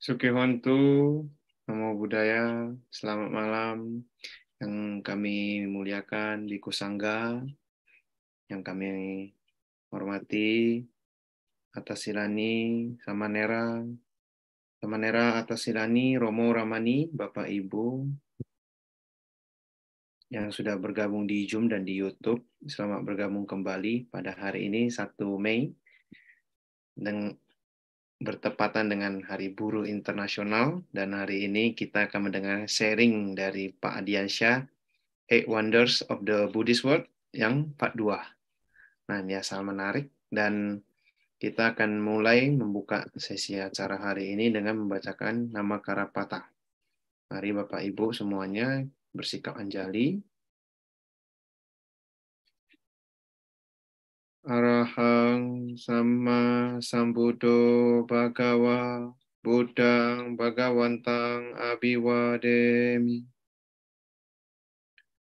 Sukihontu, Namo Buddhaya, selamat malam yang kami muliakan di Kusangga, yang kami hormati atas silani Samanera, Samanera atas silani Romo Ramani, Bapak Ibu, yang sudah bergabung di Zoom dan di YouTube. Selamat bergabung kembali pada hari ini 1 Mei dengan bertepatan dengan Hari Buruh Internasional dan hari ini kita akan mendengar sharing dari Pak Adiansyah Eight Wonders of the Buddhist World yang part 2. Nah, ini asal menarik dan kita akan mulai membuka sesi acara hari ini dengan membacakan nama Karapata. Mari Bapak Ibu semuanya bersikap anjali, Arahang sama sambudo bagawa Buddhang bhagawantang abhiwademi.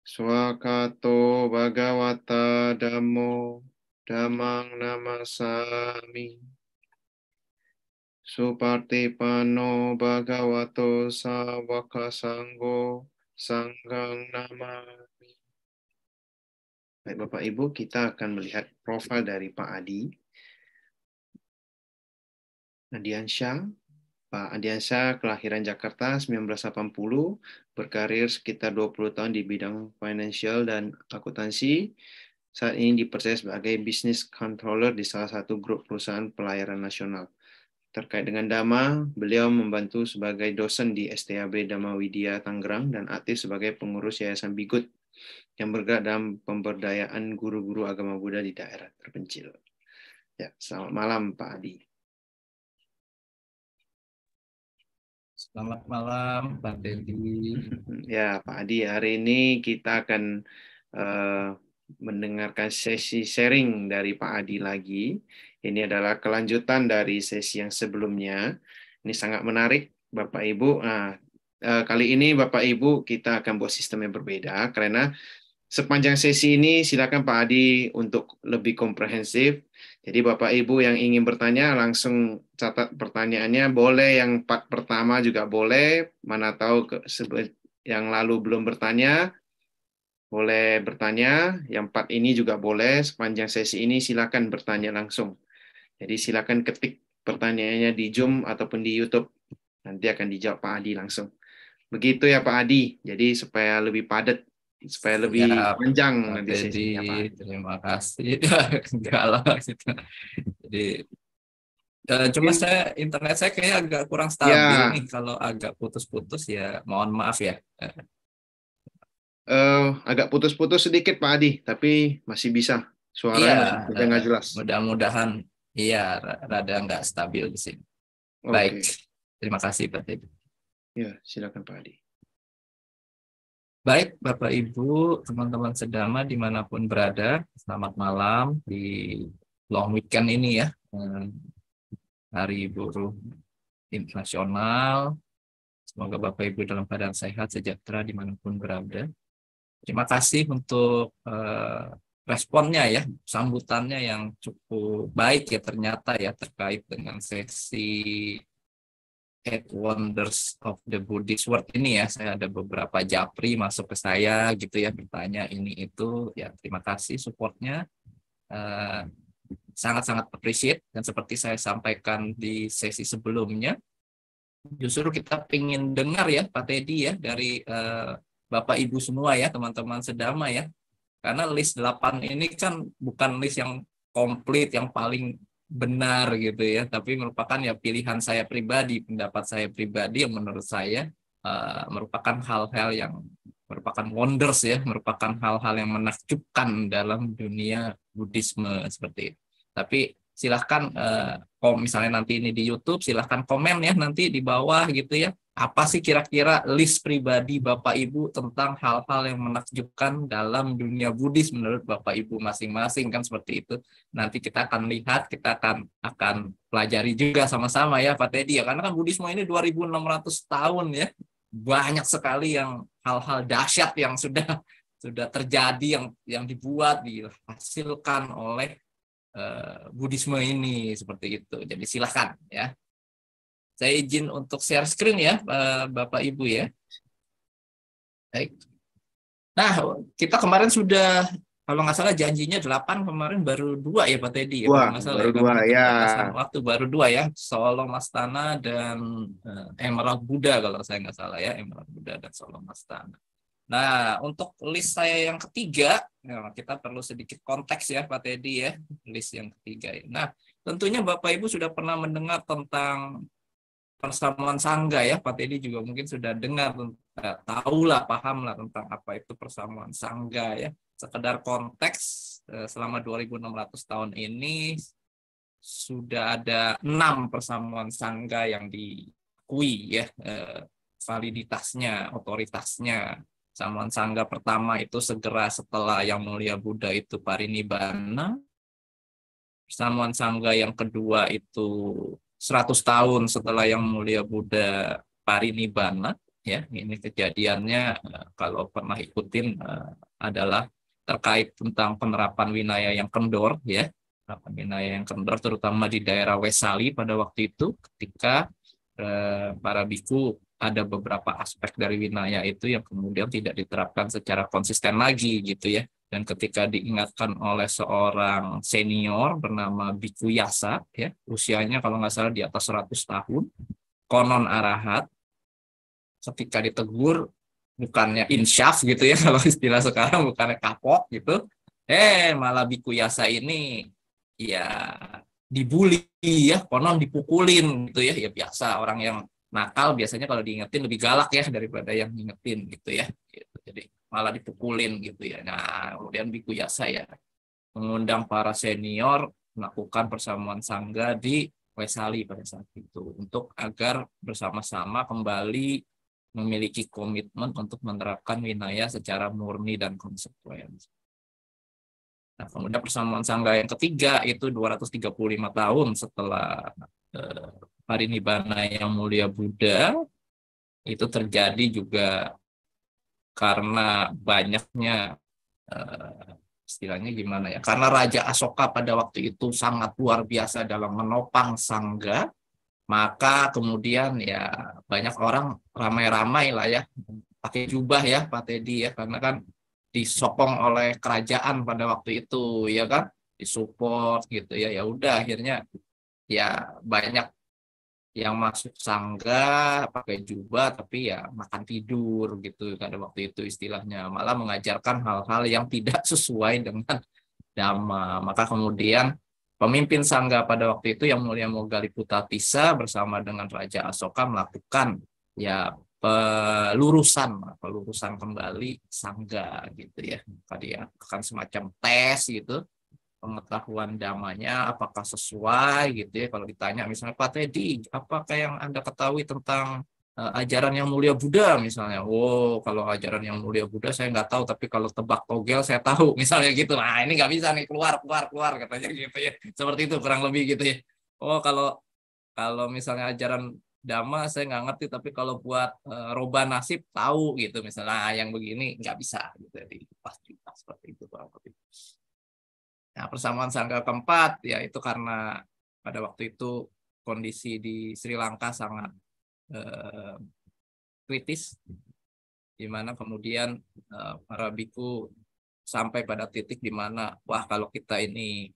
Swakato Bagawata dhammo dhammang namasami. Suparti pano bagawato sawakasanggo sanggang namami. Baik Bapak Ibu, kita akan melihat profil dari Pak Adi. Adiansyah, Pak Adiansyah kelahiran Jakarta 1980, berkarir sekitar 20 tahun di bidang financial dan akuntansi. Saat ini dipercaya sebagai business controller di salah satu grup perusahaan pelayaran nasional. Terkait dengan Dama, beliau membantu sebagai dosen di STAB Dama Widya Tangerang dan aktif sebagai pengurus Yayasan Bigut yang bergerak dalam pemberdayaan guru-guru agama Buddha di daerah terpencil. Ya, selamat malam Pak Adi. Selamat malam Pak Dedi. Ya Pak Adi, hari ini kita akan uh, mendengarkan sesi sharing dari Pak Adi lagi. Ini adalah kelanjutan dari sesi yang sebelumnya. Ini sangat menarik Bapak Ibu. Nah, Eh, kali ini Bapak Ibu kita akan buat sistem yang berbeda karena sepanjang sesi ini silakan Pak Adi untuk lebih komprehensif. Jadi Bapak Ibu yang ingin bertanya langsung catat pertanyaannya, boleh yang part pertama juga boleh, mana tahu yang lalu belum bertanya boleh bertanya, yang part ini juga boleh sepanjang sesi ini silakan bertanya langsung. Jadi silakan ketik pertanyaannya di Zoom ataupun di YouTube. Nanti akan dijawab Pak Adi langsung. Begitu ya Pak Adi. Jadi supaya lebih padat, supaya lebih ya, panjang nanti sesinya Terima kasih. lah gitu. Jadi Uh, cuma ya. saya internet saya kayaknya agak kurang stabil ya. nih kalau agak putus-putus ya mohon maaf ya. Uh, agak putus-putus sedikit Pak Adi, tapi masih bisa Soalnya ya, udah nggak jelas. Mudah-mudahan iya rada nggak stabil di sini. Okay. Baik, terima kasih Pak Adi. Ya, silakan Pak Adi. Baik, Bapak Ibu, teman-teman sedama dimanapun berada, selamat malam di long weekend ini ya, eh, Hari Buruh Internasional. Semoga Bapak Ibu dalam keadaan sehat, sejahtera dimanapun berada. Terima kasih untuk uh, responnya ya, sambutannya yang cukup baik ya ternyata ya terkait dengan sesi eight wonders of the Buddhist world ini ya. Saya ada beberapa japri masuk ke saya gitu ya bertanya ini itu ya terima kasih supportnya. Uh, sangat-sangat appreciate dan seperti saya sampaikan di sesi sebelumnya justru kita ingin dengar ya Pak Teddy ya dari uh, Bapak Ibu semua ya teman-teman sedama ya karena list 8 ini kan bukan list yang komplit yang paling benar gitu ya, tapi merupakan ya pilihan saya pribadi, pendapat saya pribadi yang menurut saya uh, merupakan hal-hal yang merupakan wonders ya, merupakan hal-hal yang menakjubkan dalam dunia Buddhisme seperti itu. Tapi silahkan uh, kalau misalnya nanti ini di YouTube silahkan komen ya nanti di bawah gitu ya apa sih kira-kira list pribadi Bapak Ibu tentang hal-hal yang menakjubkan dalam dunia Buddhis menurut Bapak Ibu masing-masing kan seperti itu. Nanti kita akan lihat, kita akan akan pelajari juga sama-sama ya Pak Teddy ya karena kan Buddhisme ini 2600 tahun ya. Banyak sekali yang hal-hal dahsyat yang sudah sudah terjadi yang yang dibuat dihasilkan oleh uh, Buddhisme ini seperti itu. Jadi silahkan ya saya izin untuk share screen ya, eh, Bapak Ibu ya. Baik. Nah, kita kemarin sudah kalau nggak salah janjinya 8 kemarin baru dua ya Pak Teddy ya kalau nggak salah baru ya. dua ya waktu baru dua ya Solo Mastana dan eh, Emerald Buddha kalau saya nggak salah ya Emerald Buddha dan Solo Mastana nah untuk list saya yang ketiga ya, kita perlu sedikit konteks ya Pak Teddy ya list yang ketiga nah tentunya Bapak Ibu sudah pernah mendengar tentang persamaan sangga ya Pak Teddy juga mungkin sudah dengar eh, tahu lah paham lah tentang apa itu persamaan sangga ya sekedar konteks eh, selama 2600 tahun ini sudah ada enam persamaan sangga yang diakui ya eh, validitasnya otoritasnya persamaan sangga pertama itu segera setelah yang mulia Buddha itu parinibbana persamaan sangga yang kedua itu 100 tahun setelah yang mulia Buddha Parinibbana ya ini kejadiannya eh, kalau pernah ikutin eh, adalah terkait tentang penerapan winaya yang kendor ya penerapan winaya yang kendor terutama di daerah Wesali pada waktu itu ketika eh, para biku ada beberapa aspek dari winaya itu yang kemudian tidak diterapkan secara konsisten lagi gitu ya dan ketika diingatkan oleh seorang senior bernama Biku Yasa ya usianya kalau nggak salah di atas 100 tahun konon arahat ketika ditegur bukannya insyaf gitu ya kalau istilah sekarang bukannya kapok gitu eh malah Biku Yasa ini ya dibully ya konon dipukulin gitu ya ya biasa orang yang nakal biasanya kalau diingetin lebih galak ya daripada yang ngingetin gitu ya gitu. jadi malah dipukulin gitu ya. Nah, kemudian Biku Yasa ya mengundang para senior melakukan persamaan sangga di Wesali pada saat itu untuk agar bersama-sama kembali memiliki komitmen untuk menerapkan winaya secara murni dan konsekuen. Nah, kemudian persamaan sangga yang ketiga itu 235 tahun setelah eh, parinibbana yang mulia Buddha itu terjadi juga karena banyaknya uh, istilahnya gimana ya karena Raja Asoka pada waktu itu sangat luar biasa dalam menopang sangga maka kemudian ya banyak orang ramai-ramai lah ya pakai jubah ya Pak Teddy ya karena kan disokong oleh kerajaan pada waktu itu ya kan disupport gitu ya ya udah akhirnya ya banyak yang masuk sangga pakai jubah tapi ya makan tidur gitu pada waktu itu istilahnya malah mengajarkan hal-hal yang tidak sesuai dengan dhamma maka kemudian pemimpin sangga pada waktu itu yang mulia Mogali Tisa bersama dengan Raja Asoka melakukan ya pelurusan pelurusan kembali sangga gitu ya tadi ya akan semacam tes gitu pengetahuan damanya apakah sesuai gitu ya kalau ditanya misalnya Pak Teddy apakah yang anda ketahui tentang uh, ajaran yang mulia Buddha misalnya oh kalau ajaran yang mulia Buddha saya nggak tahu tapi kalau tebak togel saya tahu misalnya gitu nah ini nggak bisa nih keluar keluar keluar katanya gitu ya seperti itu kurang lebih gitu ya oh kalau kalau misalnya ajaran dama saya nggak ngerti tapi kalau buat uh, roba nasib tahu gitu misalnya nah, yang begini nggak bisa gitu jadi pasti pasti itu kurang Nah, persamaan sangka keempat yaitu karena pada waktu itu kondisi di Sri Lanka sangat eh, kritis, di mana kemudian eh, para biku sampai pada titik di mana wah kalau kita ini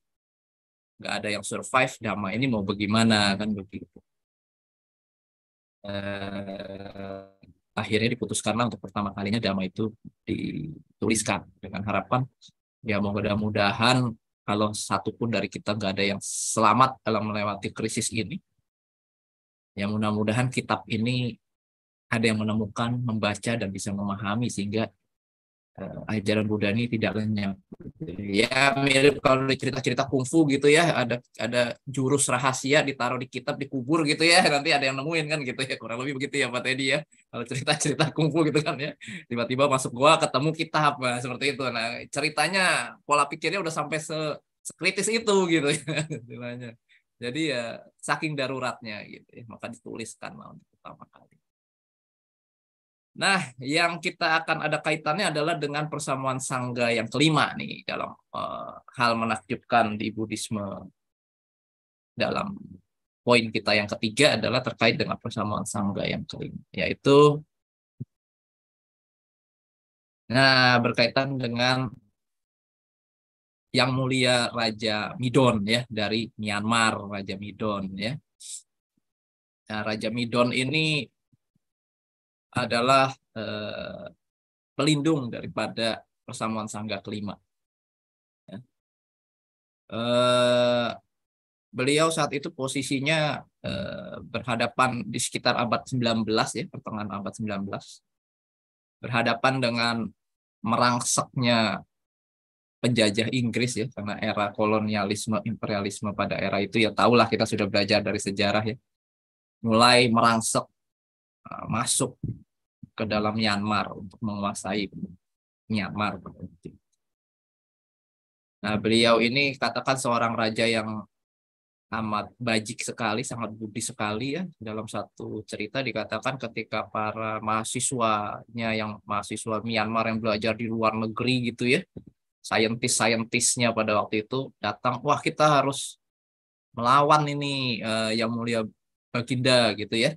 nggak ada yang survive damai ini mau bagaimana kan begitu. Eh, akhirnya diputuskanlah untuk pertama kalinya damai itu dituliskan dengan harapan ya mudah-mudahan kalau satupun dari kita nggak ada yang selamat dalam melewati krisis ini. Ya mudah-mudahan kitab ini ada yang menemukan, membaca, dan bisa memahami sehingga Eh, ajaran Buddha ini tidak lenyap. Ya mirip kalau cerita-cerita kungfu gitu ya, ada ada jurus rahasia ditaruh di kitab dikubur gitu ya, nanti ada yang nemuin kan gitu ya, kurang lebih begitu ya Pak Teddy ya. Kalau cerita-cerita kungfu gitu kan ya, tiba-tiba masuk gua ketemu kitab nah, seperti itu. Nah ceritanya pola pikirnya udah sampai se sekritis itu gitu ya Jadi ya saking daruratnya gitu ya, maka dituliskan lah untuk pertama kali. Nah, yang kita akan ada kaitannya adalah dengan persamaan sangga yang kelima nih dalam uh, hal menakjubkan di Buddhisme. Dalam poin kita yang ketiga adalah terkait dengan persamaan sangga yang kelima, yaitu nah berkaitan dengan yang mulia Raja Midon ya dari Myanmar, Raja Midon ya. Nah, Raja Midon ini adalah eh, pelindung daripada persamaan sangga kelima. Ya. Eh, beliau saat itu posisinya eh, berhadapan di sekitar abad 19 ya, pertengahan abad 19. Berhadapan dengan merangsaknya penjajah Inggris ya karena era kolonialisme imperialisme pada era itu ya tahulah kita sudah belajar dari sejarah ya mulai merangsek Uh, masuk ke dalam Myanmar untuk menguasai Myanmar. Nah, beliau ini katakan seorang raja yang amat bajik sekali, sangat budi sekali ya. Dalam satu cerita dikatakan ketika para mahasiswanya yang mahasiswa Myanmar yang belajar di luar negeri gitu ya, saintis-saintisnya pada waktu itu datang, wah kita harus melawan ini uh, yang mulia Baginda gitu ya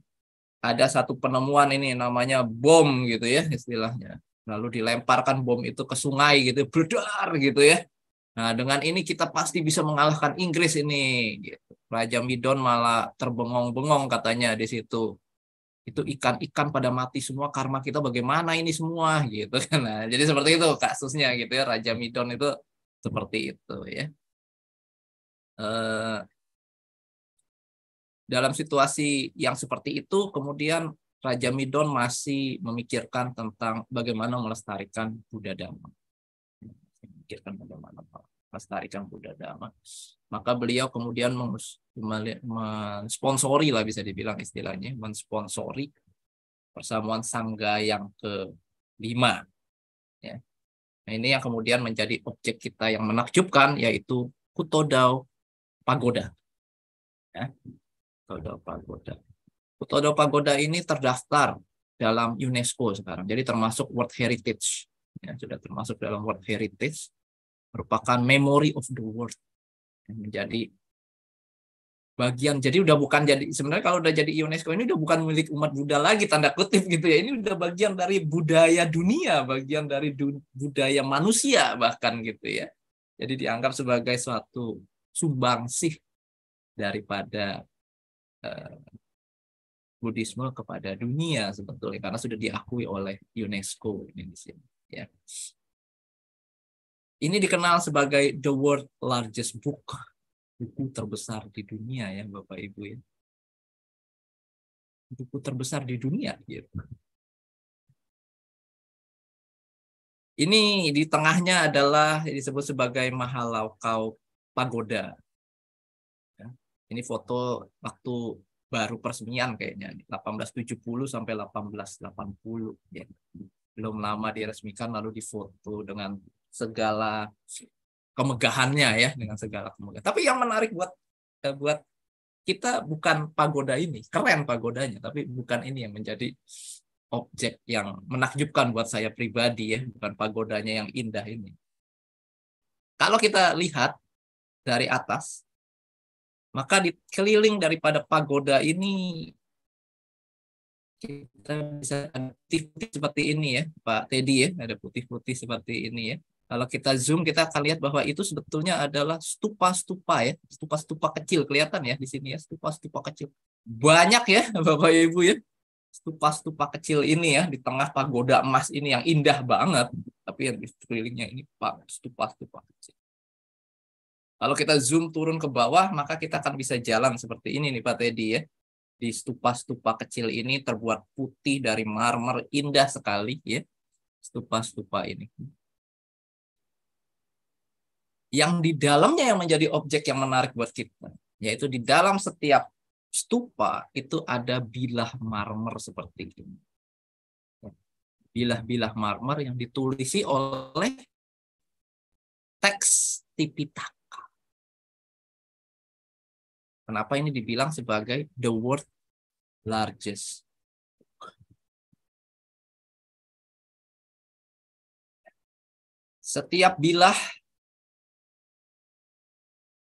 ada satu penemuan ini namanya bom gitu ya istilahnya. Lalu dilemparkan bom itu ke sungai gitu, berdar gitu ya. Nah, dengan ini kita pasti bisa mengalahkan Inggris ini. Gitu. Raja Midon malah terbengong-bengong katanya di situ. Itu ikan-ikan pada mati semua, karma kita bagaimana ini semua gitu kan. Nah, jadi seperti itu kasusnya gitu ya. Raja Midon itu seperti itu ya. Eh, dalam situasi yang seperti itu kemudian Raja Midon masih memikirkan tentang bagaimana melestarikan Buddha Dhamma. Memikirkan bagaimana melestarikan Buddha Dhamma. Maka beliau kemudian mensponsori lah bisa dibilang istilahnya, mensponsori persamuan sangga yang kelima. Ya. Nah, ini yang kemudian menjadi objek kita yang menakjubkan yaitu Kutodau Pagoda. Ya. Todo Pagoda. Todo Pagoda ini terdaftar dalam UNESCO sekarang. Jadi termasuk World Heritage. Ya, sudah termasuk dalam World Heritage. Merupakan Memory of the World. Menjadi bagian jadi udah bukan jadi sebenarnya kalau udah jadi UNESCO ini udah bukan milik umat Buddha lagi tanda kutip gitu ya ini udah bagian dari budaya dunia bagian dari du budaya manusia bahkan gitu ya jadi dianggap sebagai suatu sumbangsih daripada Eh, Buddhisme kepada dunia sebetulnya karena sudah diakui oleh UNESCO ini di sini ya. Ini dikenal sebagai the world largest book, buku terbesar di dunia ya Bapak Ibu ya. Buku terbesar di dunia gitu. Ini di tengahnya adalah disebut sebagai Mahalaukau Pagoda ini foto waktu baru peresmian kayaknya 1870 sampai 1880 ya. Belum lama diresmikan lalu difoto dengan segala kemegahannya ya dengan segala kemegahan. Tapi yang menarik buat eh, buat kita bukan pagoda ini, keren pagodanya, tapi bukan ini yang menjadi objek yang menakjubkan buat saya pribadi ya, bukan pagodanya yang indah ini. Kalau kita lihat dari atas, maka di keliling daripada pagoda ini kita bisa ada putih-putih seperti ini ya, Pak Teddy ya, ada putih-putih seperti ini ya. Kalau kita zoom kita akan lihat bahwa itu sebetulnya adalah stupa-stupa ya, stupa-stupa kecil kelihatan ya di sini ya, stupa-stupa kecil. Banyak ya Bapak Ibu ya. Stupa-stupa kecil ini ya di tengah pagoda emas ini yang indah banget, tapi yang di sekelilingnya ini Pak stupa-stupa kecil. Kalau kita zoom turun ke bawah, maka kita akan bisa jalan seperti ini nih Pak Teddy ya. Di stupa-stupa kecil ini terbuat putih dari marmer, indah sekali ya. Stupa-stupa ini. Yang di dalamnya yang menjadi objek yang menarik buat kita, yaitu di dalam setiap stupa itu ada bilah marmer seperti ini. Ya, bilah-bilah marmer yang ditulisi oleh teks tipitak. Kenapa ini dibilang sebagai the world largest? Setiap bilah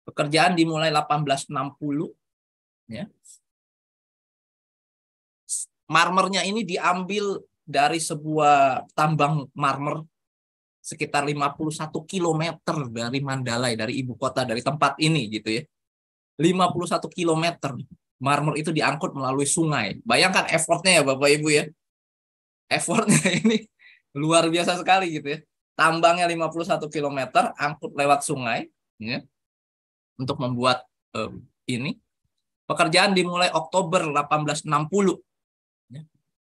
pekerjaan dimulai 1860 ya. Marmernya ini diambil dari sebuah tambang marmer sekitar 51 km dari Mandalay, dari ibu kota, dari tempat ini gitu ya. 51 km marmer itu diangkut melalui sungai. Bayangkan effortnya ya Bapak Ibu ya. Effortnya ini luar biasa sekali gitu ya. Tambangnya 51 km, angkut lewat sungai ya, untuk membuat eh, ini. Pekerjaan dimulai Oktober 1860. Ya,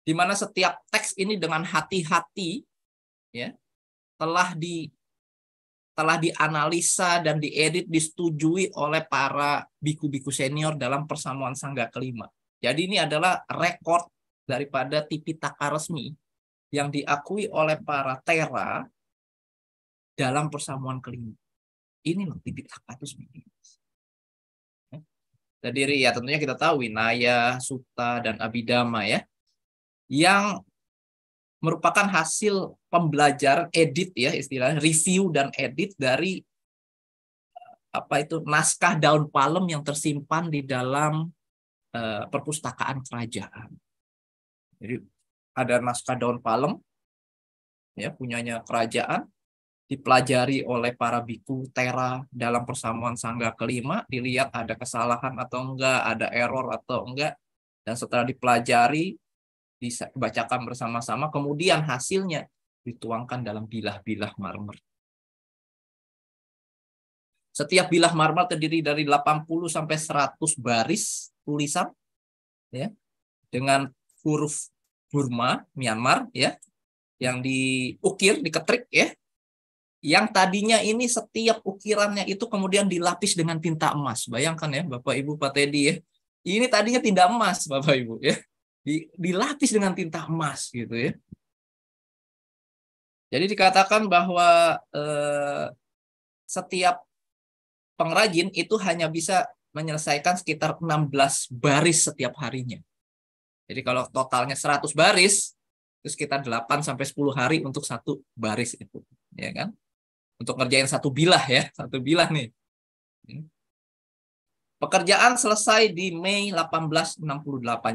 di mana setiap teks ini dengan hati-hati ya telah di telah dianalisa dan diedit disetujui oleh para biku-biku senior dalam persamuan sangga kelima. Jadi ini adalah rekor daripada Tipitaka resmi yang diakui oleh para tera dalam persamuan kelima. Ini loh Tipitaka resmi. sendiri. ya tentunya kita tahu Winaya, Suta dan Abidama ya. Yang merupakan hasil pembelajaran edit ya istilah review dan edit dari apa itu naskah daun palem yang tersimpan di dalam uh, perpustakaan kerajaan. Jadi ada naskah daun palem ya punyanya kerajaan dipelajari oleh para biku tera dalam persamaan sangga kelima dilihat ada kesalahan atau enggak ada error atau enggak dan setelah dipelajari bisa dibacakan bersama-sama, kemudian hasilnya dituangkan dalam bilah-bilah marmer. Setiap bilah marmer terdiri dari 80 sampai 100 baris tulisan ya dengan huruf Burma, Myanmar ya yang diukir, diketrik ya. Yang tadinya ini setiap ukirannya itu kemudian dilapis dengan tinta emas. Bayangkan ya Bapak Ibu Pak Teddy ya. Ini tadinya tinta emas Bapak Ibu ya dilapis dengan tinta emas gitu ya. Jadi dikatakan bahwa eh, setiap pengrajin itu hanya bisa menyelesaikan sekitar 16 baris setiap harinya. Jadi kalau totalnya 100 baris, itu sekitar 8 sampai 10 hari untuk satu baris itu, ya kan? Untuk ngerjain satu bilah ya, satu bilah nih. Hmm. Pekerjaan selesai di Mei 1868.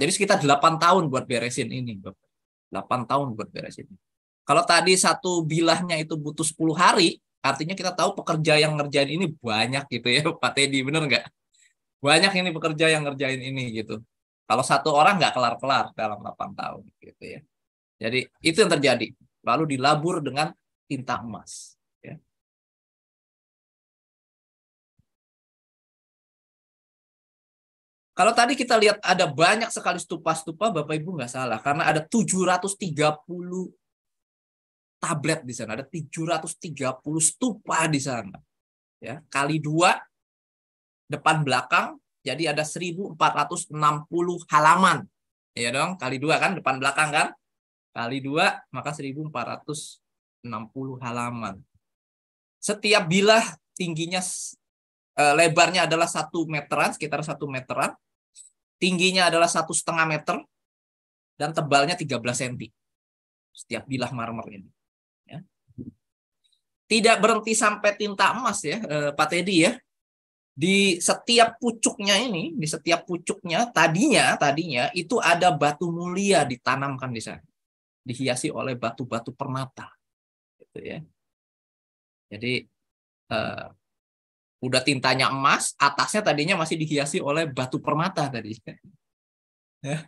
Jadi sekitar 8 tahun buat beresin ini, Bapak. 8 tahun buat beresin. Kalau tadi satu bilahnya itu butuh 10 hari, artinya kita tahu pekerja yang ngerjain ini banyak gitu ya, Pak Teddy, bener nggak? Banyak ini pekerja yang ngerjain ini gitu. Kalau satu orang nggak kelar-kelar dalam 8 tahun gitu ya. Jadi itu yang terjadi. Lalu dilabur dengan tinta emas. Kalau tadi kita lihat ada banyak sekali stupa-stupa, Bapak Ibu nggak salah. Karena ada 730 tablet di sana. Ada 730 stupa di sana. Ya, kali dua, depan belakang, jadi ada 1460 halaman. Ya dong, kali dua kan, depan belakang kan. Kali dua, maka 1460 halaman. Setiap bilah tingginya eh, lebarnya adalah satu meteran, sekitar satu meteran. Tingginya adalah satu setengah meter dan tebalnya 13 cm setiap bilah marmer ini. Ya. Tidak berhenti sampai tinta emas ya, eh, Pak Teddy ya. Di setiap pucuknya ini, di setiap pucuknya tadinya tadinya itu ada batu mulia ditanamkan di sana, dihiasi oleh batu-batu permata, gitu ya. Jadi eh, udah tintanya emas, atasnya tadinya masih dihiasi oleh batu permata tadi. ya.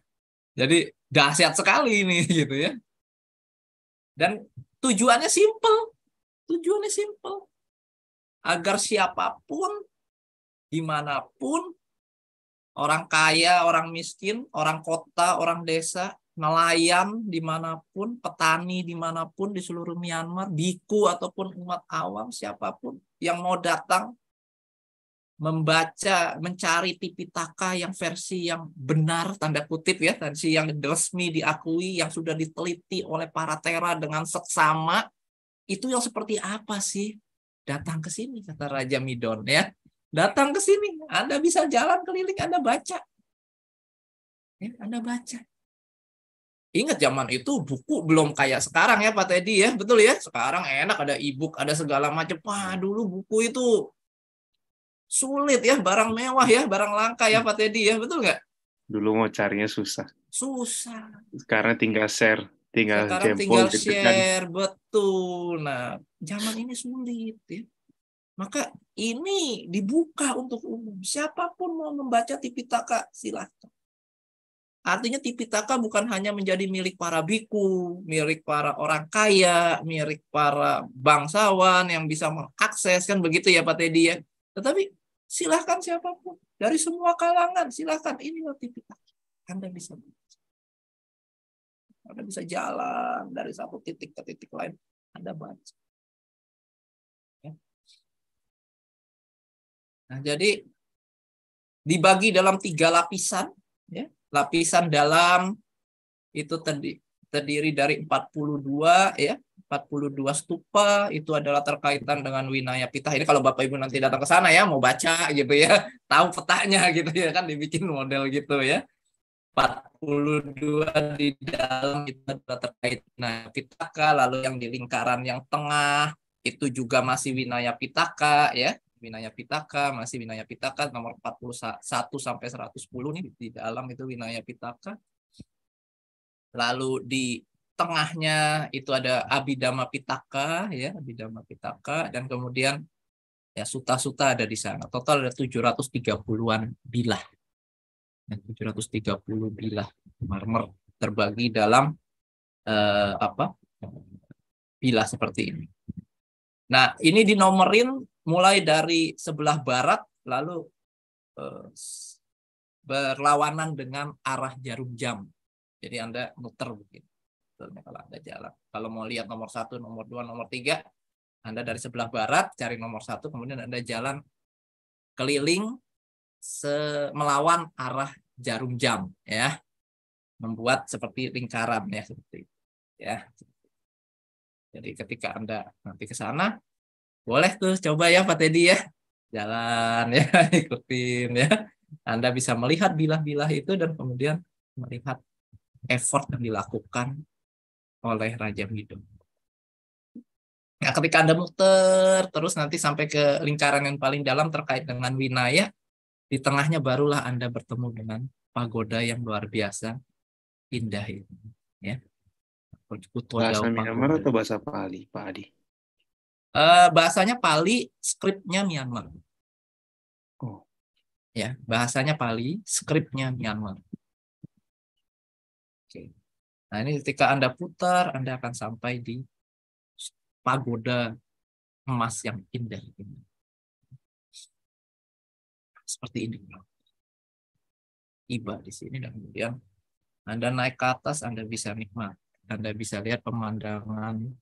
Jadi dahsyat sekali ini gitu ya. Dan tujuannya simple. Tujuannya simple. Agar siapapun, dimanapun, orang kaya, orang miskin, orang kota, orang desa, nelayan dimanapun, petani dimanapun di seluruh Myanmar, biku ataupun umat awam, siapapun yang mau datang membaca mencari tipitaka yang versi yang benar tanda kutip ya versi yang resmi diakui yang sudah diteliti oleh para tera dengan seksama itu yang seperti apa sih datang ke sini kata Raja Midon ya datang ke sini Anda bisa jalan keliling Anda baca ya, Anda baca Ingat zaman itu buku belum kayak sekarang ya Pak Teddy ya, betul ya? Sekarang enak ada e-book, ada segala macam. Wah, dulu buku itu sulit ya, barang mewah ya, barang langka ya hmm. Pak Teddy ya, betul nggak? Dulu mau carinya susah. Susah. karena tinggal share, tinggal Sekarang jempol. tinggal gitu kan. share, kan. betul. Nah, zaman ini sulit ya. Maka ini dibuka untuk umum. Siapapun mau membaca Tipitaka, silahkan. Artinya Tipitaka bukan hanya menjadi milik para biku, milik para orang kaya, milik para bangsawan yang bisa mengakses kan begitu ya Pak Teddy ya. Tetapi silahkan siapapun dari semua kalangan silahkan ini notifikasi Anda bisa baca. Anda bisa jalan dari satu titik ke titik lain Anda baca ya. nah jadi dibagi dalam tiga lapisan ya lapisan dalam itu terdiri dari 42 ya 42 stupa itu adalah terkaitan dengan winaya pita. Ini kalau Bapak Ibu nanti datang ke sana ya mau baca gitu ya, tahu petanya gitu ya kan dibikin model gitu ya. 42 di dalam itu adalah terkait nah pitaka, lalu yang di lingkaran yang tengah itu juga masih winaya pitaka ya. Winaya Pitaka, masih Winaya Pitaka nomor 41 sampai 110 nih di dalam itu Winaya Pitaka. Lalu di tengahnya itu ada Abhidhamma Pitaka ya Abhidhamma Pitaka dan kemudian ya suta-suta ada di sana. Total ada 730-an bilah. Dan 730 bilah marmer terbagi dalam eh, apa? bilah seperti ini. Nah, ini dinomerin mulai dari sebelah barat lalu eh, berlawanan dengan arah jarum jam. Jadi Anda muter begini sebetulnya kalau Anda jalan. Kalau mau lihat nomor satu, nomor dua, nomor tiga, Anda dari sebelah barat cari nomor satu, kemudian Anda jalan keliling melawan arah jarum jam, ya, membuat seperti lingkaran ya seperti itu, ya. Jadi ketika Anda nanti ke sana, boleh tuh coba ya Pak Teddy ya, jalan ya, ikutin ya. Anda bisa melihat bilah-bilah itu dan kemudian melihat effort yang dilakukan oleh Raja Hidup. Gitu. Nah, ketika Anda muter terus nanti sampai ke lingkaran yang paling dalam terkait dengan winaya, di tengahnya barulah Anda bertemu dengan pagoda yang luar biasa indah ini, ya. bahasa Myanmar atau bahasa Pali, Pak Adi? Uh, bahasanya Pali, skripnya Myanmar. Oh. Ya, bahasanya Pali, skripnya Myanmar. Nah, ini ketika Anda putar, Anda akan sampai di pagoda emas yang indah ini. Seperti ini. iba di sini dan kemudian Anda naik ke atas, Anda bisa nikmat. Anda bisa lihat pemandangan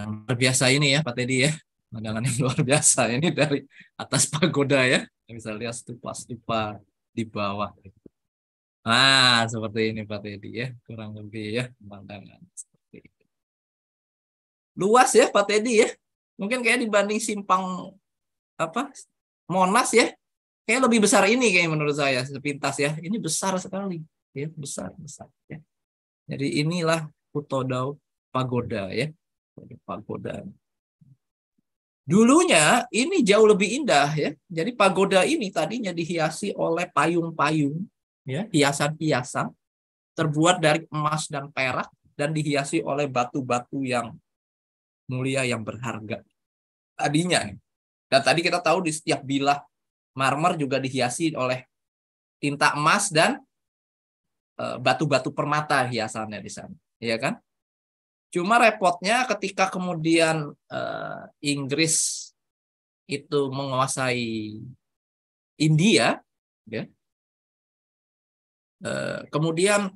yang luar biasa ini ya, Pak Teddy ya. Pemandangan yang luar biasa ini dari atas pagoda ya. Anda bisa lihat stupa-stupa di bawah. Gitu Nah, seperti ini Pak Teddy ya, kurang lebih ya pemandangan seperti itu. Luas ya Pak Teddy ya. Mungkin kayak dibanding simpang apa Monas ya. Kayak lebih besar ini kayak menurut saya sepintas ya. Ini besar sekali ya, besar besar ya. Jadi inilah Kutodau Pagoda ya. Pagoda. Dulunya ini jauh lebih indah ya. Jadi pagoda ini tadinya dihiasi oleh payung-payung ya hiasan-hiasan terbuat dari emas dan perak dan dihiasi oleh batu-batu yang mulia yang berharga tadinya dan tadi kita tahu di setiap bilah marmer juga dihiasi oleh tinta emas dan eh, batu-batu permata hiasannya di sana ya kan cuma repotnya ketika kemudian eh, Inggris itu menguasai India ya Eh, kemudian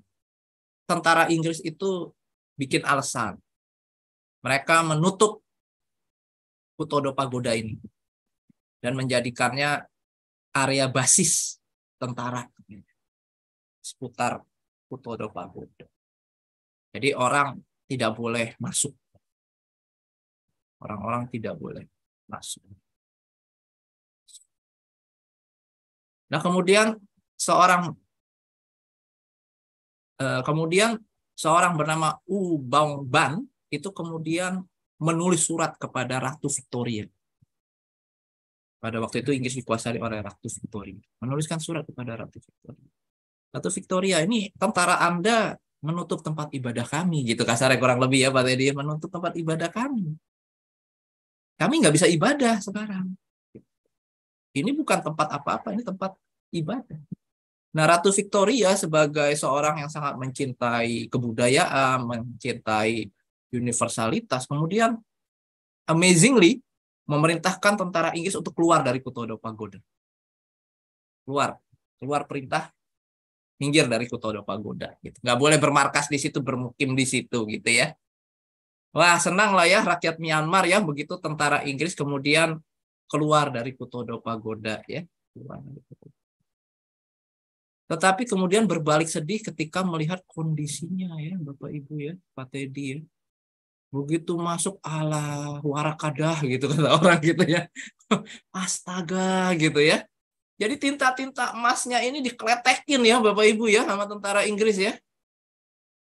tentara Inggris itu bikin alasan. Mereka menutup Kutodo Pagoda ini dan menjadikannya area basis tentara seputar Kutodo Pagoda. Jadi orang tidak boleh masuk. Orang-orang tidak boleh masuk. Nah, kemudian seorang Eh, kemudian seorang bernama U Bang Ban itu kemudian menulis surat kepada Ratu Victoria. Pada waktu itu Inggris dikuasai oleh Ratu Victoria. Menuliskan surat kepada Ratu Victoria. Ratu Victoria ini tentara Anda menutup tempat ibadah kami gitu kasarnya kurang lebih ya Pak Teddy ya. menutup tempat ibadah kami kami nggak bisa ibadah sekarang ini bukan tempat apa-apa ini tempat ibadah Nah, Ratu Victoria sebagai seorang yang sangat mencintai kebudayaan, mencintai universalitas, kemudian amazingly memerintahkan tentara Inggris untuk keluar dari Kutodo Pagoda. Keluar, keluar perintah minggir dari Kutodo Pagoda. Gitu. Nggak boleh bermarkas di situ, bermukim di situ, gitu ya. Wah, senang lah ya rakyat Myanmar ya begitu tentara Inggris kemudian keluar dari Kutodo Pagoda ya. Keluar dari Kutodo. Tetapi kemudian berbalik sedih ketika melihat kondisinya ya Bapak Ibu ya, Pak Teddy ya. Begitu masuk ala warakadah gitu kata orang gitu ya. Astaga gitu ya. Jadi tinta-tinta emasnya ini dikletekin ya Bapak Ibu ya sama tentara Inggris ya.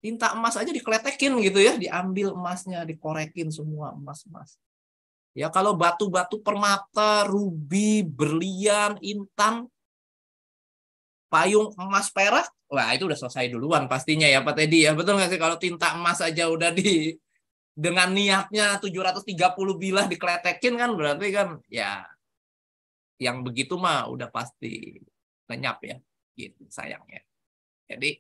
Tinta emas aja dikletekin gitu ya, diambil emasnya, dikorekin semua emas-emas. Ya kalau batu-batu permata, rubi, berlian, intan payung emas perak, wah itu udah selesai duluan pastinya ya Pak Teddy ya. Betul nggak sih kalau tinta emas aja udah di dengan niatnya 730 bilah dikletekin kan berarti kan ya yang begitu mah udah pasti lenyap ya gitu sayangnya. Jadi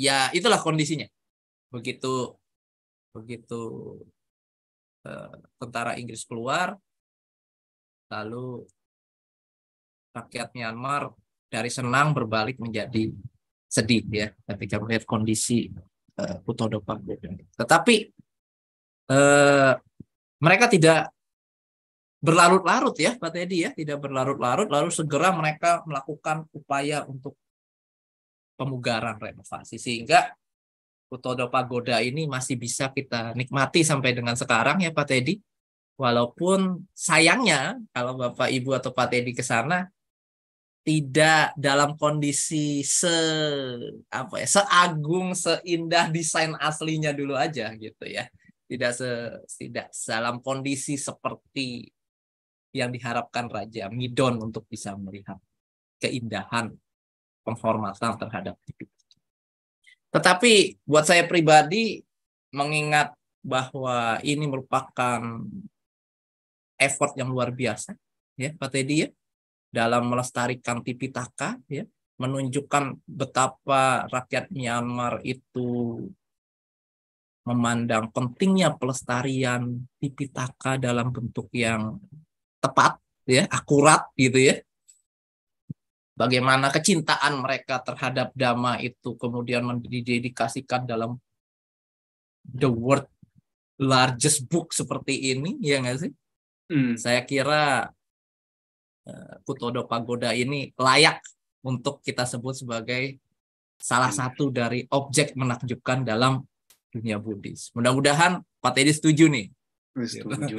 ya itulah kondisinya. Begitu begitu uh, tentara Inggris keluar lalu rakyat Myanmar dari senang berbalik menjadi sedih ya ketika melihat kondisi uh, eh, Kuto Depan. Tetapi uh, mereka tidak berlarut-larut ya Pak Teddy ya tidak berlarut-larut lalu segera mereka melakukan upaya untuk pemugaran renovasi sehingga Kutodo Pagoda ini masih bisa kita nikmati sampai dengan sekarang ya Pak Teddy walaupun sayangnya kalau Bapak Ibu atau Pak Teddy ke sana tidak dalam kondisi se apa ya seagung seindah desain aslinya dulu aja gitu ya tidak se tidak dalam kondisi seperti yang diharapkan raja Midon untuk bisa melihat keindahan penghormatan terhadap hidup. Tetapi buat saya pribadi mengingat bahwa ini merupakan effort yang luar biasa ya Pak Teddy ya dalam melestarikan Tipitaka ya menunjukkan betapa rakyat Myanmar itu memandang pentingnya pelestarian Tipitaka dalam bentuk yang tepat ya akurat gitu ya bagaimana kecintaan mereka terhadap dhamma itu kemudian didedikasikan dalam the world largest book seperti ini ya nggak sih hmm. saya kira Kutodo eh, Pagoda ini layak untuk kita sebut sebagai salah hmm. satu dari objek menakjubkan dalam dunia Buddhis. Mudah-mudahan Pak Teddy setuju nih. Gitu. Setuju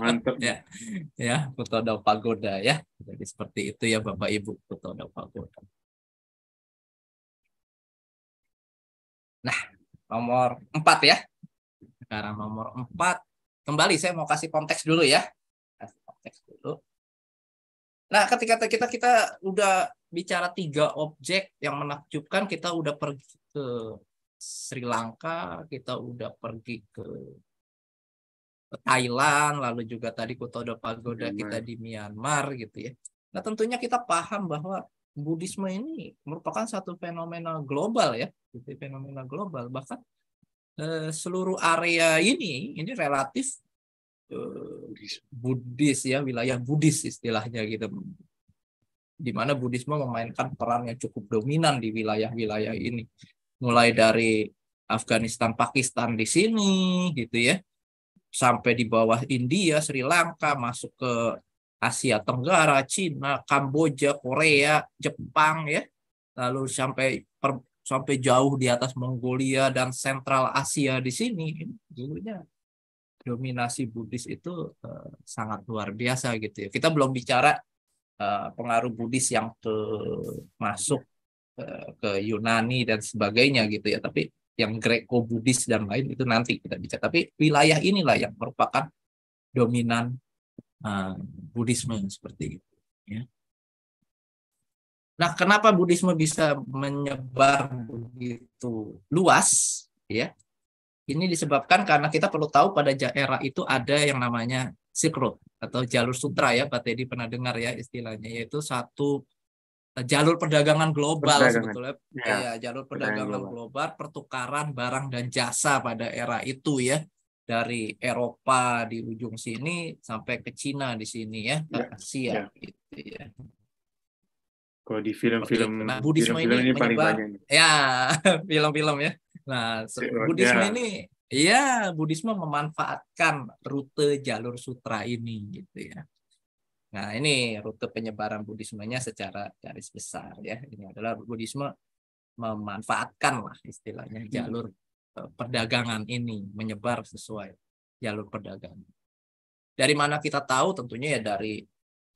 ya, ya Kutodo Pagoda ya. Jadi seperti itu ya Bapak Ibu Kutodo Pagoda. Nah, nomor empat ya. Sekarang nomor empat. Kembali saya mau kasih konteks dulu ya. Kasih konteks dulu Nah, ketika kita kita udah bicara tiga objek yang menakjubkan, kita udah pergi ke Sri Lanka, kita udah pergi ke Thailand, lalu juga tadi Kutodo Pagoda kita di Myanmar gitu ya. Nah, tentunya kita paham bahwa Budisme ini merupakan satu fenomena global ya, gitu, fenomena global. Bahkan eh, seluruh area ini ini relatif Buddhis ya wilayah Buddhis istilahnya gitu di mana Buddhisme memainkan peran yang cukup dominan di wilayah-wilayah ini mulai dari Afghanistan Pakistan di sini gitu ya sampai di bawah India Sri Lanka masuk ke Asia Tenggara Cina Kamboja Korea Jepang ya lalu sampai per, sampai jauh di atas Mongolia dan Central Asia di sini dulunya dominasi Buddhis itu uh, sangat luar biasa gitu ya. Kita belum bicara uh, pengaruh Buddhis yang ke masuk uh, ke Yunani dan sebagainya gitu ya, tapi yang Greco Buddhis dan lain itu nanti kita bicara. Tapi wilayah inilah yang merupakan dominan uh, Buddhisme seperti itu ya. Nah, kenapa Buddhisme bisa menyebar begitu luas ya? Ini disebabkan karena kita perlu tahu pada era itu ada yang namanya Silk Road atau jalur sutra ya Pak Teddy pernah dengar ya istilahnya yaitu satu eh, jalur perdagangan global perdagangan. sebetulnya ya, ya jalur perdagangan global. global pertukaran barang dan jasa pada era itu ya dari Eropa di ujung sini sampai ke Cina di sini ya ke ya, Asia ya. gitu ya kalau di film-film nah, film, -film ini, ini paling banyak ya film-film ya Nah, iya, Buddhisme iya. ini Iya, Buddhisme memanfaatkan rute jalur sutra ini gitu ya. Nah, ini rute penyebaran Buddhismenya secara garis besar ya. Ini adalah Buddhisme memanfaatkan lah istilahnya hmm. jalur e, perdagangan ini menyebar sesuai jalur perdagangan. Dari mana kita tahu? Tentunya ya dari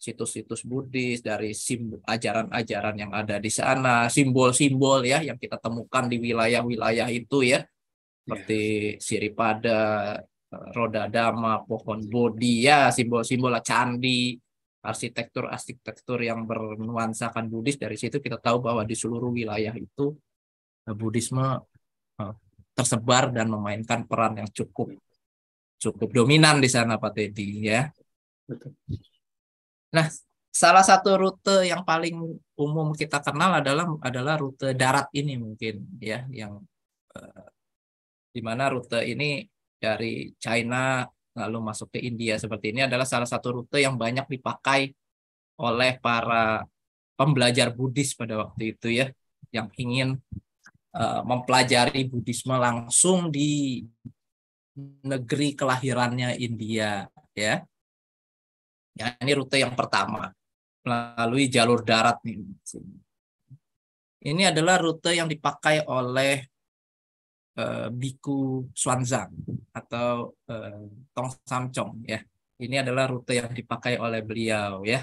situs-situs Buddhis, dari ajaran-ajaran yang ada di sana, simbol-simbol ya yang kita temukan di wilayah-wilayah itu ya, seperti yeah. Siripada, eh, roda dama, pohon bodhi ya, simbol-simbol candi, arsitektur-arsitektur yang bernuansakan Buddhis dari situ kita tahu bahwa di seluruh wilayah itu eh, Buddhisme eh, tersebar dan memainkan peran yang cukup cukup dominan di sana Pak Teddy ya. Betul. Nah, salah satu rute yang paling umum kita kenal adalah adalah rute darat ini mungkin ya yang eh, di rute ini dari China lalu masuk ke India seperti ini adalah salah satu rute yang banyak dipakai oleh para pembelajar Buddhis pada waktu itu ya yang ingin uh, mempelajari Buddhisme langsung di negeri kelahirannya India ya Ya, ini rute yang pertama melalui jalur darat nih. Ini adalah rute yang dipakai oleh eh, biku Xuanzang atau eh, Tong Samcong ya. Ini adalah rute yang dipakai oleh beliau ya.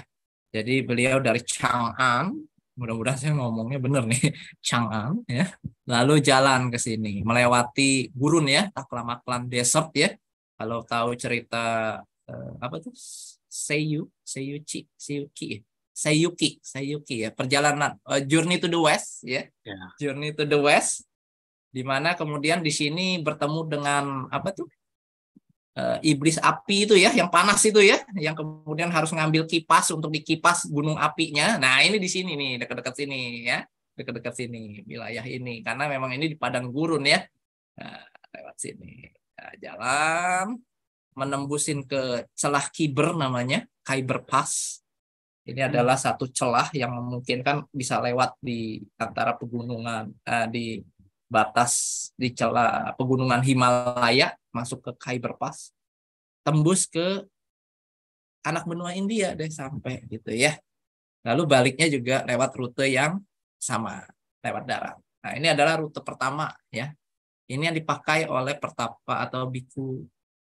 Jadi beliau dari Chang'an, mudah-mudahan saya ngomongnya benar nih, Chang'an ya. Lalu jalan ke sini melewati gurun ya, Taklamaklan Desert ya. Kalau tahu cerita eh, apa tuh Seiyu, Seiyuki, ya? Seiyuki, Seiyuki, Seiyuki ya perjalanan uh, Journey to the West ya, yeah. Journey to the West, di mana kemudian di sini bertemu dengan apa tuh eh, iblis api itu ya, yang panas itu ya, yang kemudian harus ngambil kipas untuk dikipas gunung apinya. Nah ini di sini nih dekat-dekat sini ya, dekat-dekat sini wilayah ini karena memang ini di padang gurun ya, nah, lewat sini nah, jalan menembusin ke celah kiber namanya, kiber Pass. Ini hmm. adalah satu celah yang memungkinkan bisa lewat di antara pegunungan uh, di batas di celah pegunungan Himalaya masuk ke Khyber Pass tembus ke anak benua India deh sampai gitu ya. Lalu baliknya juga lewat rute yang sama lewat darat. Nah, ini adalah rute pertama ya. Ini yang dipakai oleh pertapa atau biku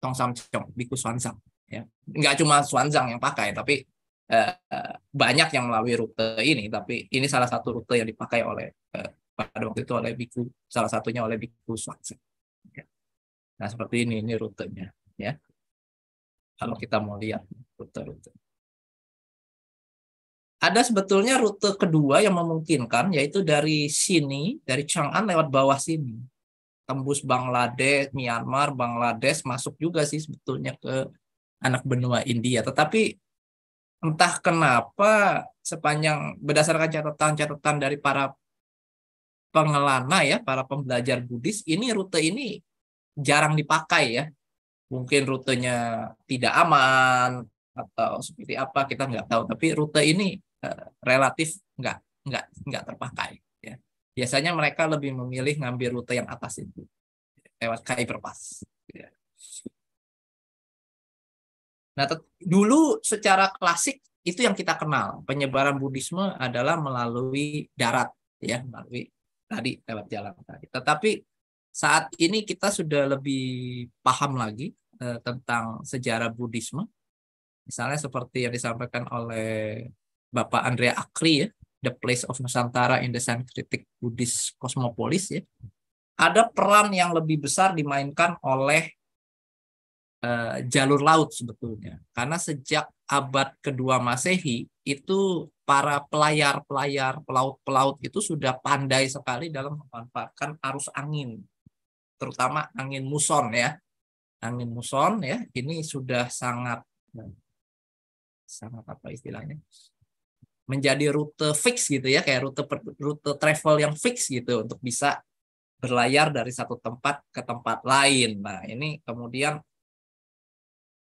Tong Samcong, Biku Swansang. Ya. Nggak cuma Swansang yang pakai, tapi uh, banyak yang melalui rute ini. Tapi ini salah satu rute yang dipakai oleh uh, pada waktu itu oleh Biku, salah satunya oleh Biku Swansang. Ya. Nah seperti ini, ini rutenya. Ya. Kalau kita mau lihat rute-rute. Ada sebetulnya rute kedua yang memungkinkan, yaitu dari sini, dari Chang'an lewat bawah sini tembus Bangladesh, Myanmar, Bangladesh masuk juga sih sebetulnya ke anak benua India. Tetapi entah kenapa sepanjang berdasarkan catatan-catatan dari para pengelana ya, para pembelajar Buddhis, ini rute ini jarang dipakai ya. Mungkin rutenya tidak aman atau seperti apa kita nggak tahu. Tapi rute ini eh, relatif nggak nggak nggak terpakai biasanya mereka lebih memilih ngambil rute yang atas itu lewat Khyber Pass. Ya. Nah, dulu secara klasik itu yang kita kenal penyebaran Buddhisme adalah melalui darat ya melalui tadi lewat jalan tadi. Tetapi saat ini kita sudah lebih paham lagi eh, tentang sejarah Buddhisme. Misalnya seperti yang disampaikan oleh Bapak Andrea Akri ya The Place of Nusantara in the Sanskritic Buddhist Cosmopolis ya. Ada peran yang lebih besar dimainkan oleh uh, jalur laut sebetulnya. Karena sejak abad kedua Masehi itu para pelayar-pelayar, pelaut-pelaut itu sudah pandai sekali dalam memanfaatkan arus angin. Terutama angin muson ya. Angin muson ya, ini sudah sangat sangat apa istilahnya? menjadi rute fix gitu ya kayak rute rute travel yang fix gitu untuk bisa berlayar dari satu tempat ke tempat lain. Nah, ini kemudian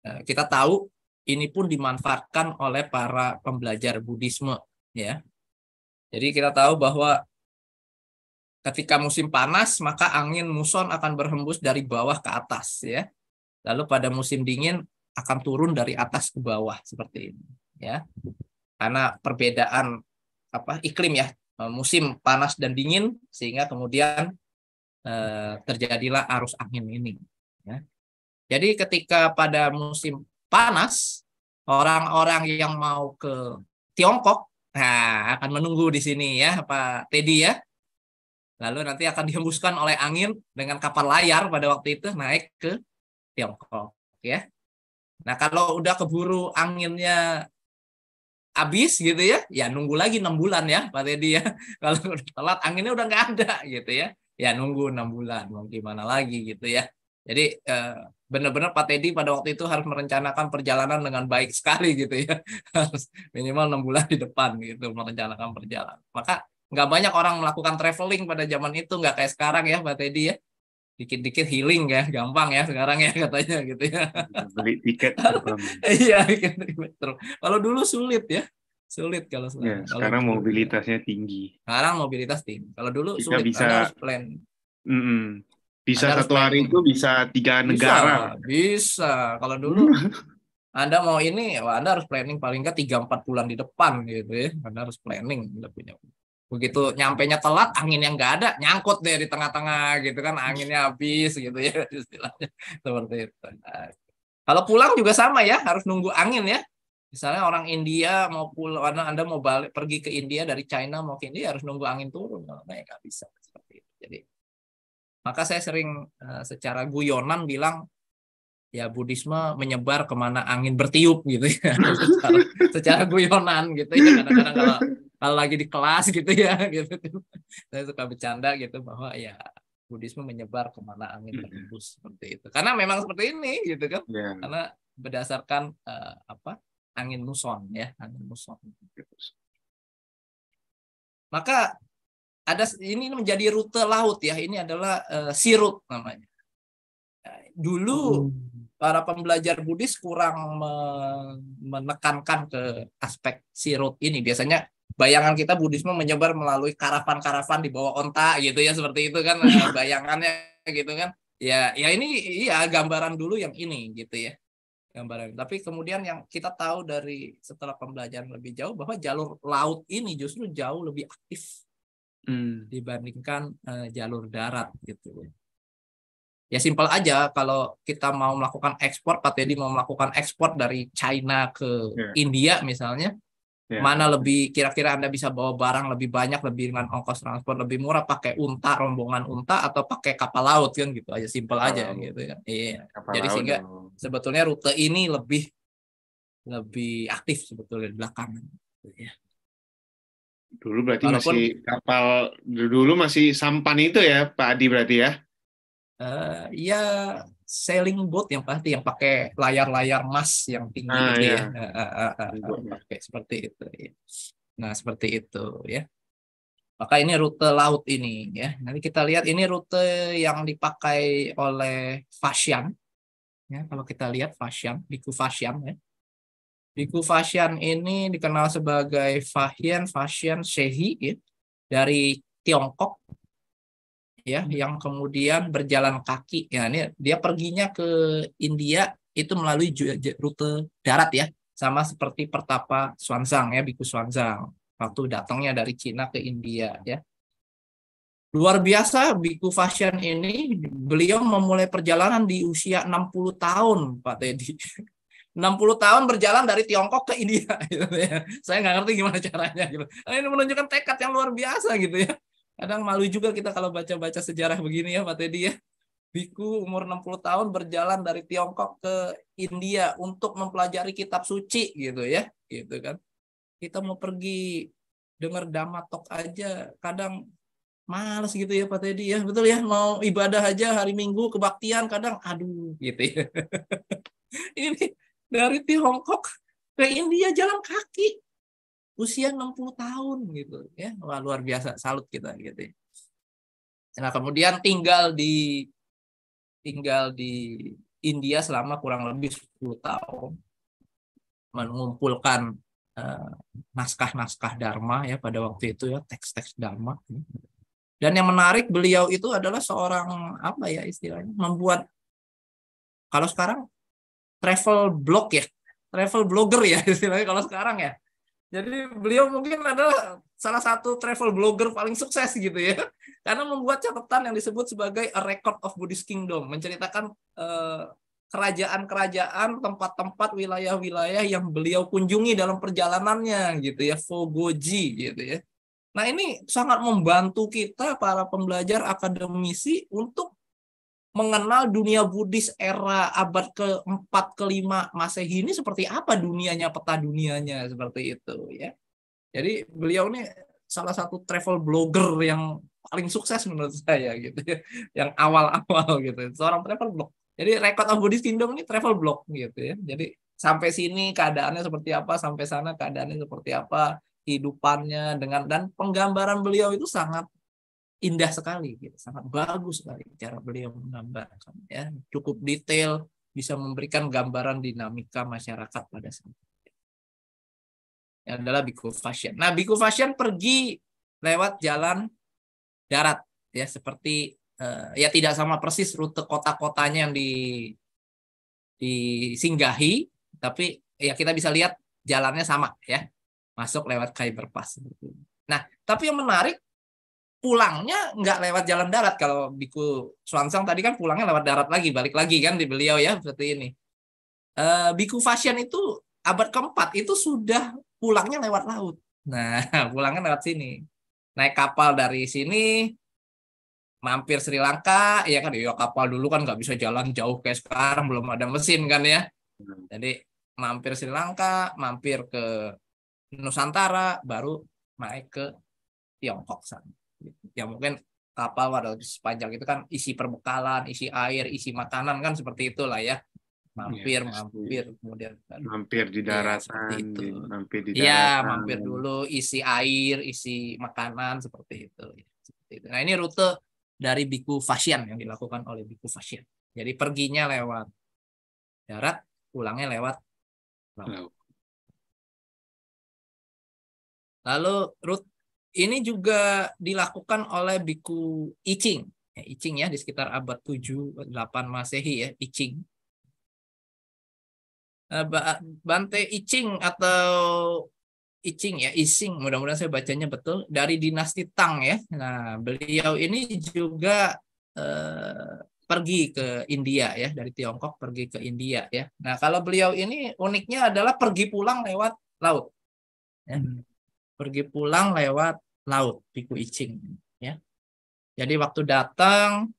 eh, kita tahu ini pun dimanfaatkan oleh para pembelajar Budisme ya. Jadi kita tahu bahwa ketika musim panas maka angin muson akan berhembus dari bawah ke atas ya. Lalu pada musim dingin akan turun dari atas ke bawah seperti ini ya karena perbedaan apa iklim ya eh, musim panas dan dingin sehingga kemudian eh, terjadilah arus angin ini. Ya. Jadi ketika pada musim panas orang-orang yang mau ke Tiongkok nah, akan menunggu di sini ya Pak Teddy ya. Lalu nanti akan dihembuskan oleh angin dengan kapal layar pada waktu itu naik ke Tiongkok ya. Nah kalau udah keburu anginnya habis gitu ya, ya nunggu lagi enam bulan ya Pak Teddy ya. Kalau telat anginnya udah nggak ada gitu ya. Ya nunggu enam bulan, mau gimana lagi gitu ya. Jadi eh, benar-benar Pak Teddy pada waktu itu harus merencanakan perjalanan dengan baik sekali gitu ya. Harus minimal enam bulan di depan gitu merencanakan perjalanan. Maka nggak banyak orang melakukan traveling pada zaman itu, nggak kayak sekarang ya Pak Teddy ya dikit-dikit healing ya, gampang ya sekarang ya katanya gitu ya. Beli tiket Iya, Kalau dulu sulit ya. Sulit kalau sekarang. Ya, sekarang kalau mobilitasnya tinggi. Sekarang mobilitas tinggi. Kalau dulu Kita sulit bisa harus plan. Mm -mm. Bisa anda satu hari itu bisa tiga bisa, negara. Bisa, Kalau dulu Anda mau ini, Anda harus planning paling nggak tiga empat bulan di depan gitu ya. Anda harus planning Anda punya begitu nyampe nya telat angin yang nggak ada nyangkut deh di tengah-tengah gitu kan anginnya habis gitu ya istilahnya seperti itu kalau pulang juga sama ya harus nunggu angin ya misalnya orang India mau pulang anda, anda mau balik pergi ke India dari China mau ke India harus nunggu angin turun kalau nggak ya nggak bisa seperti itu jadi maka saya sering uh, secara guyonan bilang ya Budisme menyebar kemana angin bertiup gitu ya secara, secara guyonan gitu ya kadang-kadang kalau kalau lagi di kelas gitu ya gitu saya suka bercanda gitu bahwa ya Budisme menyebar kemana angin berhembus hmm. seperti itu karena memang seperti ini gitu kan ya. karena berdasarkan uh, apa angin muson ya angin muson maka ada ini menjadi rute laut ya ini adalah uh, sirut namanya dulu hmm. para pembelajar Budhis kurang menekankan ke aspek sirut ini biasanya bayangan kita Budisme menyebar melalui karavan-karavan di bawah onta gitu ya seperti itu kan eh, bayangannya gitu kan ya ya ini ya gambaran dulu yang ini gitu ya gambaran tapi kemudian yang kita tahu dari setelah pembelajaran lebih jauh bahwa jalur laut ini justru jauh lebih aktif hmm. dibandingkan uh, jalur darat gitu ya simpel aja kalau kita mau melakukan ekspor Pak Teddy mau melakukan ekspor dari China ke yeah. India misalnya Yeah. Mana lebih kira-kira Anda bisa bawa barang lebih banyak, lebih dengan ongkos transport lebih murah pakai unta, rombongan unta atau pakai kapal laut kan gitu aja, simple aja laut. gitu kan. Iya. yeah. Jadi sehingga dan... sebetulnya rute ini lebih lebih aktif sebetulnya di belakangan. Iya. Dulu berarti Walaupun, masih kapal dulu masih sampan itu ya Pak Adi berarti ya? Uh, ya sailing boat yang pasti yang pakai layar-layar emas yang tinggi ah, gitu iya. Eh, eh, eh, ya. Uh, uh, uh, seperti itu iya. Nah, seperti itu ya. Maka ini rute laut ini ya. Nanti kita lihat ini rute yang dipakai oleh fashion. Ya, kalau kita lihat fashion, Biku Fashian ya. Biku Fashian ini dikenal sebagai Fahian fashion Shehi ya, dari Tiongkok ya yang kemudian berjalan kaki ya ini dia perginya ke India itu melalui rute darat ya sama seperti pertapa Swansang ya biku Swansang waktu datangnya dari Cina ke India ya luar biasa biku Fashion ini beliau memulai perjalanan di usia 60 tahun Pak Teddy 60 tahun berjalan dari Tiongkok ke India gitu ya. Saya nggak ngerti gimana caranya gitu. Ini menunjukkan tekad yang luar biasa gitu ya kadang malu juga kita kalau baca-baca sejarah begini ya Pak Teddy ya. Biku umur 60 tahun berjalan dari Tiongkok ke India untuk mempelajari kitab suci gitu ya. Gitu kan. Kita mau pergi dengar damatok aja kadang males gitu ya Pak Teddy ya. Betul ya mau ibadah aja hari Minggu kebaktian kadang aduh gitu ya. Ini dari Tiongkok ke India jalan kaki usia 60 tahun gitu ya Wah, luar biasa salut kita gitu ya. nah kemudian tinggal di tinggal di India selama kurang lebih 10 tahun mengumpulkan eh, naskah-naskah uh, Dharma ya pada waktu itu ya teks-teks Dharma dan yang menarik beliau itu adalah seorang apa ya istilahnya membuat kalau sekarang travel blog ya travel blogger ya istilahnya kalau sekarang ya jadi beliau mungkin adalah salah satu travel blogger paling sukses gitu ya. Karena membuat catatan yang disebut sebagai A Record of Buddhist Kingdom, menceritakan eh, kerajaan-kerajaan, eh, tempat-tempat, wilayah-wilayah yang beliau kunjungi dalam perjalanannya gitu ya, Fogoji gitu ya. Nah, ini sangat membantu kita para pembelajar akademisi untuk mengenal dunia Buddhis era abad ke-4 ke-5 Masehi ini seperti apa dunianya peta dunianya seperti itu ya. Jadi beliau ini salah satu travel blogger yang paling sukses menurut saya gitu ya. Yang awal-awal gitu. Seorang travel blog. Jadi Record of Buddhist Kingdom ini travel blog gitu ya. Jadi sampai sini keadaannya seperti apa, sampai sana keadaannya seperti apa, kehidupannya dengan dan penggambaran beliau itu sangat indah sekali gitu sangat bagus sekali cara beliau menggambarkan ya cukup detail bisa memberikan gambaran dinamika masyarakat pada saat itu Yang adalah Biku Fashion. Nah Biku Fashion pergi lewat jalan darat ya seperti uh, ya tidak sama persis rute kota-kotanya yang di disinggahi tapi ya kita bisa lihat jalannya sama ya masuk lewat Khyber Pass. Nah tapi yang menarik pulangnya nggak lewat jalan darat kalau Biku Swansang tadi kan pulangnya lewat darat lagi balik lagi kan di beliau ya seperti ini uh, eh, Biku Fashion itu abad keempat itu sudah pulangnya lewat laut nah pulangnya lewat sini naik kapal dari sini mampir Sri Lanka ya kan ya kapal dulu kan nggak bisa jalan jauh kayak sekarang belum ada mesin kan ya hmm. jadi mampir Sri Lanka mampir ke Nusantara baru naik ke Tiongkok sana ya mungkin kapal pada sepanjang itu kan isi perbekalan, isi air, isi makanan kan seperti itulah ya. Mampir, ya, mampir, kemudian mampir di iya, daratan, ya, itu. Di, mampir di iya, daratan. Ya, mampir dulu isi air, isi makanan iya, seperti itu. Nah, ini rute dari Biku Fashion yang dilakukan oleh Biku Fashion. Jadi perginya lewat darat, pulangnya lewat laut. Lalu rute ini juga dilakukan oleh biku Icing. Ya, Icing ya di sekitar abad 7 8 Masehi ya, Icing. Eh, Bante Icing atau Icing ya, Icing, mudah-mudahan saya bacanya betul, dari dinasti Tang ya. Nah, beliau ini juga eh, pergi ke India ya, dari Tiongkok pergi ke India ya. Nah, kalau beliau ini uniknya adalah pergi pulang lewat laut. Ya. Pergi pulang lewat laut Piku Icing ya. Jadi waktu datang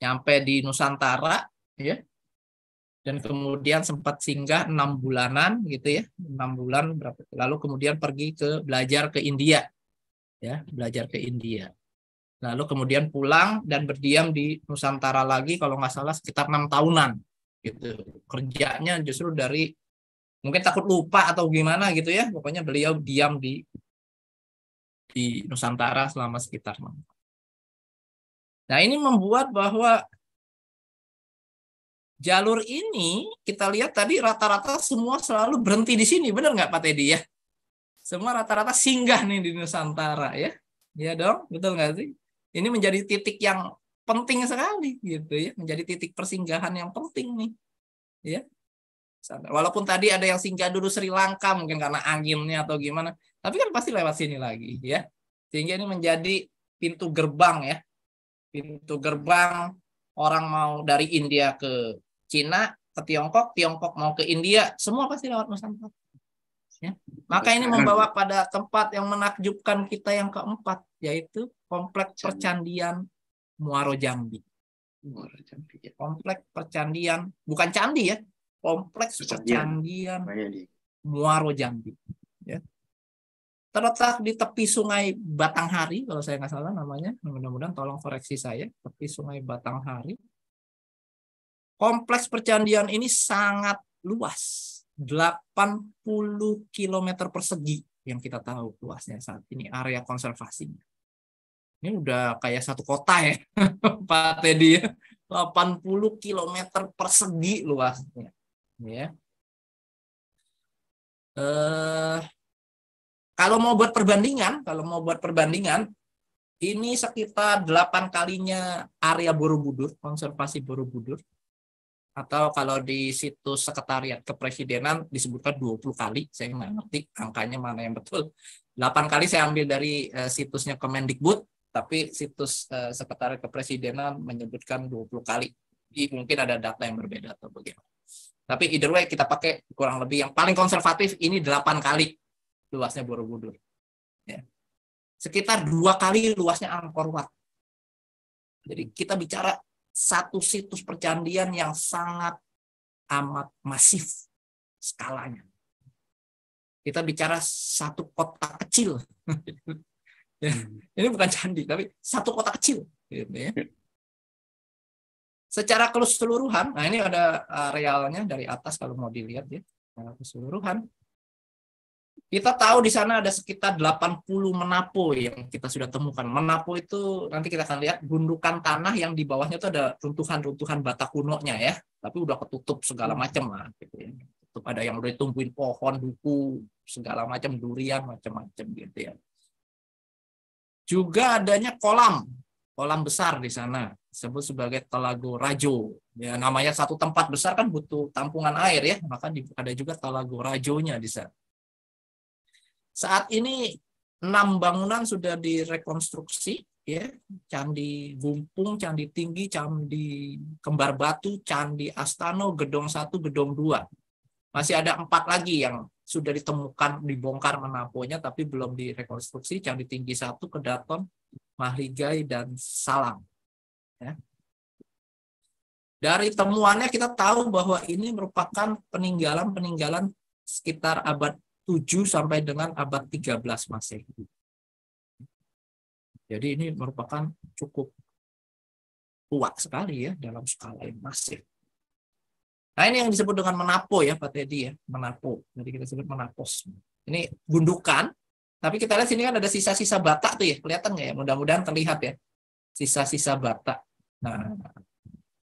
nyampe di Nusantara ya. Dan kemudian sempat singgah enam bulanan gitu ya, enam bulan berapa? Lalu kemudian pergi ke belajar ke India, ya belajar ke India. Lalu kemudian pulang dan berdiam di Nusantara lagi kalau nggak salah sekitar enam tahunan gitu. Kerjanya justru dari mungkin takut lupa atau gimana gitu ya pokoknya beliau diam di di Nusantara selama sekitar Nah, ini membuat bahwa jalur ini kita lihat tadi rata-rata semua selalu berhenti di sini, benar nggak Pak Teddy ya? Semua rata-rata singgah nih di Nusantara ya, ya dong, betul nggak sih? Ini menjadi titik yang penting sekali gitu ya, menjadi titik persinggahan yang penting nih, ya. Walaupun tadi ada yang singgah dulu Sri Lanka mungkin karena anginnya atau gimana, tapi kan pasti lewat sini lagi ya. Sehingga ini menjadi pintu gerbang ya. Pintu gerbang orang mau dari India ke Cina, ke Tiongkok, Tiongkok mau ke India, semua pasti lewat Nusantara. Ya. Maka ini membawa pada tempat yang menakjubkan kita yang keempat, yaitu komplek percandian Muaro Jambi. Muaro Jambi. Ya. Komplek percandian, bukan candi ya, kompleks percandian, percandian Muaro Jambi. Ya terletak di tepi sungai Batanghari kalau saya nggak salah namanya mudah-mudahan tolong koreksi saya tepi sungai Batanghari kompleks percandian ini sangat luas 80 km persegi yang kita tahu luasnya saat ini area konservasinya ini udah kayak satu kota ya Pak Teddy ya. delapan 80 km persegi luasnya ya eh kalau mau buat perbandingan, kalau mau buat perbandingan, ini sekitar 8 kalinya area Borobudur, konservasi Borobudur. Atau kalau di situs sekretariat kepresidenan disebutkan 20 kali, saya nggak ngerti angkanya mana yang betul. 8 kali saya ambil dari eh, situsnya Kemendikbud, tapi situs eh, sekretariat kepresidenan menyebutkan 20 kali. Jadi mungkin ada data yang berbeda atau bagaimana. Tapi either way kita pakai kurang lebih yang paling konservatif ini 8 kali luasnya Borobudur. Ya. Sekitar dua kali luasnya Angkor Wat. Jadi kita bicara satu situs percandian yang sangat amat masif skalanya. Kita bicara satu kota kecil. Ya, ini bukan candi, tapi satu kota kecil. Gitu ya. Secara keseluruhan, nah ini ada arealnya eh, dari atas kalau mau dilihat ya. keseluruhan, kita tahu di sana ada sekitar 80 menapo yang kita sudah temukan. Menapo itu nanti kita akan lihat gundukan tanah yang di bawahnya itu ada runtuhan-runtuhan bata kuno nya ya, tapi udah ketutup segala hmm. macam lah gitu ya. Tutup ada yang udah ditumbuhin pohon, duku, segala macam durian macam-macam gitu ya. Juga adanya kolam, kolam besar di sana disebut sebagai telago Rajo. Ya namanya satu tempat besar kan butuh tampungan air ya, maka ada juga telago Rajonya di sana. Saat ini enam bangunan sudah direkonstruksi, ya Candi Gumpung, Candi Tinggi, Candi Kembar Batu, Candi Astano, Gedong satu, Gedong dua. Masih ada empat lagi yang sudah ditemukan dibongkar menaponya tapi belum direkonstruksi Candi Tinggi satu, Kedaton, Mahligai dan Salang. Ya. Dari temuannya kita tahu bahwa ini merupakan peninggalan-peninggalan sekitar abad 7 sampai dengan abad 13 Masehi. Jadi ini merupakan cukup tua sekali ya dalam skala yang masif. Nah ini yang disebut dengan menapo ya Pak Teddy ya, menapo. Jadi kita sebut menapos. Ini gundukan, tapi kita lihat sini kan ada sisa-sisa bata tuh ya, kelihatan nggak ya? Mudah-mudahan terlihat ya, sisa-sisa bata. Nah,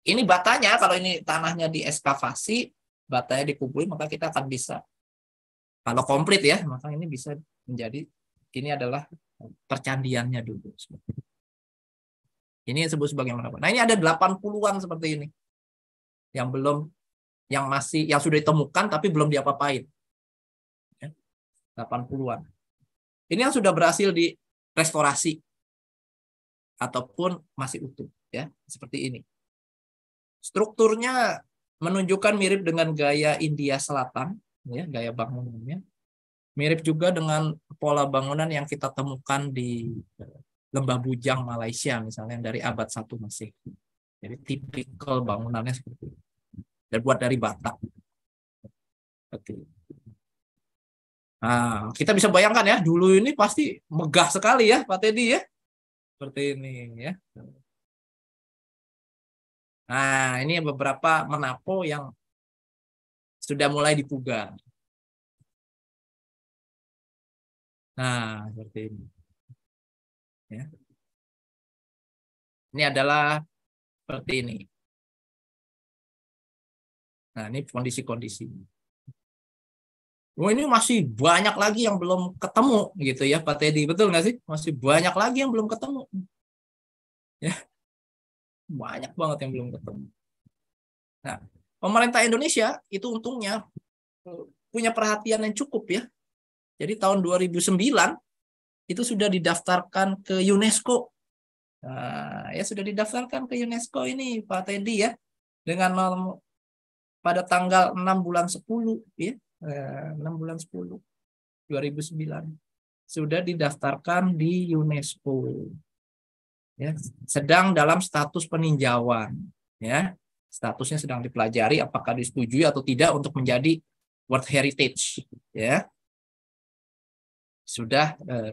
ini batanya kalau ini tanahnya dieskavasi, batanya dikumpulin maka kita akan bisa kalau komplit ya, maka ini bisa menjadi ini adalah percandiannya dulu. Ini sebut sebagai apa? Nah, ini ada 80-an seperti ini. Yang belum yang masih yang sudah ditemukan tapi belum diapa-apain. 80-an. Ya, ini yang sudah berhasil di restorasi ataupun masih utuh ya, seperti ini. Strukturnya menunjukkan mirip dengan gaya India Selatan ya gaya bangunannya. Mirip juga dengan pola bangunan yang kita temukan di eh, Lembah Bujang Malaysia misalnya dari abad satu masih Jadi tipikal bangunannya seperti itu. Dan buat dari bata. Oke. Nah, kita bisa bayangkan ya, dulu ini pasti megah sekali ya Pak Teddy ya. Seperti ini ya. Nah, ini beberapa menapo yang sudah mulai dipugar. Nah, seperti ini. Ya. Ini adalah seperti ini. Nah, ini kondisi kondisi Oh, ini masih banyak lagi yang belum ketemu gitu ya Pak Teddy. Betul nggak sih? Masih banyak lagi yang belum ketemu. Ya. Banyak banget yang belum ketemu. Nah, Pemerintah Indonesia itu untungnya eh, punya perhatian yang cukup ya. Jadi tahun 2009 itu sudah didaftarkan ke UNESCO. Nah, ya sudah didaftarkan ke UNESCO ini Pak Teddy ya dengan norm, pada tanggal 6 bulan 10 ya. 6 eh, bulan 10 2009 sudah didaftarkan di UNESCO. Ya, sedang dalam status peninjauan ya statusnya sedang dipelajari apakah disetujui atau tidak untuk menjadi World Heritage ya sudah eh,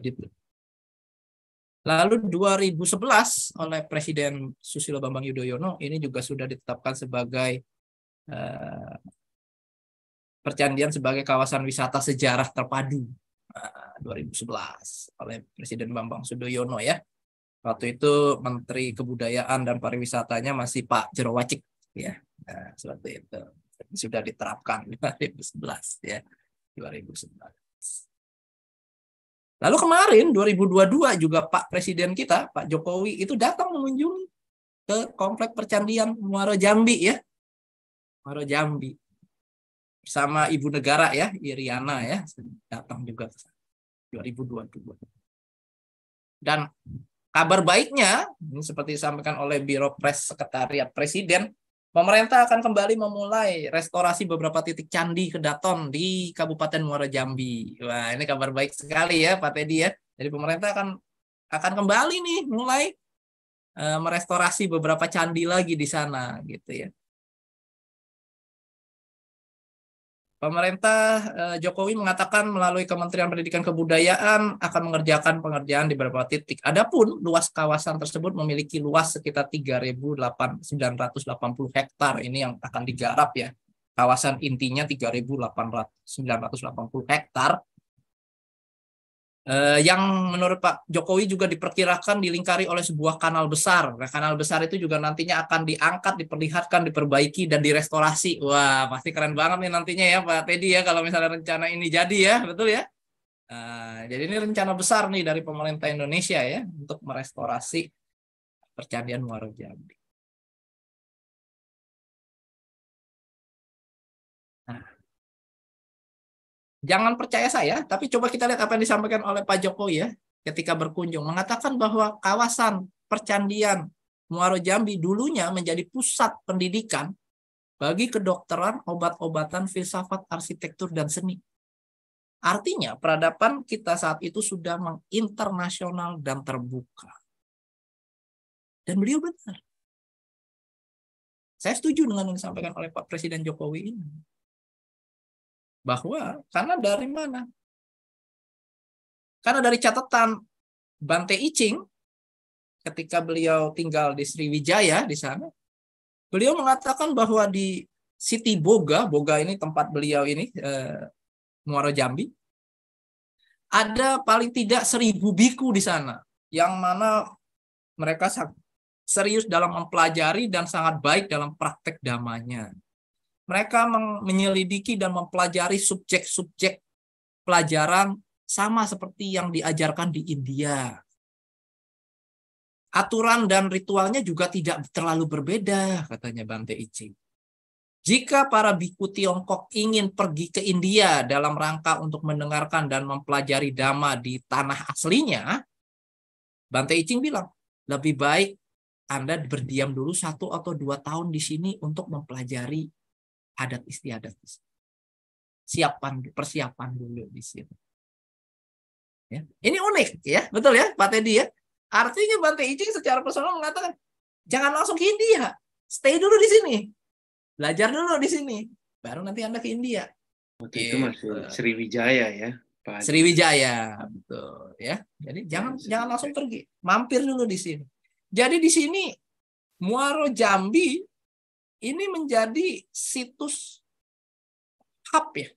Lalu dua Lalu 2011 oleh Presiden Susilo Bambang Yudhoyono ini juga sudah ditetapkan sebagai eh, percandian sebagai kawasan wisata sejarah terpadu nah, ribu 2011 oleh Presiden Bambang Sudoyono ya. Waktu itu Menteri Kebudayaan dan Pariwisatanya masih Pak Jero Wacik ya nah, seperti itu sudah diterapkan 2011 ya 2011 lalu kemarin 2022 juga Pak Presiden kita Pak Jokowi itu datang mengunjungi ke komplek percandian Muaro Jambi ya Muaro Jambi bersama Ibu Negara ya Iriana ya datang juga 2022 dan kabar baiknya ini seperti disampaikan oleh Biro Pres Sekretariat Presiden Pemerintah akan kembali memulai restorasi beberapa titik candi kedaton di Kabupaten Muara Jambi. Wah, ini kabar baik sekali ya Pak Teddy ya. Jadi pemerintah akan akan kembali nih mulai uh, merestorasi beberapa candi lagi di sana gitu ya. Pemerintah eh, Jokowi mengatakan melalui Kementerian Pendidikan Kebudayaan akan mengerjakan pengerjaan di beberapa titik. Adapun luas kawasan tersebut memiliki luas sekitar 3.980 hektar. Ini yang akan digarap ya. Kawasan intinya 3.980 hektar Uh, yang menurut Pak Jokowi juga diperkirakan dilingkari oleh sebuah kanal besar. Nah, kanal besar itu juga nantinya akan diangkat, diperlihatkan, diperbaiki dan direstorasi. Wah, pasti keren banget nih nantinya ya Pak Teddy ya kalau misalnya rencana ini jadi ya, betul ya? Uh, jadi ini rencana besar nih dari pemerintah Indonesia ya untuk merestorasi percandian Muara Jambi. jangan percaya saya, tapi coba kita lihat apa yang disampaikan oleh Pak Jokowi ya ketika berkunjung mengatakan bahwa kawasan Percandian Muaro Jambi dulunya menjadi pusat pendidikan bagi kedokteran, obat-obatan, filsafat, arsitektur dan seni. Artinya peradaban kita saat itu sudah menginternasional dan terbuka. Dan beliau benar. Saya setuju dengan yang disampaikan oleh Pak Presiden Jokowi ini bahwa karena dari mana? Karena dari catatan Bante Icing ketika beliau tinggal di Sriwijaya di sana, beliau mengatakan bahwa di Siti Boga, Boga ini tempat beliau ini eh, Muara Jambi, ada paling tidak seribu biku di sana, yang mana mereka serius dalam mempelajari dan sangat baik dalam praktek damanya mereka menyelidiki dan mempelajari subjek-subjek pelajaran sama seperti yang diajarkan di India. Aturan dan ritualnya juga tidak terlalu berbeda, katanya Bante Ichi. Jika para biku Tiongkok ingin pergi ke India dalam rangka untuk mendengarkan dan mempelajari dhamma di tanah aslinya, Bante Icing bilang, lebih baik Anda berdiam dulu satu atau dua tahun di sini untuk mempelajari adat istiadat. Siapan persiapan dulu di sini. Ya. Ini unik ya, betul ya Pak Teddy ya. Artinya Bante Icing secara personal mengatakan jangan langsung ke India, stay dulu di sini, belajar dulu di sini, baru nanti anda ke India. Oke, itu gitu. masih Sriwijaya ya. Pak Sriwijaya, betul ya. Jadi ya, jangan ya, jangan langsung pergi, mampir dulu di sini. Jadi di sini Muaro Jambi ini menjadi situs hub ya,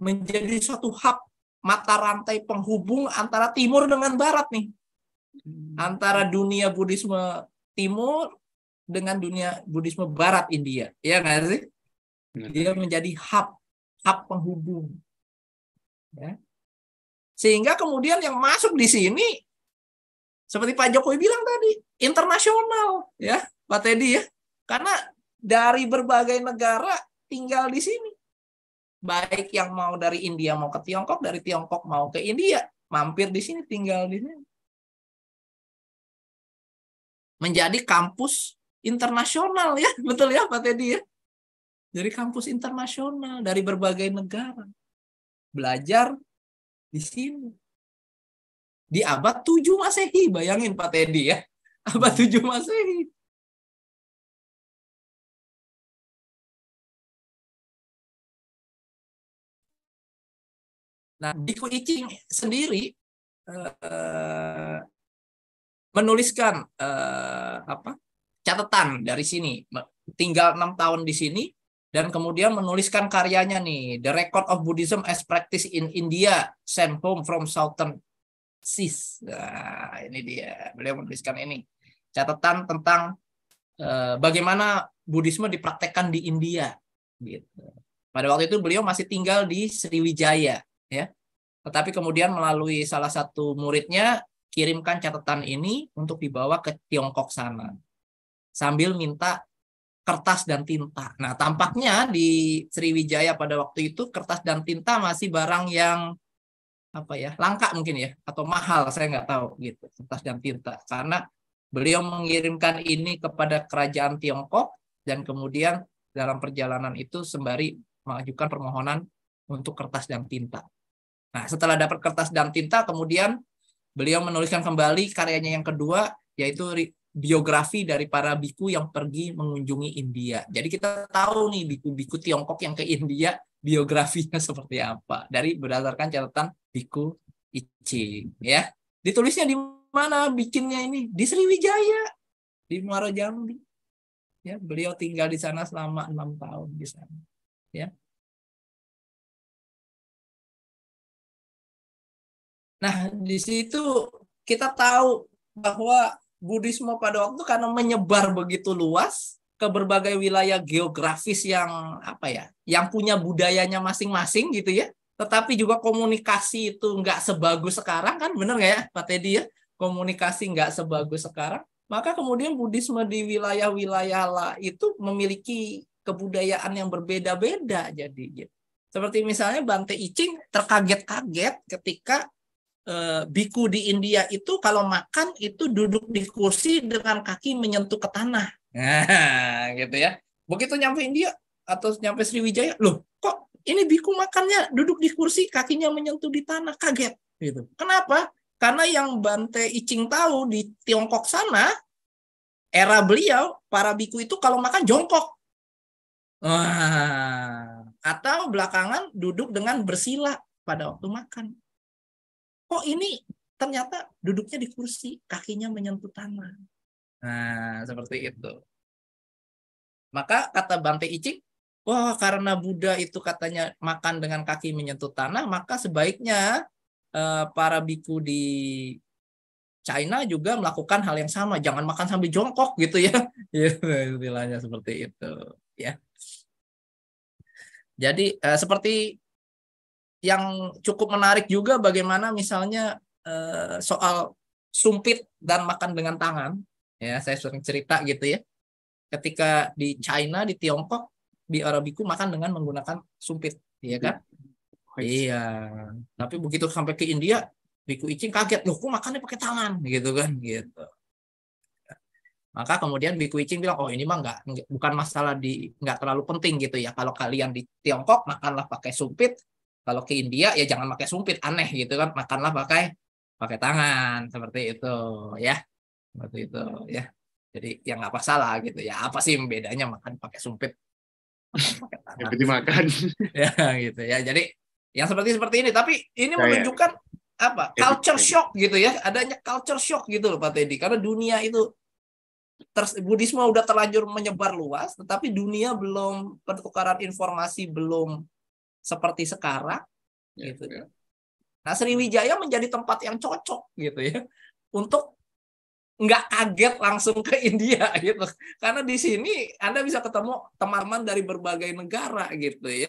menjadi suatu hub mata rantai penghubung antara timur dengan barat nih. Hmm. Antara dunia Buddhisme timur dengan dunia Buddhisme barat India. Ya nggak sih? Dia menjadi hub, hub penghubung. Ya. Sehingga kemudian yang masuk di sini seperti Pak Jokowi bilang tadi, internasional ya, Pak Teddy ya. Karena dari berbagai negara tinggal di sini. Baik yang mau dari India mau ke Tiongkok, dari Tiongkok mau ke India, mampir di sini, tinggal di sini. Menjadi kampus internasional ya, betul ya Pak Teddy ya? Dari kampus internasional, dari berbagai negara. Belajar di sini. Di abad 7 Masehi, bayangin Pak Teddy ya. Abad 7 hmm. Masehi Nah, Biku Iking sendiri eh, menuliskan eh, apa catatan dari sini, tinggal enam tahun di sini dan kemudian menuliskan karyanya nih, The Record of Buddhism as Practice in India, sent home from Southern Seas. Nah, ini dia, beliau menuliskan ini catatan tentang eh, bagaimana Buddhisme dipraktekkan di India. Gitu. Pada waktu itu beliau masih tinggal di Sriwijaya ya. Tetapi kemudian melalui salah satu muridnya kirimkan catatan ini untuk dibawa ke Tiongkok sana. Sambil minta kertas dan tinta. Nah, tampaknya di Sriwijaya pada waktu itu kertas dan tinta masih barang yang apa ya langka mungkin ya atau mahal saya nggak tahu gitu kertas dan tinta karena beliau mengirimkan ini kepada kerajaan Tiongkok dan kemudian dalam perjalanan itu sembari mengajukan permohonan untuk kertas dan tinta Nah, setelah dapat kertas dan tinta, kemudian beliau menuliskan kembali karyanya yang kedua, yaitu biografi dari para biku yang pergi mengunjungi India. Jadi kita tahu nih biku-biku Tiongkok yang ke India biografinya seperti apa dari berdasarkan catatan biku Iching ya. Ditulisnya di mana bikinnya ini? Di Sriwijaya di Muara Jambi. Ya, beliau tinggal di sana selama enam tahun di sana. Ya. Nah, iya. di situ kita tahu bahwa Buddhisme pada waktu karena menyebar begitu luas ke berbagai wilayah geografis yang apa ya, yang punya budayanya masing-masing gitu ya. Tetapi juga komunikasi itu nggak sebagus sekarang kan, bener nggak ya Pak Teddy ya? Komunikasi nggak sebagus sekarang. Maka kemudian Buddhisme di wilayah-wilayah lah itu memiliki kebudayaan yang berbeda-beda jadi gitu. Seperti misalnya Bante Icing terkaget-kaget ketika Eh, biku di India itu kalau makan itu duduk di kursi dengan kaki menyentuh ke tanah. Nah, gitu ya. Begitu nyampe India atau nyampe Sriwijaya, loh kok ini biku makannya duduk di kursi kakinya menyentuh di tanah kaget gitu. Kenapa? Karena yang Bante Icing tahu di Tiongkok sana era beliau para biku itu kalau makan jongkok. Wah. Atau belakangan duduk dengan bersila pada waktu makan kok ini ternyata duduknya di kursi, kakinya menyentuh tanah. Nah, seperti itu. Maka kata Bante Icing, wah karena Buddha itu katanya makan dengan kaki menyentuh tanah, maka sebaiknya eh, para biku di China juga melakukan hal yang sama. Jangan makan sambil jongkok gitu ya. ya istilahnya seperti itu. Ya. Jadi eh, seperti yang cukup menarik juga bagaimana misalnya eh, soal sumpit dan makan dengan tangan ya saya sering cerita gitu ya ketika di China di Tiongkok di Arabiku makan dengan menggunakan sumpit ya kan oh, iya tapi begitu sampai ke India Biku Icing kaget loh kok makannya pakai tangan gitu kan gitu maka kemudian Biku Icing bilang oh ini mah nggak bukan masalah di nggak terlalu penting gitu ya kalau kalian di Tiongkok makanlah pakai sumpit kalau ke India ya jangan pakai sumpit, aneh gitu kan. Makanlah pakai pakai tangan seperti itu ya. Seperti itu ya. Jadi ya nggak apa salah gitu ya. Apa sih bedanya makan pakai sumpit? Pakai tangan. makan ya gitu ya. Jadi yang seperti seperti ini tapi ini menunjukkan apa culture gitu. shock gitu ya adanya culture shock gitu loh Pak Teddy karena dunia itu terus Budisme udah terlanjur menyebar luas tetapi dunia belum pertukaran informasi belum seperti sekarang ya, gitu ya. ya. Nah, Sriwijaya menjadi tempat yang cocok gitu ya untuk nggak kaget langsung ke India gitu. Karena di sini Anda bisa ketemu teman-teman dari berbagai negara gitu ya.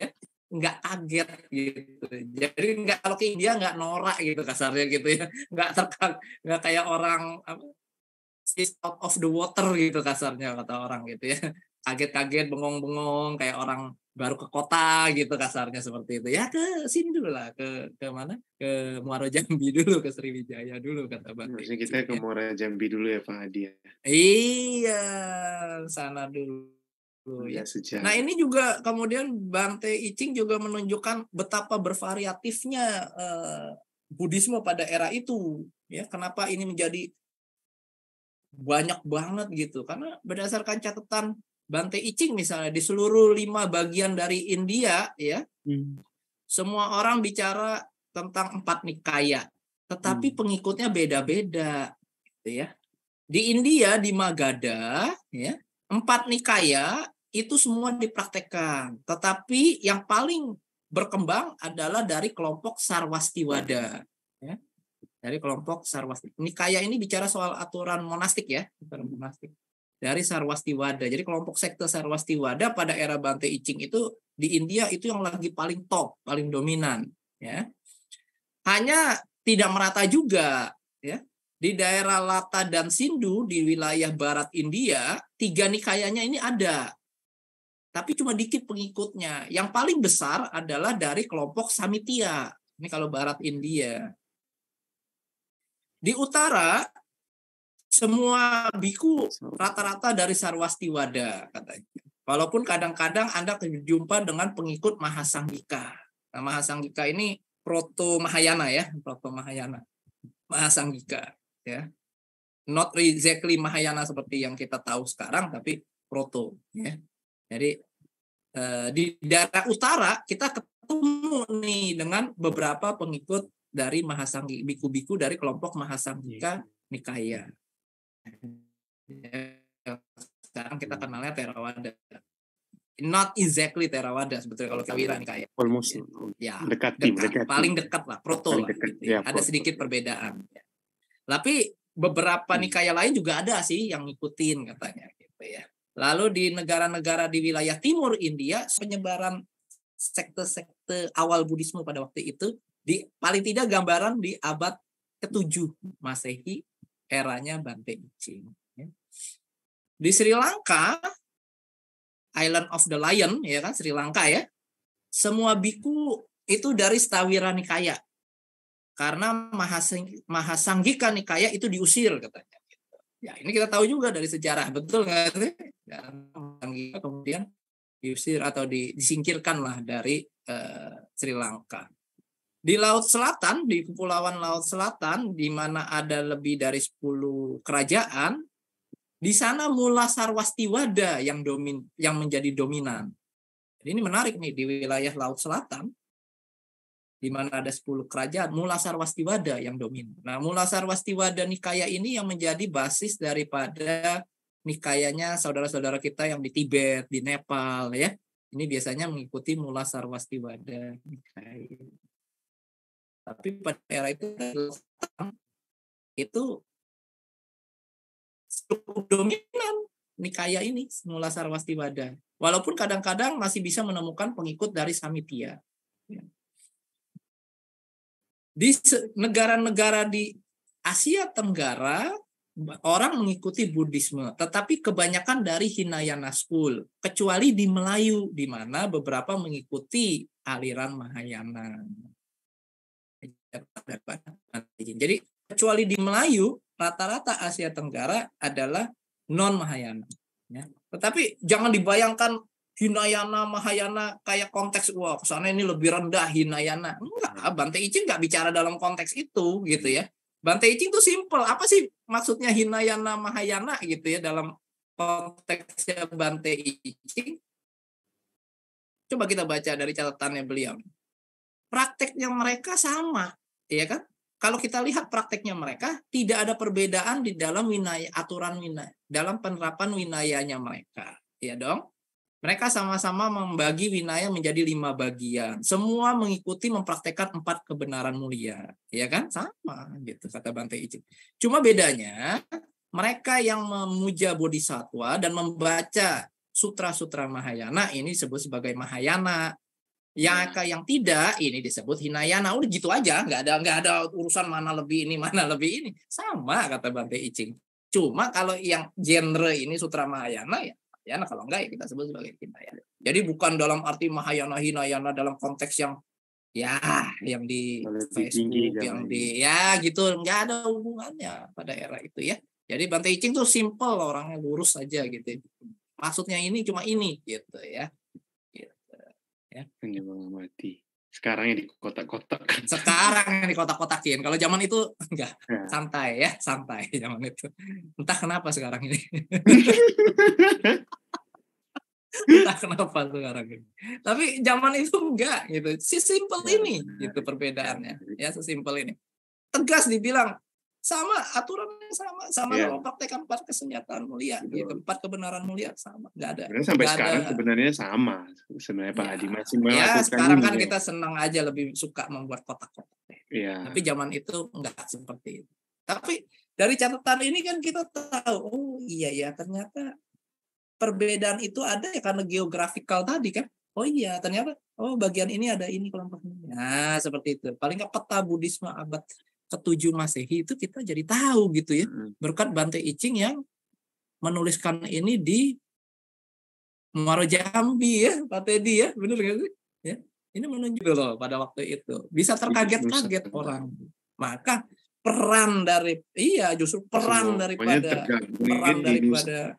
Nggak kaget gitu. Jadi nggak kalau ke India nggak norak gitu kasarnya gitu ya. Nggak terkag nggak kayak orang apa, out of the water gitu kasarnya kata orang gitu ya kaget-kaget bengong-bengong kayak orang baru ke kota gitu kasarnya seperti itu ya ke sini dulu lah ke ke mana ke Muara Jambi dulu ke Sriwijaya dulu kata Pak. Maksudnya kita ke ya. Muara Jambi dulu ya Pak Adi. Ya. Iya sana dulu. Ya. Sejarah. Nah ini juga kemudian Bang T. Icing juga menunjukkan betapa bervariatifnya eh, Buddhisme pada era itu. Ya kenapa ini menjadi banyak banget gitu karena berdasarkan catatan Bante Icing misalnya di seluruh lima bagian dari India ya hmm. semua orang bicara tentang empat nikaya tetapi hmm. pengikutnya beda-beda gitu ya di India di Magadha ya empat nikaya itu semua dipraktekkan tetapi yang paling berkembang adalah dari kelompok Sarwastiwada ya dari kelompok Sarwasti nikaya ini bicara soal aturan monastik ya aturan monastik dari Sarwastiwada. Jadi kelompok sekte Sarwastiwada pada era Bante Icing itu di India itu yang lagi paling top, paling dominan, ya. Hanya tidak merata juga, ya. Di daerah Lata dan Sindu di wilayah barat India, tiga nikayanya ini ada. Tapi cuma dikit pengikutnya. Yang paling besar adalah dari kelompok Samitiya. Ini kalau barat India. Di utara semua biku rata-rata dari Sarwastiwada katanya. Walaupun kadang-kadang Anda berjumpa dengan pengikut Mahasanggika. Nah, Mahasanggika ini proto Mahayana ya, proto Mahayana. Mahasanggika ya. Not exactly Mahayana seperti yang kita tahu sekarang tapi proto ya. Jadi eh, di daerah utara kita ketemu nih dengan beberapa pengikut dari Mahasanggika, biku-biku dari kelompok Mahasanggika iya. Nikaya Iya, sekarang kita kenalnya hmm. Terawada not exactly Terawada sebetulnya kalau kawiran kayak almost iya. ya, ya dekat, dekat, dekat paling dekat lah proto lah dekat, gitu. ya, ya ada sedikit perbedaan ya. tapi beberapa hmm. nikaya lain juga ada sih yang ngikutin katanya gitu ya lalu di negara-negara di wilayah timur India penyebaran sekte-sekte awal Buddhisme pada waktu itu di paling tidak gambaran di abad ketujuh Masehi eranya Bante Icing. Ya. Di Sri Lanka, Island of the Lion, ya kan Sri Lanka ya, semua biku itu dari Stawira Nikaya. Karena Mahasanggika Nikaya itu diusir katanya. Gitu. Ya ini kita tahu juga dari sejarah, betul nggak sih? Ya, Mahasanggika kemudian diusir atau disingkirkan lah dari uh, Sri Lanka. Di Laut Selatan, di Kepulauan Laut Selatan, di mana ada lebih dari 10 kerajaan, di sana mula Sarwastiwada yang domin, yang menjadi dominan. Jadi ini menarik nih di wilayah Laut Selatan, di mana ada 10 kerajaan, mula Sarwastiwada yang dominan. Nah, mula Sarwastiwada Nikaya ini yang menjadi basis daripada nikayanya saudara-saudara kita yang di Tibet, di Nepal ya. Ini biasanya mengikuti mula Sarwastiwada Nikaya. Tapi pada era itu itu cukup dominan Nikaya ini Mula Sarwasti Wada. Walaupun kadang-kadang masih bisa menemukan pengikut dari Samitya. Di negara-negara di Asia Tenggara orang mengikuti Buddhisme, tetapi kebanyakan dari Hinayana school, kecuali di Melayu di mana beberapa mengikuti aliran Mahayana. Jadi kecuali di Melayu rata-rata Asia Tenggara adalah non Mahayana. Ya. Tetapi jangan dibayangkan Hinayana Mahayana kayak konteks wah kesana ini lebih rendah Hinayana. Enggak, hmm. Bante Icing nggak bicara dalam konteks itu gitu ya. Bante Icing tuh simple. Apa sih maksudnya Hinayana Mahayana gitu ya dalam konteksnya Bante Icing? Coba kita baca dari catatannya beliau. Prakteknya mereka sama ya kan? Kalau kita lihat prakteknya mereka, tidak ada perbedaan di dalam wilayah aturan wilayah, dalam penerapan winayanya mereka, ya dong. Mereka sama-sama membagi wilayah menjadi lima bagian. Semua mengikuti mempraktekkan empat kebenaran mulia, ya kan? Sama gitu kata Bante Icik. Cuma bedanya mereka yang memuja bodhisatwa dan membaca sutra-sutra Mahayana ini disebut sebagai Mahayana yang ke yang tidak ini disebut hinayana udah gitu aja nggak ada nggak ada urusan mana lebih ini mana lebih ini sama kata Bante Icing cuma kalau yang genre ini sutra mahayana ya Mahayana kalau enggak ya kita sebut sebagai hinayana jadi bukan dalam arti mahayana hinayana dalam konteks yang ya yang di Facebook yang di ya gitu nggak ada hubungannya pada era itu ya jadi Bante Icing tuh simple orangnya lurus aja gitu maksudnya ini cuma ini gitu ya ya penyembah mati sekarang ini di kotak-kotak sekarang ini di kotak-kotakin kalau zaman itu enggak ya. santai ya santai zaman itu entah kenapa sekarang ini entah kenapa sekarang ini tapi zaman itu enggak gitu simple ya, ini ya. gitu perbedaannya ya sesimpel ini tegas dibilang sama aturannya sama sama yeah. dalam empat kesenjataan mulia gitu. empat kebenaran mulia sama nggak ada sebenarnya sampai sekarang ada. sebenarnya sama sebenarnya Pak yeah. Adi masih iya, melakukan ya sekarang kan ya. kita senang aja lebih suka membuat kotak-kotak yeah. tapi zaman itu nggak seperti itu tapi dari catatan ini kan kita tahu oh iya ya ternyata perbedaan itu ada ya karena geografikal tadi kan oh iya ternyata oh bagian ini ada ini kelompoknya nah seperti itu paling nggak peta budisme abad ketujuh Masehi itu kita jadi tahu gitu ya. Berkat Bante Icing yang menuliskan ini di Muaro Jambi ya, Pak Teddy ya, benar nggak sih? Ya, ini menunjuk loh pada waktu itu. Bisa terkaget-kaget orang. Maka peran dari iya justru peran Semua, daripada peran daripada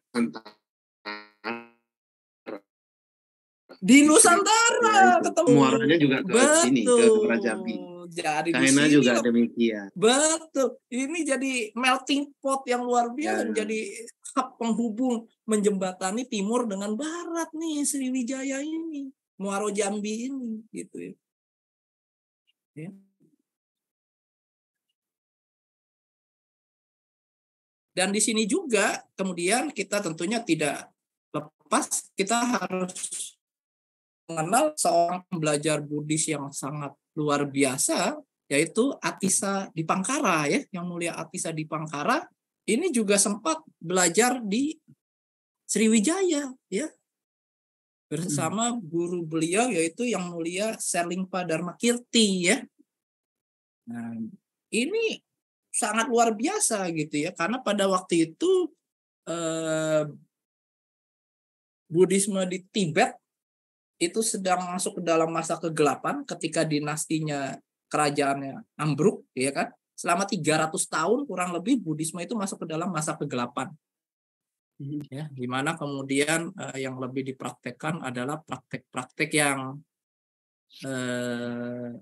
di Nusantara iya, ketemu muaranya juga ke Betul. sini ke Kerajaan jadi China di sini juga demikian. Betul. Ini jadi melting pot yang luar ya. biasa ya. menjadi hub penghubung menjembatani timur dengan barat nih Sriwijaya ini, Muaro Jambi ini gitu ya. ya. Dan di sini juga kemudian kita tentunya tidak lepas kita harus mengenal seorang belajar Buddhis yang sangat luar biasa yaitu Atisa di Pangkara ya, yang mulia Atisa di Pangkara ini juga sempat belajar di Sriwijaya ya bersama hmm. guru beliau yaitu yang mulia Serlingpa Dharma Kirti ya. Nah, ini sangat luar biasa gitu ya karena pada waktu itu eh, Buddhisme di Tibet itu sedang masuk ke dalam masa kegelapan ketika dinastinya kerajaannya ambruk, ya kan? Selama 300 tahun kurang lebih Budisme itu masuk ke dalam masa kegelapan. Hmm. Ya, gimana kemudian eh, yang lebih dipraktekkan adalah praktek-praktek yang eh,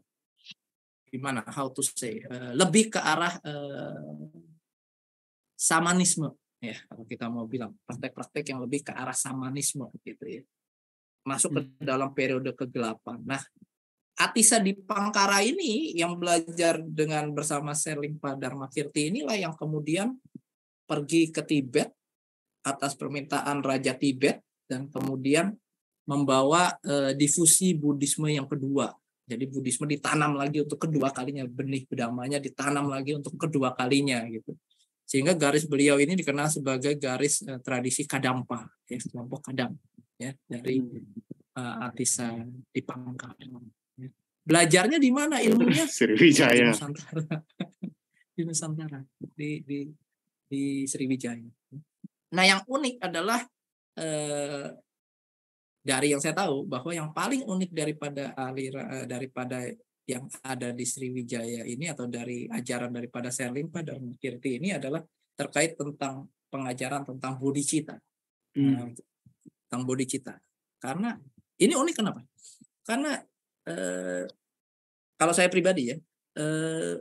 gimana how to say eh, lebih ke arah eh, samanisme ya kalau kita mau bilang praktek-praktek yang lebih ke arah samanisme gitu ya masuk ke hmm. dalam periode kegelapan. Nah, Atisa di Pangkara ini yang belajar dengan bersama Padarma Kirti inilah yang kemudian pergi ke Tibet atas permintaan Raja Tibet dan kemudian membawa e, difusi Buddhisme yang kedua. Jadi Buddhisme ditanam lagi untuk kedua kalinya, benih bedamanya ditanam lagi untuk kedua kalinya gitu. Sehingga garis beliau ini dikenal sebagai garis e, tradisi Kadampa, ya, kelompok Kadampa ya dari uh, hmm. eh, Atisa di pangkal ya. Belajarnya di mana ilmunya? Sriwijaya. Di Nusantara. di Nusantara di di di Sriwijaya. Nah, yang unik adalah eh, dari yang saya tahu bahwa yang paling unik daripada aliran eh, daripada yang ada di Sriwijaya ini atau dari ajaran daripada Serlimpa dan Kirti ini adalah terkait tentang pengajaran tentang bodhicitta. Hmm. Nah, tentang body Cita. Karena ini unik kenapa? Karena eh, kalau saya pribadi ya, eh,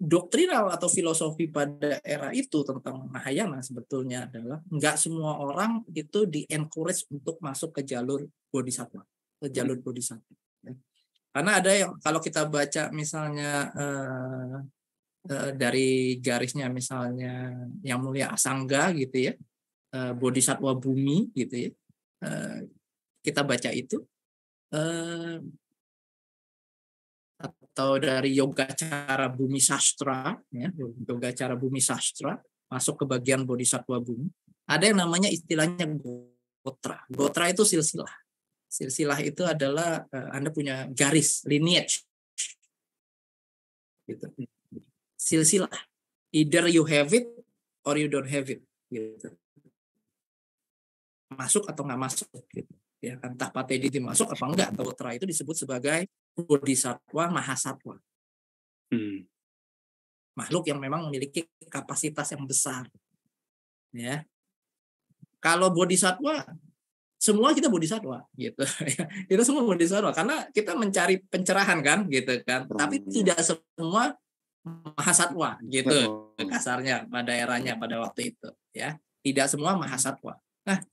doktrinal atau filosofi pada era itu tentang Mahayana sebetulnya adalah nggak semua orang itu di encourage untuk masuk ke jalur bodhisattva, ke jalur hmm. bodhisattva. Ya. Karena ada yang kalau kita baca misalnya eh, eh, dari garisnya misalnya yang mulia Asangga gitu ya, uh, eh, Bodhisatwa Bumi gitu ya. Uh, kita baca itu uh, atau dari yoga cara bumi sastra ya, yoga cara bumi sastra masuk ke bagian Bodhisatwa Bumi. Ada yang namanya istilahnya gotra. Gotra itu silsilah. Silsilah itu adalah uh, Anda punya garis, lineage. Gitu. Silsilah. Either you have it or you don't have it. Gitu masuk atau nggak masuk gitu ya entah kan, patedi itu masuk apa enggak atau tera itu disebut sebagai bodhisatwa mahasatwa hmm. makhluk yang memang memiliki kapasitas yang besar ya kalau bodhisatwa semua kita bodhisatwa gitu kita semua bodhisatwa karena kita mencari pencerahan kan gitu kan hmm. tapi tidak semua mahasatwa gitu kasarnya pada eranya pada waktu itu ya tidak semua mahasatwa nah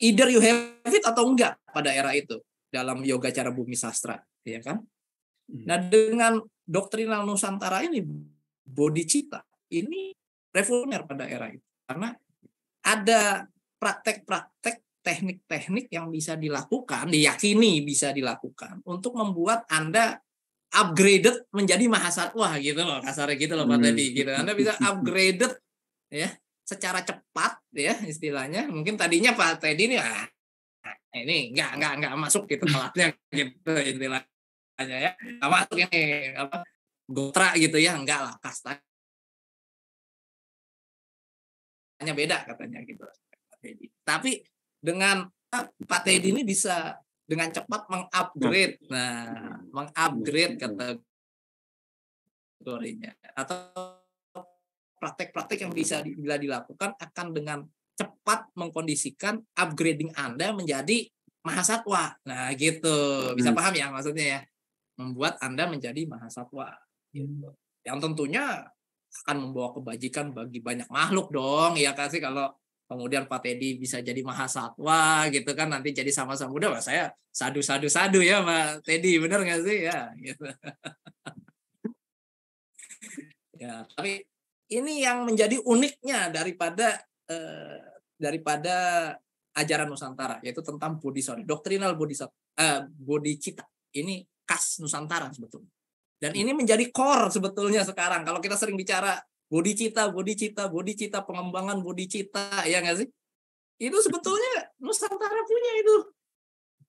either you have it atau enggak pada era itu dalam yoga cara bumi sastra, ya kan? Hmm. Nah, dengan doktrinal Nusantara ini bodhicitta ini revolusioner pada era itu karena ada praktek-praktek teknik-teknik yang bisa dilakukan, diyakini bisa dilakukan untuk membuat Anda upgraded menjadi mahasatwa gitu loh, kasarnya gitu loh Pak hmm. tadi, gitu. Anda bisa upgraded ya secara cepat ya istilahnya mungkin tadinya Pak Teddy ini ah, ini nggak nggak nggak masuk gitu telatnya gitu istilahnya ya nggak masuk ini apa gotra gitu ya enggak lah kasta hanya beda katanya gitu Pak Teddy tapi dengan ah, Pak Teddy ini bisa dengan cepat mengupgrade nah, nah mengupgrade kategorinya atau praktek-praktek yang bisa bila dilakukan akan dengan cepat mengkondisikan upgrading Anda menjadi mahasatwa. Nah, gitu. Bisa hmm. paham ya maksudnya ya? Membuat Anda menjadi mahasatwa gitu. Hmm. Yang tentunya akan membawa kebajikan bagi banyak makhluk dong, ya kan sih kalau kemudian Pak Teddy bisa jadi mahasatwa gitu kan nanti jadi sama-sama udah Pak saya sadu-sadu sadu ya Pak Teddy bener nggak sih ya gitu. ya tapi ini yang menjadi uniknya daripada eh, daripada ajaran Nusantara yaitu tentang bodhisattva, doktrinal bodhisattva, eh, bodhicitta. Ini khas Nusantara sebetulnya. Dan ini menjadi core sebetulnya sekarang. Kalau kita sering bicara bodhicitta, bodhicitta, bodhicitta, pengembangan bodhicitta, ya nggak sih? Itu sebetulnya Nusantara punya itu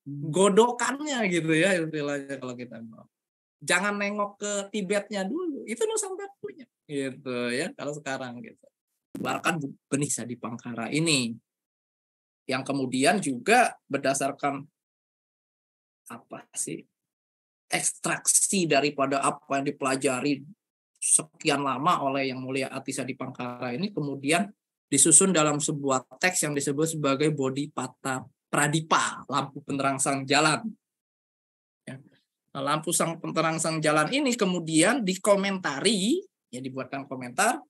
godokannya gitu ya istilahnya kalau kita mau. Jangan nengok ke Tibetnya dulu. Itu Nusantara punya gitu ya kalau sekarang gitu bahkan benih di Pangkara ini yang kemudian juga berdasarkan apa sih ekstraksi daripada apa yang dipelajari sekian lama oleh yang mulia Atisa di Pangkara ini kemudian disusun dalam sebuah teks yang disebut sebagai body pata pradipa lampu penerang sang jalan ya. nah, lampu sang penerang sang jalan ini kemudian dikomentari ya dibuatkan komentar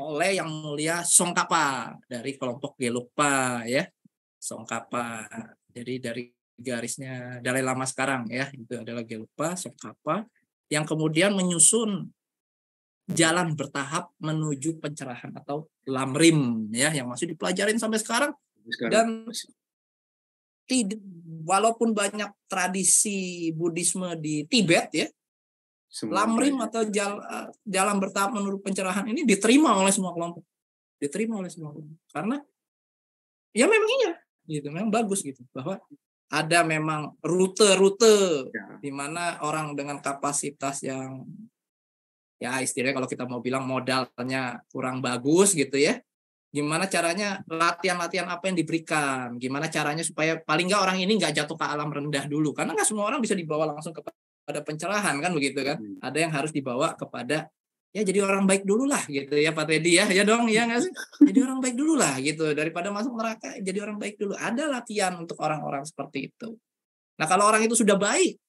oleh yang mulia Songkapa dari kelompok Gelukpa ya Songkapa jadi dari garisnya dari Lama sekarang ya itu adalah Gelukpa Songkapa yang kemudian menyusun jalan bertahap menuju pencerahan atau lamrim ya yang masih dipelajarin sampai sekarang, sekarang. dan tidak, walaupun banyak tradisi Buddhisme di Tibet ya semua lamrim kaya. atau jal, eh, jalan bertahap menurut pencerahan ini diterima oleh semua kelompok diterima oleh semua kelompok karena ya memang iya gitu memang bagus gitu bahwa ada memang rute-rute ya. di mana orang dengan kapasitas yang ya istilahnya kalau kita mau bilang modalnya kurang bagus gitu ya gimana caranya latihan-latihan apa yang diberikan gimana caranya supaya paling nggak orang ini nggak jatuh ke alam rendah dulu karena nggak semua orang bisa dibawa langsung ke pada pencerahan kan begitu kan hmm. ada yang harus dibawa kepada ya jadi orang baik dulu lah gitu ya Pak Teddy ya ya dong ya sih jadi orang baik dulu lah gitu daripada masuk neraka jadi orang baik dulu ada latihan untuk orang-orang seperti itu nah kalau orang itu sudah baik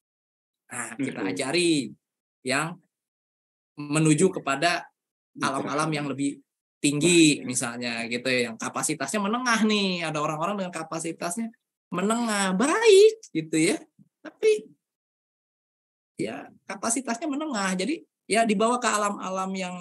nah kita ajari yang menuju iya. kepada alam-alam yang lebih tinggi misalnya gitu ya, yang kapasitasnya menengah nih ada orang-orang dengan kapasitasnya menengah baik gitu ya tapi ya kapasitasnya menengah. Jadi ya dibawa ke alam-alam yang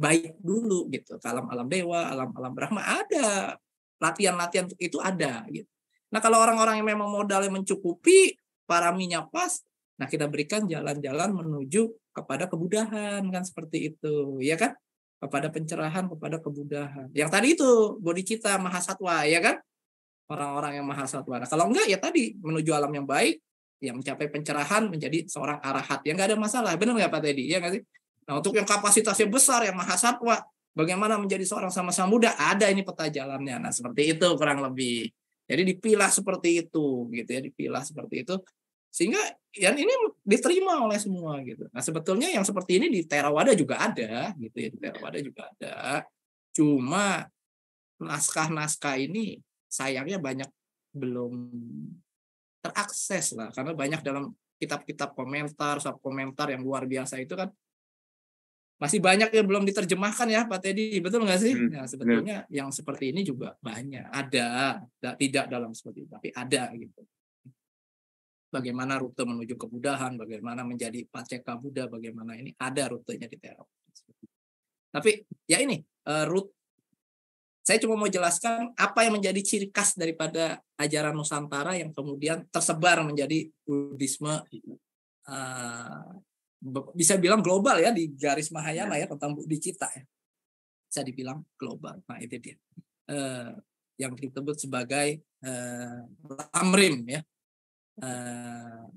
baik dulu gitu. Ke alam-alam dewa, alam-alam Brahma ada latihan-latihan itu ada gitu. Nah, kalau orang-orang yang memang modalnya mencukupi, paraminya pas, nah kita berikan jalan-jalan menuju kepada kebudahan kan seperti itu, ya kan? Kepada pencerahan, kepada kebudahan. Yang tadi itu kita mahasatwa, ya kan? Orang-orang yang mahasatwa. Nah, kalau enggak ya tadi menuju alam yang baik, yang mencapai pencerahan menjadi seorang arahat yang nggak ada masalah benar nggak Pak Teddy ya nggak sih nah untuk yang kapasitasnya besar yang mahasatwa bagaimana menjadi seorang sama-sama muda ada ini peta jalannya nah seperti itu kurang lebih jadi dipilah seperti itu gitu ya dipilah seperti itu sehingga yang ini diterima oleh semua gitu. Nah sebetulnya yang seperti ini di Terawada juga ada gitu ya di Terawada juga ada. Cuma naskah-naskah ini sayangnya banyak belum terakses lah karena banyak dalam kitab-kitab komentar sub komentar yang luar biasa itu kan masih banyak yang belum diterjemahkan ya Pak Teddy betul nggak sih? Hmm, nah sebetulnya hmm. yang seperti ini juga banyak ada tidak dalam seperti itu tapi ada gitu. Bagaimana rute menuju kebudahan, bagaimana menjadi paceka Buddha, bagaimana ini ada rutenya di terapis. Tapi ya ini eh, rute saya cuma mau jelaskan apa yang menjadi ciri khas daripada ajaran Nusantara yang kemudian tersebar menjadi Buddhisme uh, bisa bilang global ya di garis Mahayana ya. ya tentang Budi Cita ya. Bisa dibilang global. Nah, itu dia. Uh, yang disebut sebagai uh, eh, amrim ya. Uh,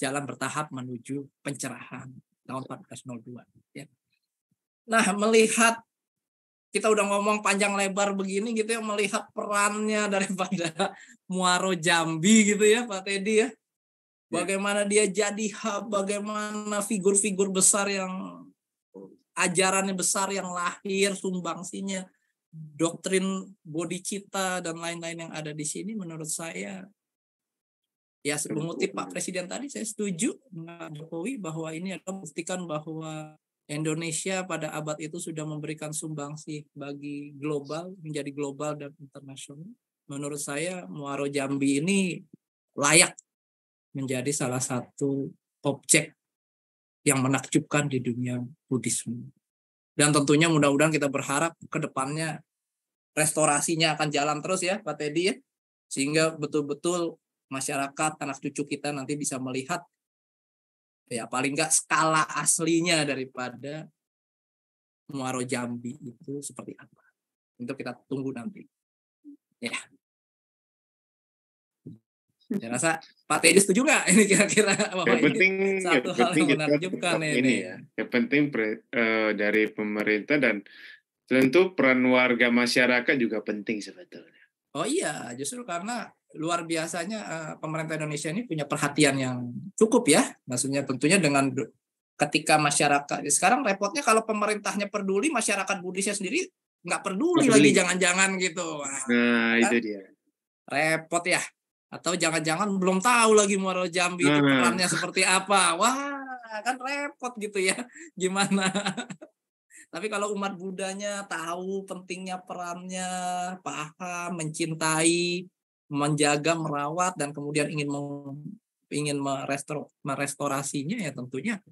jalan bertahap menuju pencerahan tahun 1402 ya. Nah, melihat kita udah ngomong panjang lebar begini gitu ya melihat perannya daripada Muaro Jambi gitu ya Pak Teddy ya. Iya. Bagaimana dia jadi hub, bagaimana figur-figur besar yang ajarannya besar yang lahir sumbangsinya doktrin bodhicitta dan lain-lain yang ada di sini menurut saya ya mengutip Pak Presiden tadi saya setuju dengan Jokowi bahwa ini adalah membuktikan bahwa Indonesia pada abad itu sudah memberikan sumbangsih bagi global menjadi global dan internasional. Menurut saya Muaro Jambi ini layak menjadi salah satu objek yang menakjubkan di dunia Buddhisme. Dan tentunya mudah-mudahan kita berharap ke depannya restorasinya akan jalan terus ya Pak Teddy ya. Sehingga betul-betul masyarakat, anak cucu kita nanti bisa melihat ya paling nggak skala aslinya daripada Muaro Jambi itu seperti apa. Itu kita tunggu nanti. Ya. Hmm. Saya rasa Pak Teddy setuju nggak ini kira-kira apa yang penting, satu yang hal yang menakjubkan ini. ini ya. Yang penting pre, uh, dari pemerintah dan tentu peran warga masyarakat juga penting sebetulnya. Oh iya, justru karena luar biasanya eh, pemerintah Indonesia ini punya perhatian yang cukup ya. Maksudnya tentunya dengan ketika masyarakat ya sekarang repotnya kalau pemerintahnya peduli, masyarakat Budisnya sendiri nggak peduli, peduli. lagi jangan-jangan gitu. Nah, kan? itu dia. Repot ya. Atau jangan-jangan belum tahu lagi Muaro Jambi nah, itu perannya nah. seperti apa. Wah, kan repot gitu ya. Gimana? Tapi kalau umat Budanya tahu pentingnya perannya, paham, mencintai, menjaga, merawat dan kemudian ingin meng, ingin merestor, merestorasinya ya tentunya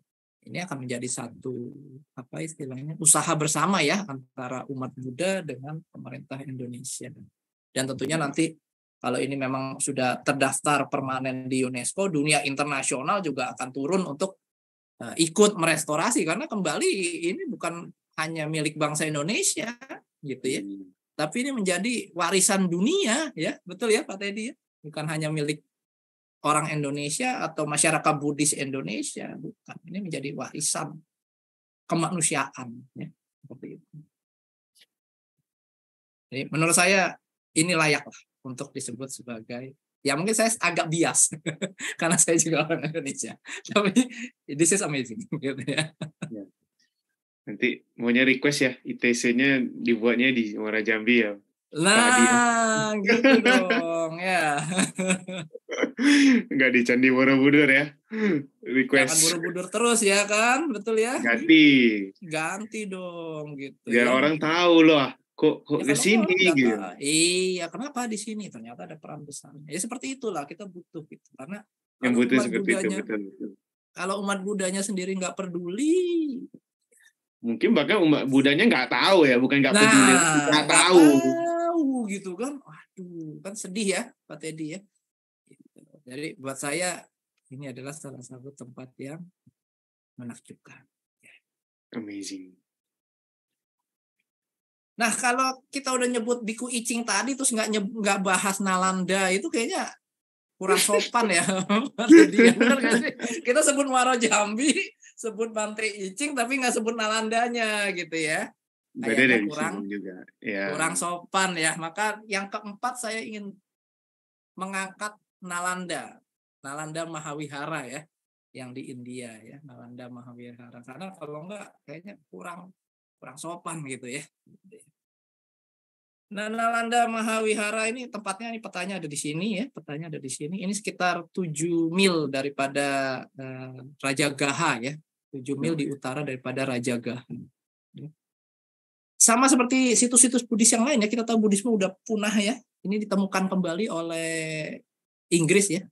ini akan menjadi satu apa istilahnya usaha bersama ya antara umat Buddha dengan pemerintah Indonesia dan tentunya nanti kalau ini memang sudah terdaftar permanen di UNESCO dunia internasional juga akan turun untuk uh, ikut merestorasi karena kembali ini bukan hanya milik bangsa Indonesia gitu ya hmm tapi ini menjadi warisan dunia ya betul ya Pak Teddy ya? bukan hanya milik orang Indonesia atau masyarakat Buddhis Indonesia bukan ini menjadi warisan kemanusiaan ya seperti itu jadi menurut saya ini layaklah untuk disebut sebagai ya mungkin saya agak bias karena saya juga orang Indonesia tapi this is amazing gitu ya yeah. Nanti maunya request ya, ITC-nya dibuatnya di Muara Jambi ya. Lah, gitu dong ya. Enggak di Candi Borobudur ya. Request. Jangan Borobudur terus ya kan, betul ya? Ganti. Ganti dong gitu. Biar ya. orang tahu loh, ah, kok kok ya, ke sini gitu. Iya, kenapa di sini? Ternyata ada peran besar. Ya seperti itulah kita butuh gitu karena yang butuh seperti budanya, itu betul, betul. Kalau umat budanya sendiri nggak peduli, mungkin bahkan umat budanya nggak tahu ya bukan nggak nah, peduli nggak tahu. tahu gitu kan waduh kan sedih ya Pak Teddy ya jadi buat saya ini adalah salah satu tempat yang menakjubkan amazing nah kalau kita udah nyebut biku icing tadi terus nggak nggak bahas nalanda itu kayaknya kurang sopan ya Pak ya, kita sebut muara Jambi sebut Bante Icing tapi nggak sebut Nalandanya gitu ya. Beda deh, kurang juga. Ya. Kurang sopan ya. Maka yang keempat saya ingin mengangkat Nalanda. Nalanda Mahawihara ya yang di India ya Nalanda Mahavihara karena kalau enggak kayaknya kurang kurang sopan gitu ya. Nah, Nalanda Mahavihara ini tempatnya ini petanya ada di sini ya, petanya ada di sini. Ini sekitar 7 mil daripada uh, Raja Gaha ya, 7 mil hmm. di utara daripada Rajaga. Ya. Sama seperti situs-situs Buddhis yang lain ya, kita tahu Buddhisme udah punah ya. Ini ditemukan kembali oleh Inggris ya.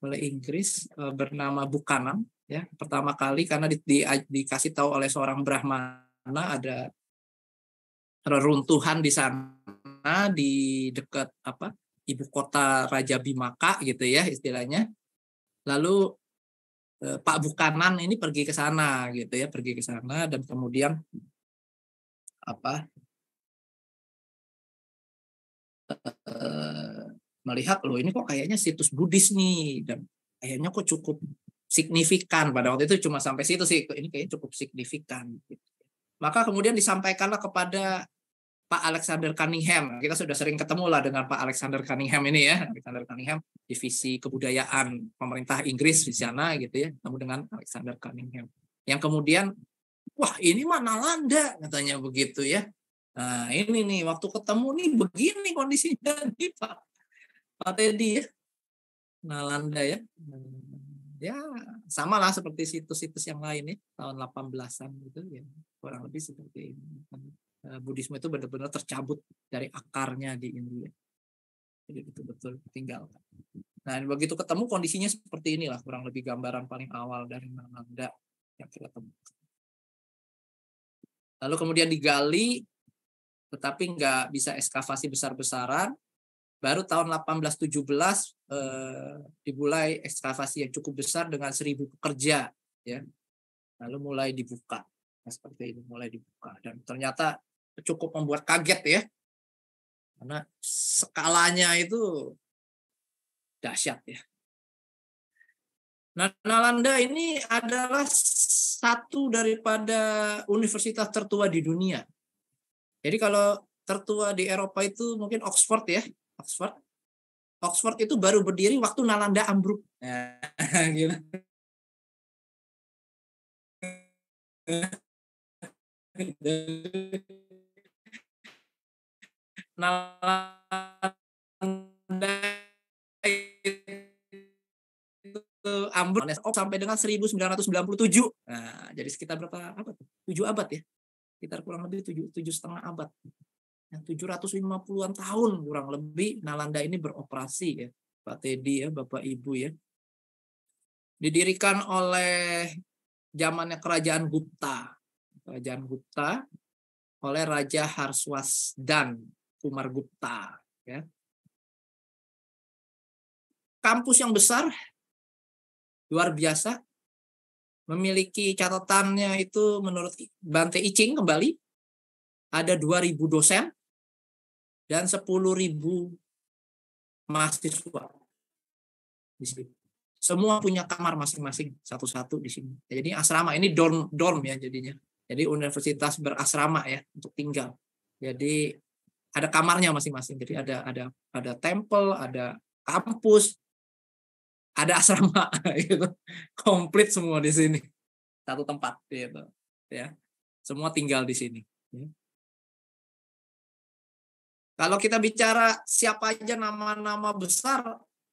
Oleh Inggris e, bernama Bukanam ya. Pertama kali karena di, di, dikasih tahu oleh seorang Brahmana ada reruntuhan di sana di dekat apa? ibu kota Raja Bimaka gitu ya istilahnya. Lalu Eh, Pak Bukanan ini pergi ke sana gitu ya, pergi ke sana dan kemudian apa eh, melihat loh ini kok kayaknya situs Buddhis nih dan kayaknya kok cukup signifikan pada waktu itu cuma sampai situ sih ini kayaknya cukup signifikan. Gitu. Maka kemudian disampaikanlah kepada Pak Alexander Cunningham. Kita sudah sering ketemu lah dengan Pak Alexander Cunningham ini ya. Alexander Cunningham, divisi kebudayaan pemerintah Inggris di sana gitu ya. Ketemu dengan Alexander Cunningham. Yang kemudian, wah ini mah Nalanda katanya begitu ya. Nah ini nih, waktu ketemu nih begini kondisinya nih Pak, Pak Teddy ya. Nalanda ya. Ya, sama lah seperti situs-situs yang lain ya, tahun 18-an gitu ya. Kurang lebih seperti ini. Eh, Buddhisme itu benar-benar tercabut dari akarnya di India. Jadi betul-betul tinggal. Nah, begitu ketemu kondisinya seperti inilah kurang lebih gambaran paling awal dari Nanda yang kita temukan. Lalu kemudian digali, tetapi nggak bisa ekskavasi besar-besaran. Baru tahun 1817 eh, dimulai ekskavasi yang cukup besar dengan seribu pekerja, ya. Lalu mulai dibuka. Nah, seperti ini mulai dibuka dan ternyata cukup membuat kaget ya. Karena skalanya itu dahsyat ya. Nah, Nalanda ini adalah satu daripada universitas tertua di dunia. Jadi kalau tertua di Eropa itu mungkin Oxford ya, Oxford. Oxford itu baru berdiri waktu Nalanda ambruk. Ya, gitu. Nalanda Ambon oh, sampai dengan 1997. Nah, jadi sekitar berapa abad? 7 abad ya. Sekitar kurang lebih 7 7 setengah abad. Yang 750-an tahun kurang lebih Nalanda ini beroperasi ya. Pak Teddy ya, Bapak Ibu ya. Didirikan oleh zamannya kerajaan Gupta. Kerajaan Gupta oleh Raja Harswasdan Kumar Gupta. Ya. Kampus yang besar, luar biasa, memiliki catatannya itu menurut Bante Icing kembali, ada 2.000 dosen dan 10.000 mahasiswa di sini. Semua punya kamar masing-masing satu-satu di sini. Jadi asrama ini dorm dorm ya jadinya. Jadi universitas berasrama ya untuk tinggal. Jadi ada kamarnya masing-masing. Jadi ada ada ada temple, ada kampus, ada asrama gitu. Komplit semua di sini. Satu tempat gitu ya. Semua tinggal di sini. Ya. Kalau kita bicara siapa aja nama-nama besar,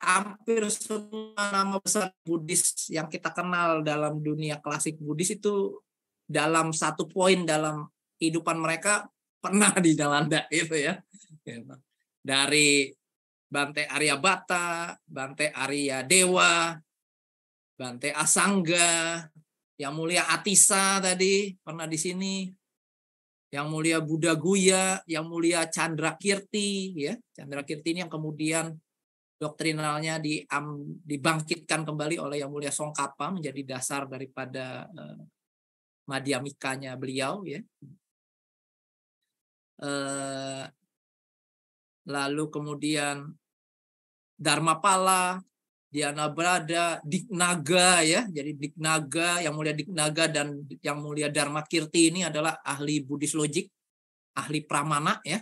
hampir semua nama besar Buddhis yang kita kenal dalam dunia klasik Buddhis itu dalam satu poin dalam kehidupan mereka pernah di Jalanda itu ya. Gitu. Dari Bante Arya Bata, Bante Arya Dewa, Bante Asangga, Yang Mulia Atisa tadi pernah di sini, Yang Mulia Buddha Guya, Yang Mulia Chandra Kirti, ya Chandra Kirti ini yang kemudian doktrinalnya di, um, dibangkitkan kembali oleh Yang Mulia Songkapa menjadi dasar daripada uh, madhyamikanya beliau, ya Eh, lalu kemudian Dharma Pala Diana Brada, Diknaga ya. Jadi Diknaga, yang mulia Diknaga dan yang mulia Dharma Kirti ini adalah ahli Buddhis logik, ahli pramana ya,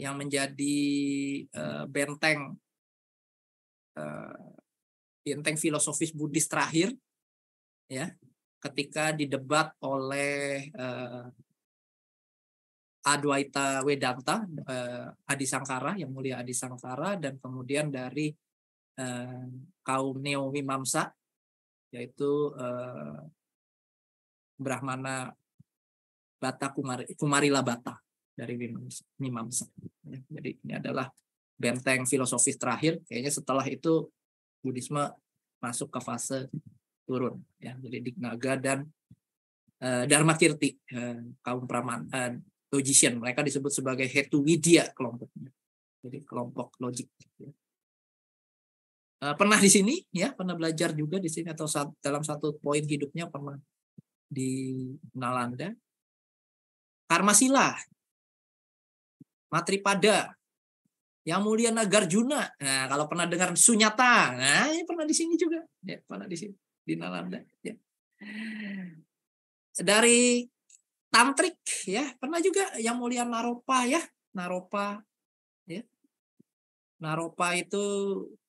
yang menjadi eh, benteng eh, benteng filosofis Buddhis terakhir ya, ketika didebat oleh Adwaita Vedanta, eh, Adi Sangkara, yang mulia Adi Sangkara, dan kemudian dari eh, kaum Mimamsa, yaitu eh, Brahmana Bata Kumari, Kumarila Bata dari Mimamsa. Ya, jadi ini adalah benteng filosofis terakhir. Kayaknya setelah itu Buddhisme masuk ke fase turun. Ya, jadi Dignaga dan eh, Dharma Kirti, eh, kaum Praman, eh, logician. Mereka disebut sebagai hetu widya kelompoknya. Jadi kelompok logik. Ya. Eh, pernah di sini, ya, pernah belajar juga di sini atau dalam satu poin hidupnya pernah di Nalanda. Karma sila, Matripada, yang mulia Nagarjuna. Nah, kalau pernah dengar Sunyata, nah ini pernah di sini juga, ya, pernah di sini di Nalanda. Ya. Dari tantrik ya pernah juga yang mulia naropa ya naropa ya naropa itu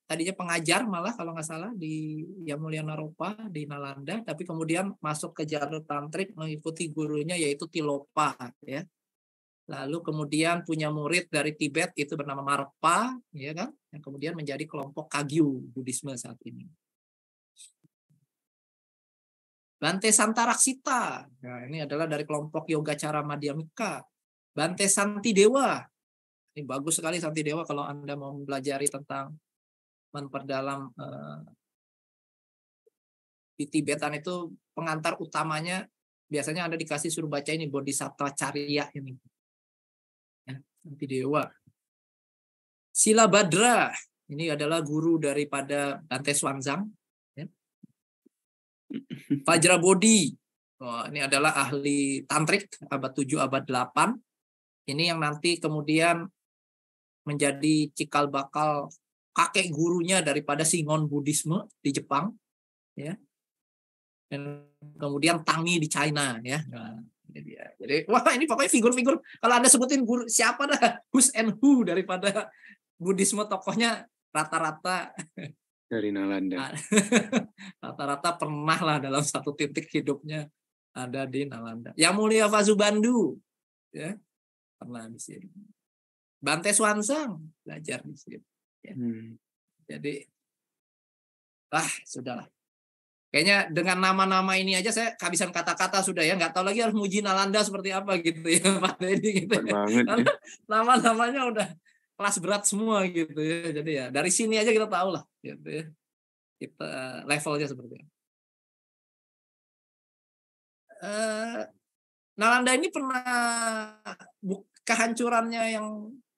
tadinya pengajar malah kalau nggak salah di yang mulia naropa di Nalanda tapi kemudian masuk ke jalur tantrik mengikuti gurunya yaitu Tilopa ya lalu kemudian punya murid dari Tibet itu bernama Marpa ya kan yang kemudian menjadi kelompok Kagyu Buddhisme saat ini Bante Santaraksita. Nah, ini adalah dari kelompok Yoga Cara Madhyamika. Bante Santi Dewa. Ini bagus sekali Santi Dewa kalau Anda mau mempelajari tentang memperdalam eh, di Tibetan itu pengantar utamanya biasanya Anda dikasih suruh baca ini Bodhisattva Carya ini. Ya, Santi Dewa. Sila Badra. Ini adalah guru daripada Bante Swanzang Vajrabodhi. Oh, ini adalah ahli tantrik abad 7 abad 8. Ini yang nanti kemudian menjadi cikal bakal kakek gurunya daripada Singon Buddhisme di Jepang ya dan kemudian Tangi di China ya jadi, nah, ya. jadi wah ini pokoknya figur-figur kalau anda sebutin guru siapa dah who's and who daripada Buddhisme tokohnya rata-rata dari Nalanda. Ah, rata-rata pernah lah dalam satu titik hidupnya ada di Nalanda. Yang mulia Fazubandu, ya pernah di sini. Bante Swansang belajar di sini. Ya. Hmm. Jadi, ah sudahlah. Kayaknya dengan nama-nama ini aja saya kehabisan kata-kata sudah ya. Nggak tahu lagi harus muji Nalanda seperti apa gitu ya Pak Deddy. Gitu ya. ya. Nama-namanya udah kelas berat semua gitu ya. Jadi ya dari sini aja kita tahu lah jadi kita gitu ya. levelnya seperti apa uh, Nalanda ini pernah kehancurannya yang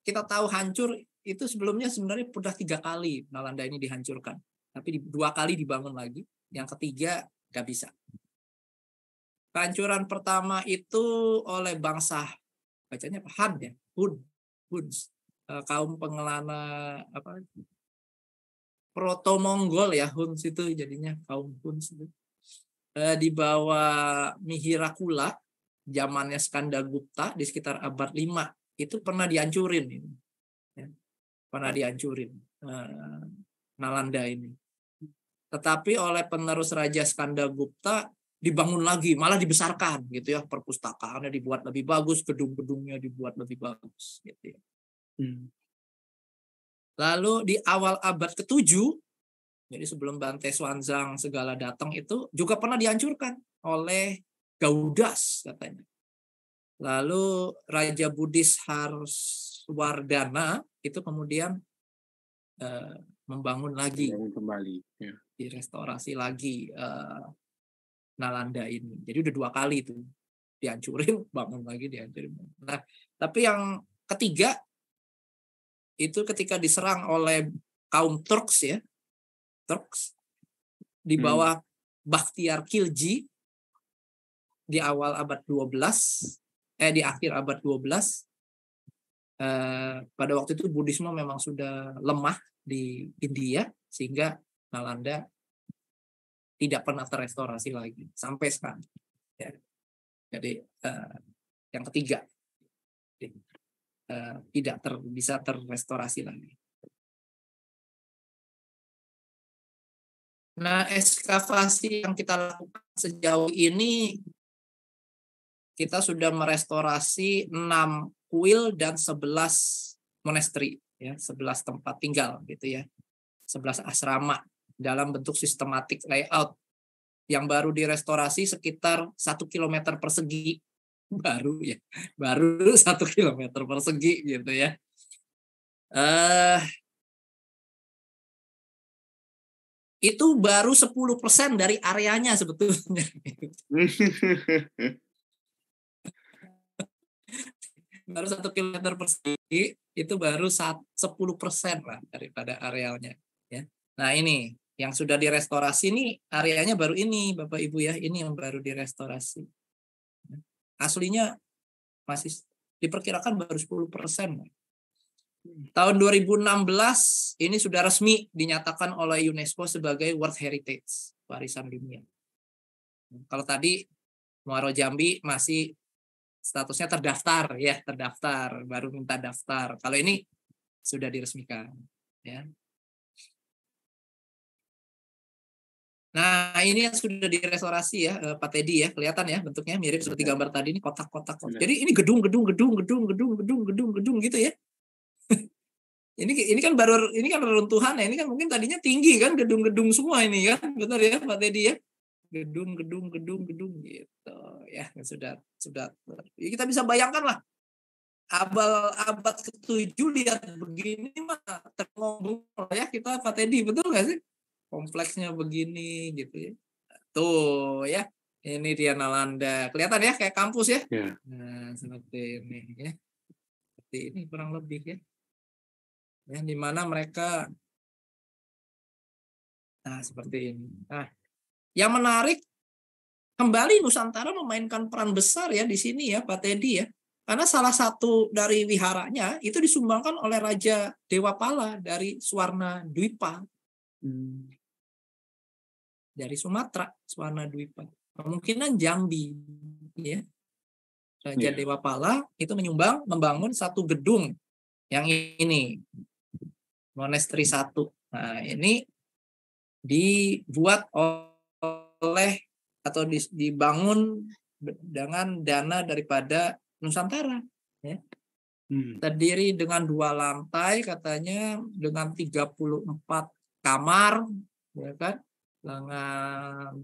kita tahu hancur itu sebelumnya sebenarnya sudah tiga kali Nalanda ini dihancurkan tapi dua kali dibangun lagi yang ketiga nggak bisa kehancuran pertama itu oleh bangsa bacanya apa ya Hun Huns, eh, kaum pengelana apa proto Mongol ya Huns itu jadinya kaum Huns itu e, di bawah Mihirakula zamannya Skanda Gupta di sekitar abad 5 itu pernah dihancurin ini ya, pernah dihancurin e, Nalanda ini tetapi oleh penerus Raja Skanda Gupta dibangun lagi, malah dibesarkan gitu ya perpustakaannya dibuat lebih bagus, gedung-gedungnya dibuat lebih bagus gitu ya. Hmm. Lalu di awal abad ke-7, jadi sebelum Bante Swanzang segala datang itu juga pernah dihancurkan oleh Gaudas katanya. Lalu Raja Buddhis Harswardana itu kemudian uh, membangun lagi, membangun kembali, ya. direstorasi lagi uh, Nalanda ini. Jadi udah dua kali itu dihancurin, bangun lagi dihancurin. Nah, tapi yang ketiga itu ketika diserang oleh kaum Turks ya Turks di hmm. bawah hmm. Bakhtiar Kilji di awal abad 12 eh di akhir abad 12 eh, pada waktu itu Budisme memang sudah lemah di India sehingga Nalanda tidak pernah terrestorasi lagi sampai sekarang ya. jadi eh, yang ketiga Eh, tidak ter, bisa terrestorasi lagi. Nah, ekskavasi yang kita lakukan sejauh ini kita sudah merestorasi 6 kuil dan 11 monastery ya, 11 tempat tinggal gitu ya. 11 asrama dalam bentuk sistematik layout yang baru direstorasi sekitar satu kilometer persegi baru ya baru satu kilometer persegi gitu ya uh, itu baru 10% dari areanya sebetulnya baru satu kilometer persegi itu baru sepuluh persen lah daripada arealnya ya nah ini yang sudah direstorasi ini areanya baru ini Bapak Ibu ya ini yang baru direstorasi aslinya masih diperkirakan baru 10 persen. Hmm. Tahun 2016 ini sudah resmi dinyatakan oleh UNESCO sebagai World Heritage, warisan dunia. Kalau tadi Muaro Jambi masih statusnya terdaftar ya, terdaftar, baru minta daftar. Kalau ini sudah diresmikan ya. Nah, ini yang sudah direstorasi ya, eh, Pak Teddy ya, kelihatan ya bentuknya mirip seperti iya. gambar tadi ini kotak-kotak. Iya. Jadi ini gedung, gedung, gedung, gedung, gedung, gedung, gedung, gedung gitu ya. ini ini kan baru ini kan reruntuhan ya, ini kan mungkin tadinya tinggi kan gedung-gedung semua ini ya. Kan, benar ya Pak Teddy ya? Gedung, gedung, gedung, gedung gitu ya sudah sudah ya, kita bisa bayangkan lah abal abad ketujuh lihat begini mah terngobong ya kita Pak Teddy betul nggak sih? kompleksnya begini gitu ya. Tuh ya, ini dia Nalanda. Kelihatan ya kayak kampus ya. ya. Nah, seperti ini ya. Seperti ini kurang lebih ya. Ya, di mana mereka Nah, seperti ini. Nah, yang menarik kembali Nusantara memainkan peran besar ya di sini ya Pak Teddy ya. Karena salah satu dari wiharanya itu disumbangkan oleh Raja Dewa Pala dari Suwarna Dwipa. Hmm dari Sumatera Swana Dwipa kemungkinan Jambi ya Raja yeah. Dewa Pala itu menyumbang membangun satu gedung yang ini Monastery satu nah ini dibuat oleh atau dibangun dengan dana daripada Nusantara ya hmm. terdiri dengan dua lantai katanya dengan 34 kamar ya kan lengan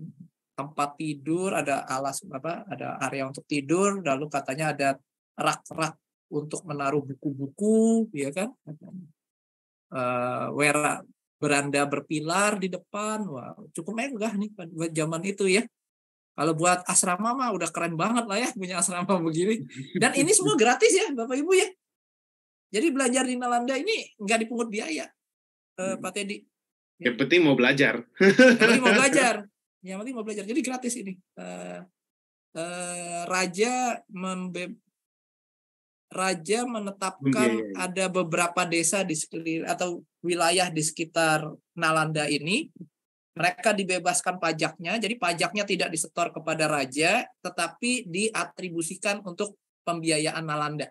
tempat tidur ada alas apa ada area untuk tidur lalu katanya ada rak-rak untuk menaruh buku-buku ya kan uh, wera beranda berpilar di depan wah wow, cukup megah nih buat zaman itu ya kalau buat asrama mah udah keren banget lah ya punya asrama begini dan ini semua gratis ya bapak ibu ya jadi belajar di Nalanda ini nggak dipungut biaya uh, Pak Teddy yang iya. penting mau belajar. Yang penting mau belajar. Yang penting mau belajar. Jadi gratis ini. Uh, uh, Raja membe Raja menetapkan okay. ada beberapa desa di sekitar atau wilayah di sekitar Nalanda ini mereka dibebaskan pajaknya, jadi pajaknya tidak disetor kepada raja, tetapi diatribusikan untuk pembiayaan Nalanda.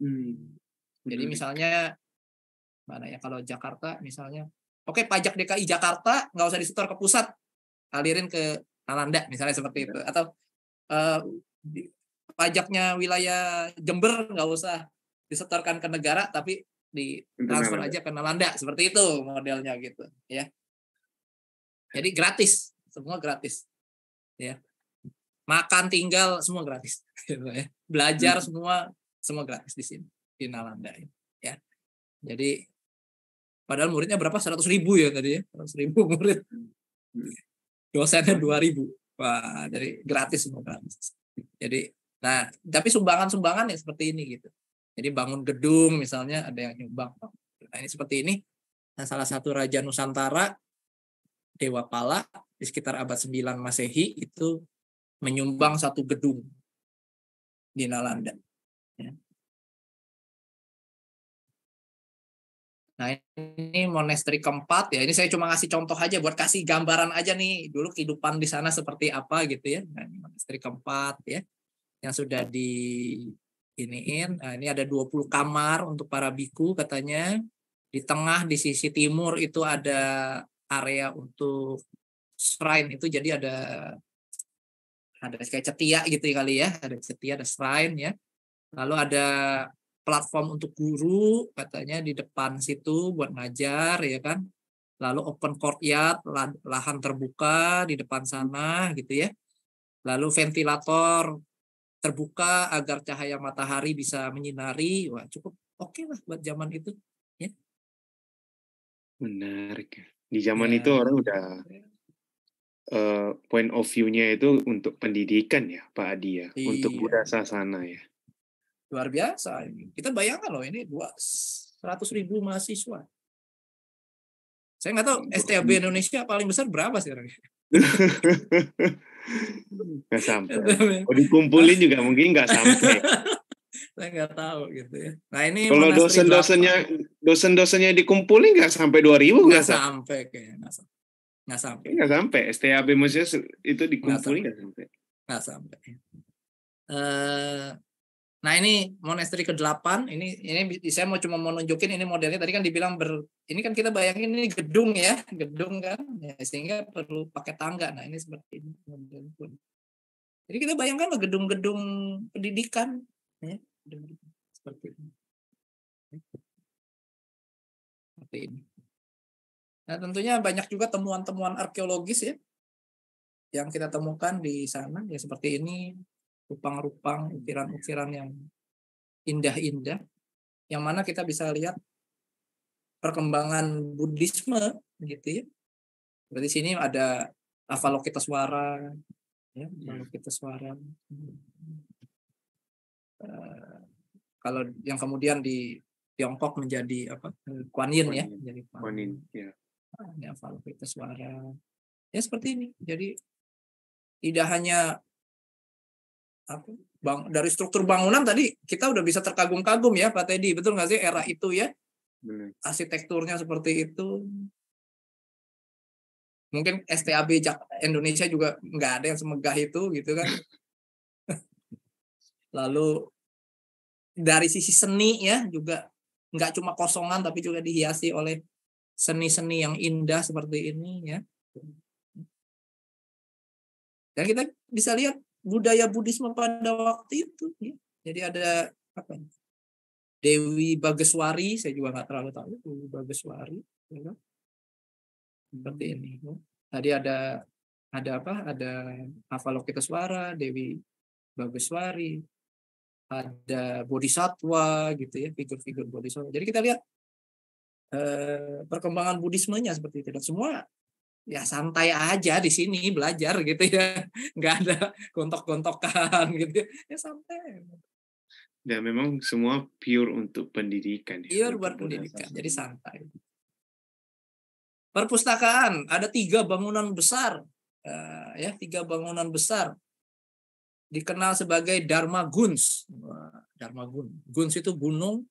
Hmm. Jadi misalnya mana ya kalau Jakarta misalnya Oke, pajak DKI Jakarta nggak usah disetor ke pusat, alirin ke Nalanda misalnya seperti itu. Atau eh, di, pajaknya wilayah Jember nggak usah disetorkan ke negara, tapi di transfer aja ke Nalanda seperti itu modelnya gitu ya jadi gratis semua gratis ya makan tinggal semua gratis gitu, ya. belajar hmm. semua semua gratis di sini di Nalanda ya jadi Padahal muridnya berapa? 100 ribu ya tadi ya. 100 ribu murid. Dosennya 2 iya. ribu. Wah, jadi gratis semua gratis. Jadi, nah, tapi sumbangan-sumbangan ya seperti ini gitu. Jadi bangun gedung misalnya ada yang nyumbang. Nah, ini seperti ini. Nah, salah satu Raja Nusantara, Dewa Pala, di sekitar abad 9 Masehi itu menyumbang satu gedung di Nalanda. Nah ini monastery keempat ya. Ini saya cuma ngasih contoh aja buat kasih gambaran aja nih dulu kehidupan di sana seperti apa gitu ya. Nah ini monastery keempat ya yang sudah di iniin. Nah, ini ada 20 kamar untuk para biku katanya. Di tengah di sisi timur itu ada area untuk shrine itu jadi ada ada kayak cetia gitu kali ya, ada cetia, ada shrine ya. Lalu ada platform untuk guru katanya di depan situ buat ngajar ya kan lalu open courtyard lahan terbuka di depan sana gitu ya lalu ventilator terbuka agar cahaya matahari bisa menyinari wah cukup oke okay lah buat zaman itu ya menarik ya. di zaman ya. itu orang udah uh, point of view-nya itu untuk pendidikan ya Pak Adi ya iya. untuk budaya sana ya Luar biasa. Kita bayangkan loh ini dua seratus ribu mahasiswa. Saya nggak tahu STAB Indonesia paling besar berapa sekarang. nggak sampai. Oh, dikumpulin juga mungkin nggak sampai. Saya nggak tahu gitu ya. Nah ini kalau dosen-dosennya dosen-dosennya dikumpulin nggak sampai dua ribu nggak sampai kayaknya nggak sampai. Nggak sampai. STAB Indonesia itu dikumpulin nggak sampai. Nggak sampai. Eh, Nah ini monastery ke-8, ini ini saya mau cuma mau nunjukin ini modelnya tadi kan dibilang ber ini kan kita bayangin ini gedung ya, gedung kan. Ya, sehingga perlu pakai tangga. Nah, ini seperti ini model pun. Jadi kita bayangkan gedung-gedung pendidikan ya, seperti ini. Seperti ini. Nah, tentunya banyak juga temuan-temuan arkeologis ya yang kita temukan di sana ya seperti ini rupang-rupang, ukiran-ukiran yang indah-indah, yang mana kita bisa lihat perkembangan Buddhisme gitu ya. Berarti sini ada Avalokita Swara, ya, iya. Avalokita kita Uh, eh, kalau yang kemudian di Tiongkok menjadi apa Kuan Yin, ya, menjadi Kuan Yin. Ya. ini Avalokita Ya seperti ini. Jadi tidak hanya bang dari struktur bangunan tadi kita udah bisa terkagum-kagum ya Pak Teddy betul nggak sih era itu ya Bener. arsitekturnya seperti itu mungkin STAB Indonesia juga nggak ada yang semegah itu gitu kan lalu dari sisi seni ya juga nggak cuma kosongan tapi juga dihiasi oleh seni-seni yang indah seperti ini ya dan kita bisa lihat budaya Buddhisme pada waktu itu. Ya. Jadi ada apa? Ya, Dewi Bageswari, saya juga nggak terlalu tahu Dewi Bageswari, ya. Kan? seperti ini. Ya. Tadi ada ada apa? Ada Avalokiteswara, Dewi Bageswari, ada Bodhisatwa gitu ya, figur-figur Bodhisatwa. Jadi kita lihat eh, perkembangan Buddhismenya seperti itu dan semua ya santai aja di sini belajar gitu ya nggak ada gontok-gontokan gitu ya, ya santai Ya memang semua pure untuk pendidikan ya, pure buat pendidikan jadi santai perpustakaan ada tiga bangunan besar eh, ya tiga bangunan besar dikenal sebagai Dharma Guns Dharma Gun Guns itu gunung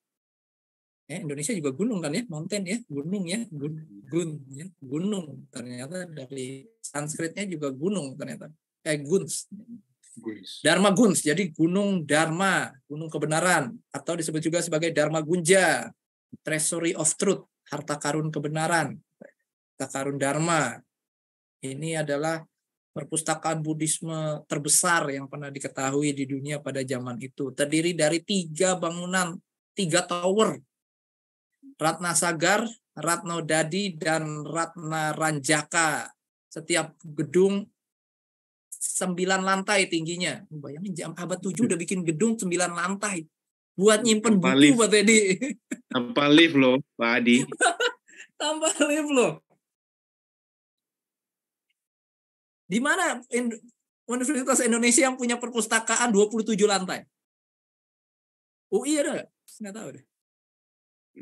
Ya, Indonesia juga gunung kan ya, mountain ya, gunung ya, gun, gun ya, gunung. Ternyata dari Sanskritnya juga gunung ternyata. Eh guns. Dharma Guns, jadi gunung Dharma, gunung kebenaran, atau disebut juga sebagai Dharma Gunja, Treasury of Truth, harta karun kebenaran, harta karun Dharma. Ini adalah perpustakaan Budisme terbesar yang pernah diketahui di dunia pada zaman itu. Terdiri dari tiga bangunan, tiga tower Ratna Sagar, Ratno Dadi, dan Ratna Ranjaka. Setiap gedung sembilan lantai tingginya. Bayangin jam abad tujuh udah bikin gedung sembilan lantai. Buat nyimpen Tanpa buku lift. Pak Teddy. Tanpa lift loh Pak Adi. Tanpa lift loh. Di mana Universitas Indonesia yang punya perpustakaan 27 lantai? UI ada nggak? Nggak tahu deh.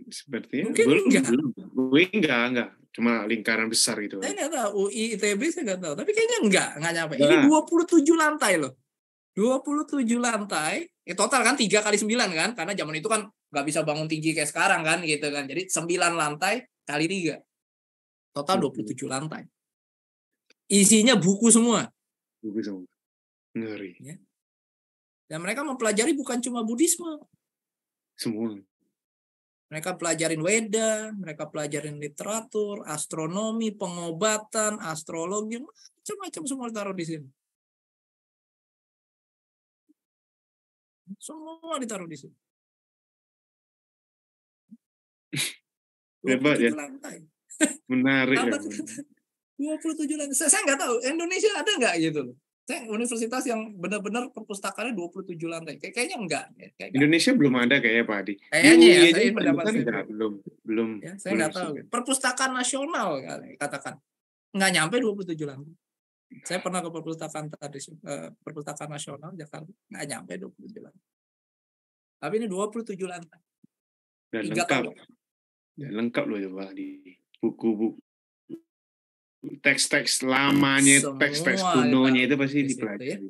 Sepertinya Mungkin belum, enggak. Belum. UI enggak, enggak. Cuma lingkaran besar gitu. Saya enggak tahu. UI, ITB saya enggak tahu. Tapi kayaknya enggak, enggak nyampe. Nah. Ini 27 lantai loh. 27 lantai. Ya total kan 3 kali 9 kan. Karena zaman itu kan nggak bisa bangun tinggi kayak sekarang kan gitu kan. Jadi 9 lantai kali 3. Total 27 lantai. Isinya buku semua. Buku semua. Ngeri. Ya. Dan mereka mempelajari bukan cuma Buddhisme. Semua. Mereka pelajarin weda, mereka pelajarin literatur, astronomi, pengobatan, astrologi, macam-macam semua ditaruh di sini. Semua ditaruh di sini. Hebat ya. Lantai. Menarik ya. 27 lantai. Saya nggak tahu Indonesia ada nggak gitu loh saya universitas yang benar-benar perpustakaannya 27 lantai. Kay kayaknya enggak. Ya. Kayak, Indonesia enggak. belum ada kayaknya Pak Adi. Kayaknya ya, saya kan pendapat saya. Enggak, belum, belum. Ya, saya belum enggak tahu. Juga. Perpustakaan nasional katakan. Enggak nyampe 27 lantai. Saya pernah ke perpustakaan tadi, eh, perpustakaan nasional Jakarta, enggak nyampe 27 lantai. Tapi ini 27 lantai. Dan Tiga lengkap. Kali. Dan lengkap loh ya Pak Adi. Buku-buku teks-teks lamanya, teks-teks kunonya itu pasti di ya. dipelajari.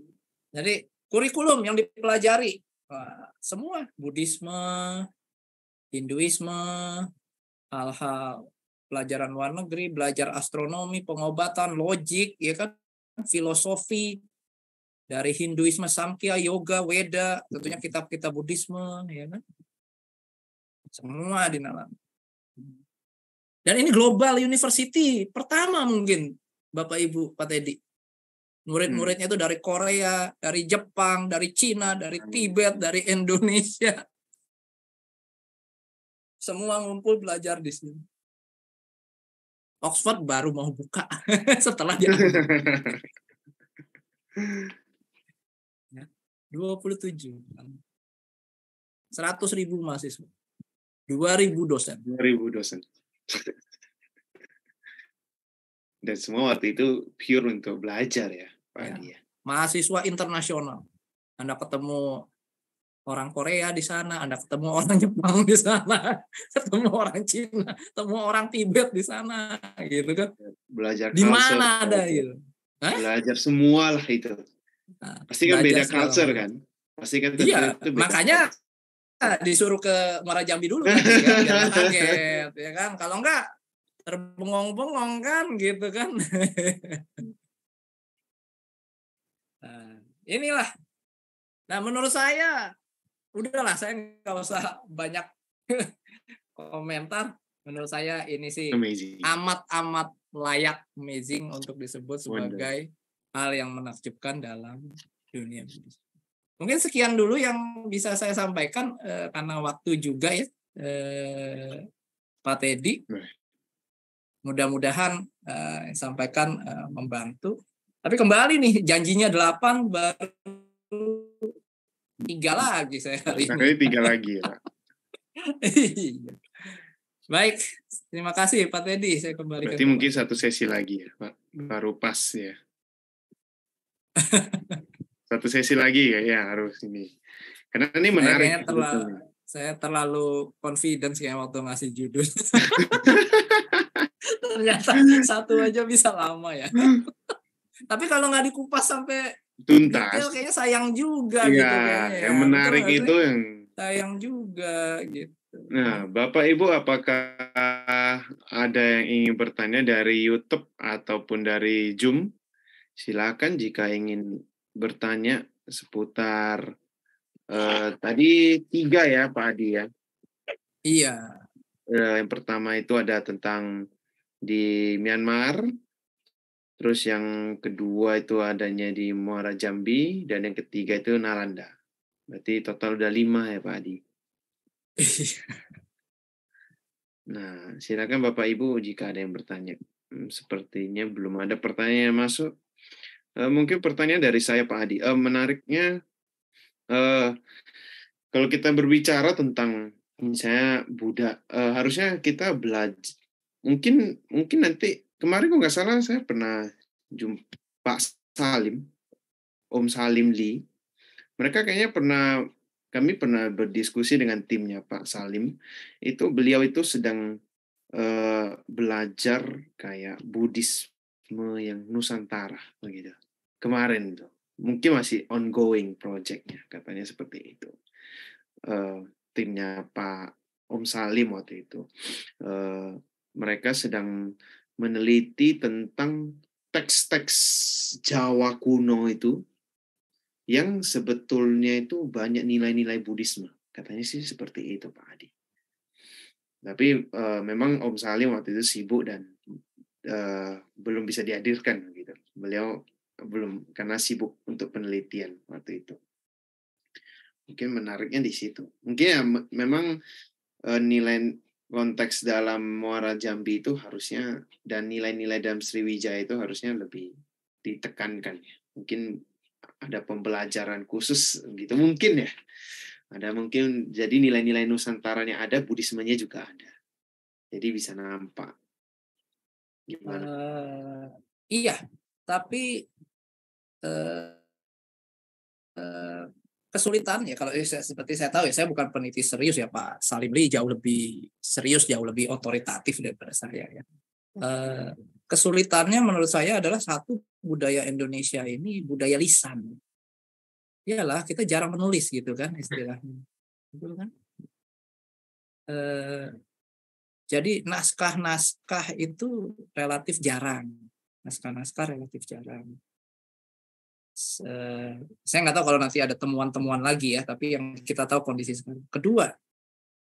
Jadi kurikulum yang dipelajari semua Budisme, Hinduisme, hal-hal pelajaran luar negeri, belajar astronomi, pengobatan, logik, ya kan, filosofi dari Hinduisme, Samkhya, Yoga, Weda, tentunya kitab-kitab Buddhisme, ya kan, semua di dalam. Dan ini global university pertama mungkin Bapak Ibu Pak Teddy. Murid-muridnya hmm. itu dari Korea, dari Jepang, dari Cina, dari hmm. Tibet, dari Indonesia. Semua ngumpul belajar di sini. Oxford baru mau buka setelah dia 27 100 ribu mahasiswa 2000 dosen 2000 dosen Dan semua waktu itu pure untuk belajar ya, Pak iya. ya. Adi Mahasiswa internasional. Anda ketemu orang Korea di sana, Anda ketemu orang Jepang di sana, ketemu orang Cina, ketemu orang Tibet di sana, gitu kan. Ya, belajar di mana ada gitu. Hah? Belajar semua lah itu. Nah, Pasti kan beda culture kan. Pasti kan iya, makanya Ah, disuruh ke Muara Jambi dulu gitu kan, ya, ya kan kalau enggak terbengong-bengong kan gitu kan nah, inilah nah menurut saya udahlah saya nggak usah banyak komentar menurut saya ini sih amazing. amat amat layak amazing untuk disebut sebagai Wonder. hal yang menakjubkan dalam dunia bisnis Mungkin sekian dulu yang bisa saya sampaikan eh, karena waktu juga ya eh, Pak Teddy. Mudah-mudahan eh, sampaikan eh, membantu. Tapi kembali nih janjinya delapan baru tiga lagi saya hari ini. tiga lagi ya. Iya. Baik, terima kasih Pak Teddy. Saya kembali. Berarti ke mungkin satu sesi lagi ya Pak, baru pas ya. satu sesi lagi ya, ya harus ini karena ini menarik saya terlalu confident saya terlalu confidence kayak waktu ngasih judul ternyata satu aja bisa lama ya tapi kalau nggak dikupas sampai tuntas detail, kayaknya sayang juga iya, gitu ya, gitu yang ya. menarik itu, itu yang sayang juga gitu Nah, Bapak Ibu, apakah ada yang ingin bertanya dari YouTube ataupun dari Zoom? Silakan jika ingin bertanya seputar uh, tadi tiga ya Pak Adi ya. Iya. Uh, yang pertama itu ada tentang di Myanmar, terus yang kedua itu adanya di Muara Jambi, dan yang ketiga itu Naranda. Berarti total udah lima ya Pak Adi. Iya. Nah, silakan Bapak Ibu jika ada yang bertanya. Hmm, sepertinya belum ada pertanyaan yang masuk. Eh, mungkin pertanyaan dari saya Pak Adi. Uh, eh, menariknya uh, kalau kita berbicara tentang misalnya Buddha, uh, harusnya kita belajar. Mungkin mungkin nanti kemarin kalau nggak salah saya pernah jumpa Pak Salim, Om Salim Lee. Mereka kayaknya pernah kami pernah berdiskusi dengan timnya Pak Salim. Itu beliau itu sedang uh, belajar kayak Buddhisme yang Nusantara begitu kemarin itu. Mungkin masih ongoing projectnya, katanya seperti itu. Uh, timnya Pak Om Salim waktu itu. Uh, mereka sedang meneliti tentang teks-teks Jawa kuno itu yang sebetulnya itu banyak nilai-nilai Buddhisme. Katanya sih seperti itu Pak Adi. Tapi uh, memang Om Salim waktu itu sibuk dan uh, belum bisa dihadirkan gitu. Beliau belum karena sibuk untuk penelitian waktu itu. Mungkin menariknya di situ. Mungkin ya memang eh, nilai konteks dalam Muara Jambi itu harusnya dan nilai-nilai dalam Sriwijaya itu harusnya lebih ditekankan ya. Mungkin ada pembelajaran khusus gitu mungkin ya. Ada mungkin jadi nilai-nilai Nusantara yang ada, Budismenya juga ada. Jadi bisa nampak. Gimana? Uh, iya, tapi Eh, eh, kesulitan ya kalau saya, seperti saya tahu ya saya bukan peneliti serius ya Pak Salim Lee jauh lebih serius jauh lebih otoritatif daripada saya ya. Hmm. Eh, kesulitannya menurut saya adalah satu budaya Indonesia ini budaya lisan. Iyalah kita jarang menulis gitu kan istilahnya. Betul kan? jadi naskah-naskah itu relatif jarang. Naskah-naskah relatif jarang saya nggak tahu kalau nanti ada temuan-temuan lagi ya, tapi yang kita tahu kondisi sekarang. Kedua,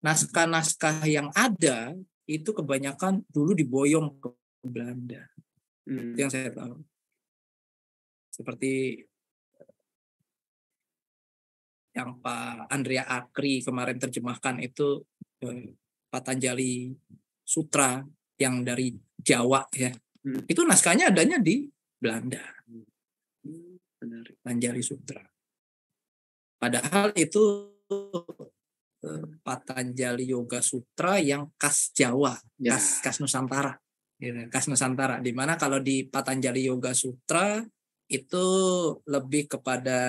naskah-naskah yang ada itu kebanyakan dulu diboyong ke Belanda. Hmm. Itu yang saya tahu. Seperti eh, yang Pak Andrea Akri kemarin terjemahkan itu Pak eh, Patanjali Sutra yang dari Jawa ya. Hmm. Itu naskahnya adanya di Belanda. Hmm dari Manjari Sutra padahal itu eh, Patanjali Yoga Sutra yang khas Jawa, ya. khas, khas Nusantara, iya, khas Nusantara. Dimana kalau di Patanjali Yoga Sutra itu lebih kepada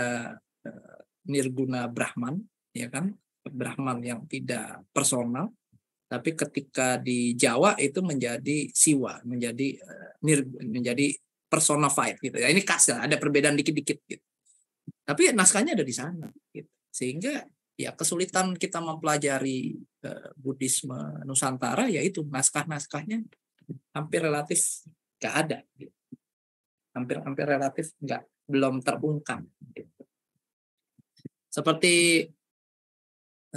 eh, nirguna Brahman, ya kan, Brahman yang tidak personal. Tapi ketika di Jawa itu menjadi siwa, menjadi eh, menjadi personified gitu ya. Ini khas ya, ada perbedaan dikit-dikit gitu. Tapi ya naskahnya ada di sana gitu. Sehingga ya kesulitan kita mempelajari uh, Buddhisme Nusantara yaitu naskah-naskahnya hampir relatif nggak ada hampir gitu. hampir hampir relatif nggak belum terungkap gitu. seperti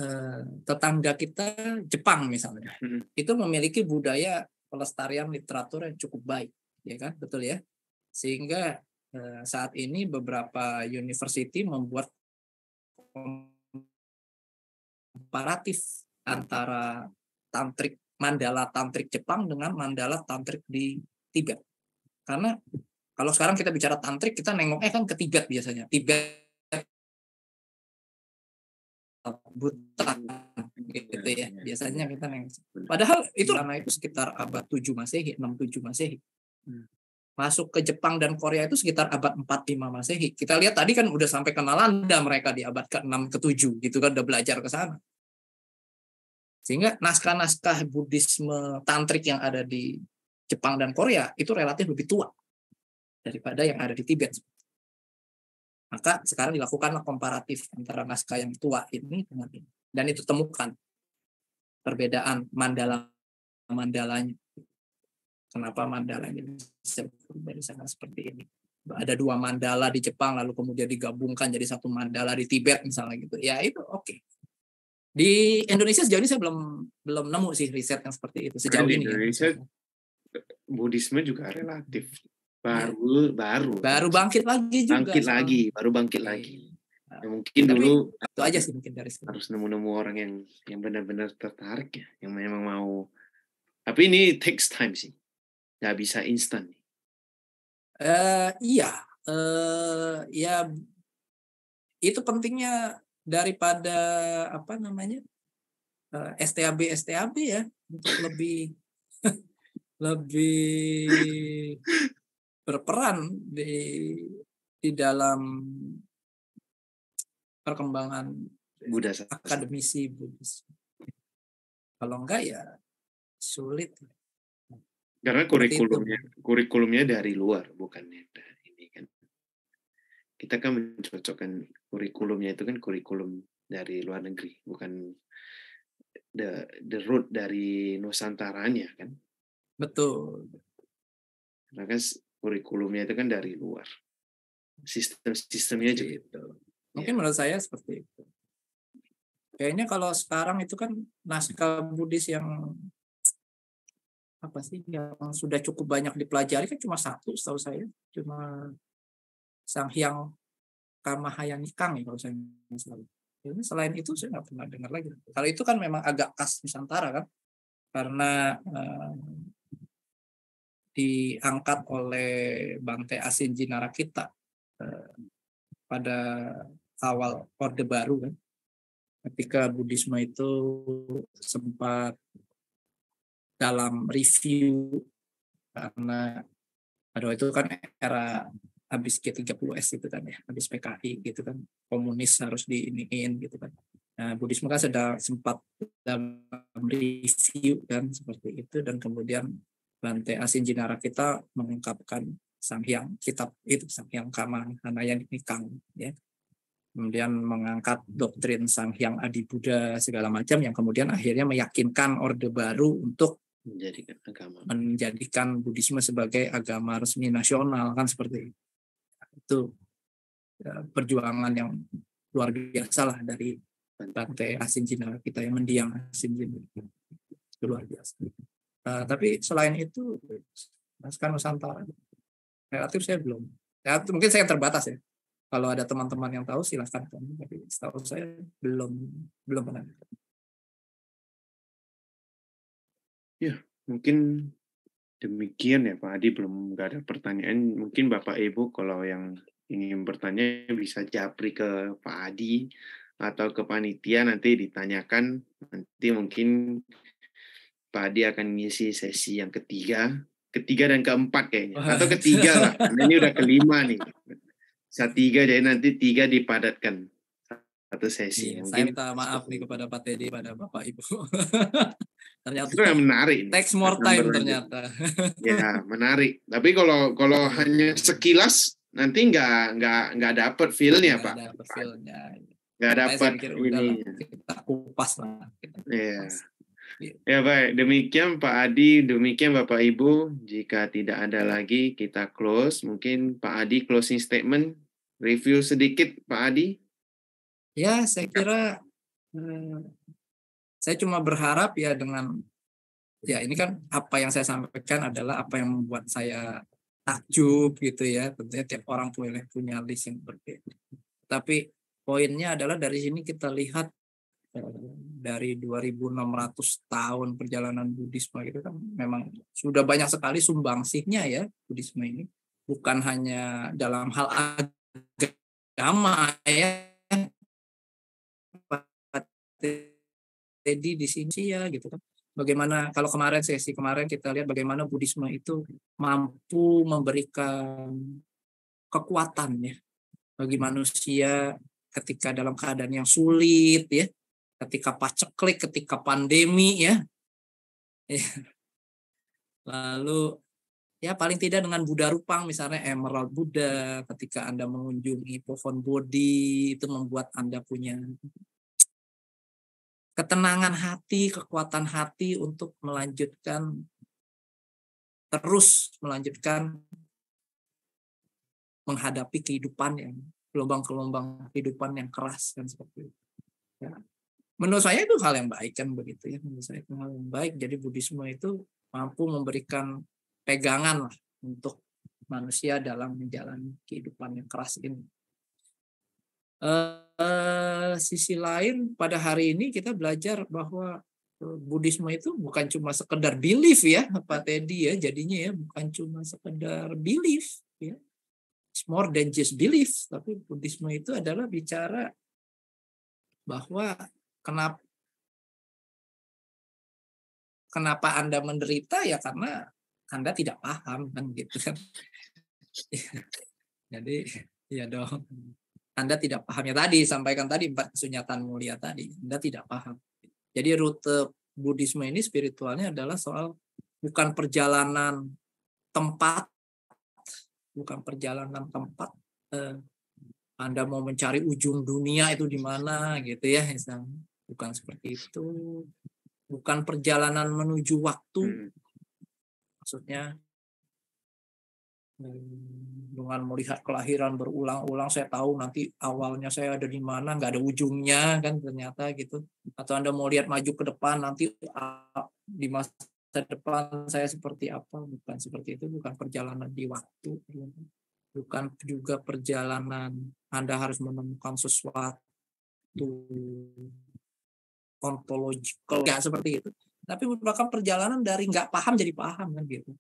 uh, tetangga kita Jepang misalnya hmm. itu memiliki budaya pelestarian literatur yang cukup baik ya kan betul ya sehingga eh, saat ini beberapa university membuat komparatif antara tantrik mandala tantrik Jepang dengan mandala tantrik di Tibet. Karena kalau sekarang kita bicara tantrik, kita nengoknya kan ke Tibet biasanya. Tibet buta gitu ya. Iya, iya. Biasanya kita nengok. Padahal itu iya. karena itu sekitar abad 7 Masehi, 67 Masehi. Hmm masuk ke Jepang dan Korea itu sekitar abad 45 Masehi. Kita lihat tadi kan udah sampai ke Nalanda mereka di abad ke-6 ke-7 gitu kan udah belajar ke sana. Sehingga naskah-naskah Buddhisme tantrik yang ada di Jepang dan Korea itu relatif lebih tua daripada yang ada di Tibet. Maka sekarang dilakukanlah komparatif antara naskah yang tua ini dengan ini. Dan itu temukan perbedaan mandala-mandalanya Kenapa mandala ini bisa dari sangat seperti ini? Ada dua mandala di Jepang lalu kemudian digabungkan jadi satu mandala di Tibet misalnya gitu. Ya itu oke. Okay. Di Indonesia sejauh ini saya belum belum nemu sih riset yang seperti itu sejauh ini. Ya. Indonesia ya. Budisme juga relatif ya. baru ya. baru baru bangkit lagi juga. Bangkit sama. lagi, baru bangkit iya. lagi. Nah, ya, mungkin Tapi, dulu itu aja sih mungkin dari sekarang harus nemu-nemu orang yang yang benar-benar tertarik ya, yang memang mau. Tapi ini takes time sih nggak bisa instan nih. Uh, iya, uh, ya itu pentingnya daripada apa namanya uh, eh, STAB STAB ya untuk lebih lebih berperan di di dalam perkembangan Buddha akademisi Buddhis. Kalau enggak ya sulit. Karena kurikulumnya kurikulumnya dari luar bukannya dari ini kan. Kita kan mencocokkan kurikulumnya itu kan kurikulum dari luar negeri, bukan the the root dari nusantaranya kan. Betul. Karena kan kurikulumnya itu kan dari luar. Sistem-sistemnya juga gitu. Mungkin ya. menurut saya seperti itu. Kayaknya kalau sekarang itu kan naskah Buddhis yang apa sih yang sudah cukup banyak dipelajari kan cuma satu setahu saya cuma Sang Hyang Kamahayani Kang ya kalau saya salah. Ya selain itu saya nggak pernah dengar lagi. Kalau itu kan memang agak khas Nusantara kan karena eh, diangkat oleh Bante Asin kita eh, pada awal Orde Baru kan ketika Buddhisme itu sempat dalam review karena aduh itu kan era habis G30S itu kan ya, habis PKI gitu kan, komunis harus diiniin gitu kan. Nah, Budisme kan sudah sempat dalam review kan seperti itu dan kemudian Bante Asin Jinara kita mengungkapkan Sanghyang kitab itu Sanghyang Kama yang Nikang ya. Kemudian mengangkat doktrin Sanghyang Adi Buddha segala macam yang kemudian akhirnya meyakinkan Orde Baru untuk menjadikan agama menjadikan Buddhisme sebagai agama resmi nasional kan seperti itu, ya, perjuangan yang luar biasa lah dari Tante asing Cina kita yang mendiang asing Cina itu luar biasa. uh, tapi selain itu Naskah Nusantara relatif saya belum. Ya, mungkin saya terbatas ya. Kalau ada teman-teman yang tahu silahkan. Tapi setahu saya belum belum pernah. Ya, mungkin demikian ya Pak Adi. Belum nggak ada pertanyaan. Mungkin Bapak Ibu kalau yang ingin bertanya bisa japri ke Pak Adi atau ke panitia nanti ditanyakan. Nanti mungkin Pak Adi akan ngisi sesi yang ketiga, ketiga dan keempat kayaknya, atau ketiga lah. ini udah kelima nih. tiga jadi nanti tiga dipadatkan satu sesi. Iya, mungkin. Saya minta maaf nih kepada Pak Teddy, pada Bapak Ibu. ternyata itu yang menarik takes more time ternyata ya menarik tapi kalau kalau hanya sekilas nanti nggak nggak nggak dapet feelnya pak nggak dapet feelnya nggak dapet ini kita kupas lah kita iya. kupas. Yeah. Ya baik, demikian Pak Adi, demikian Bapak Ibu. Jika tidak ada lagi, kita close. Mungkin Pak Adi closing statement, review sedikit Pak Adi. Ya, saya kira eh, saya cuma berharap ya dengan ya ini kan apa yang saya sampaikan adalah apa yang membuat saya takjub gitu ya tentunya tiap orang boleh punya list yang berbeda tapi poinnya adalah dari sini kita lihat eh, dari 2600 tahun perjalanan Buddhisme itu kan memang sudah banyak sekali sumbangsihnya ya Buddhisme ini bukan hanya dalam hal agama ya Teddy di sini ya gitu kan bagaimana kalau kemarin sesi kemarin kita lihat bagaimana Buddhisme itu mampu memberikan kekuatan ya bagi manusia ketika dalam keadaan yang sulit ya ketika paceklik ketika pandemi ya, ya. lalu ya paling tidak dengan Buddha Rupang misalnya Emerald Buddha ketika anda mengunjungi pohon Bodhi itu membuat anda punya ketenangan hati, kekuatan hati untuk melanjutkan terus melanjutkan menghadapi kehidupan yang gelombang-gelombang kehidupan yang keras kan seperti itu. Ya. Menurut saya itu hal yang baik kan begitu ya. Menurut saya itu hal yang baik. Jadi Buddhisme itu mampu memberikan pegangan lah untuk manusia dalam menjalani kehidupan yang keras ini. Eh, sisi lain pada hari ini kita belajar bahwa eh, Buddhisme itu bukan cuma sekedar belief ya Pak Teddy ya jadinya ya bukan cuma sekedar belief ya It's more than just belief tapi Buddhisme itu adalah bicara bahwa kenapa kenapa Anda menderita ya karena Anda tidak paham kan gitu kan. Iya. Jadi ya dong. Anda tidak pahamnya tadi, sampaikan tadi empat kesunyatan mulia tadi. Anda tidak paham. Jadi rute Buddhisme ini spiritualnya adalah soal bukan perjalanan tempat, bukan perjalanan tempat. Eh, Anda mau mencari ujung dunia itu di mana gitu ya, Bukan seperti itu. Bukan perjalanan menuju waktu. Hmm. Maksudnya dengan melihat kelahiran berulang-ulang saya tahu nanti awalnya saya ada di mana nggak ada ujungnya kan ternyata gitu atau anda mau lihat maju ke depan nanti di masa depan saya seperti apa bukan seperti itu bukan perjalanan di waktu bukan juga perjalanan anda harus menemukan sesuatu ontological nggak seperti itu tapi merupakan perjalanan dari nggak paham jadi paham kan gitu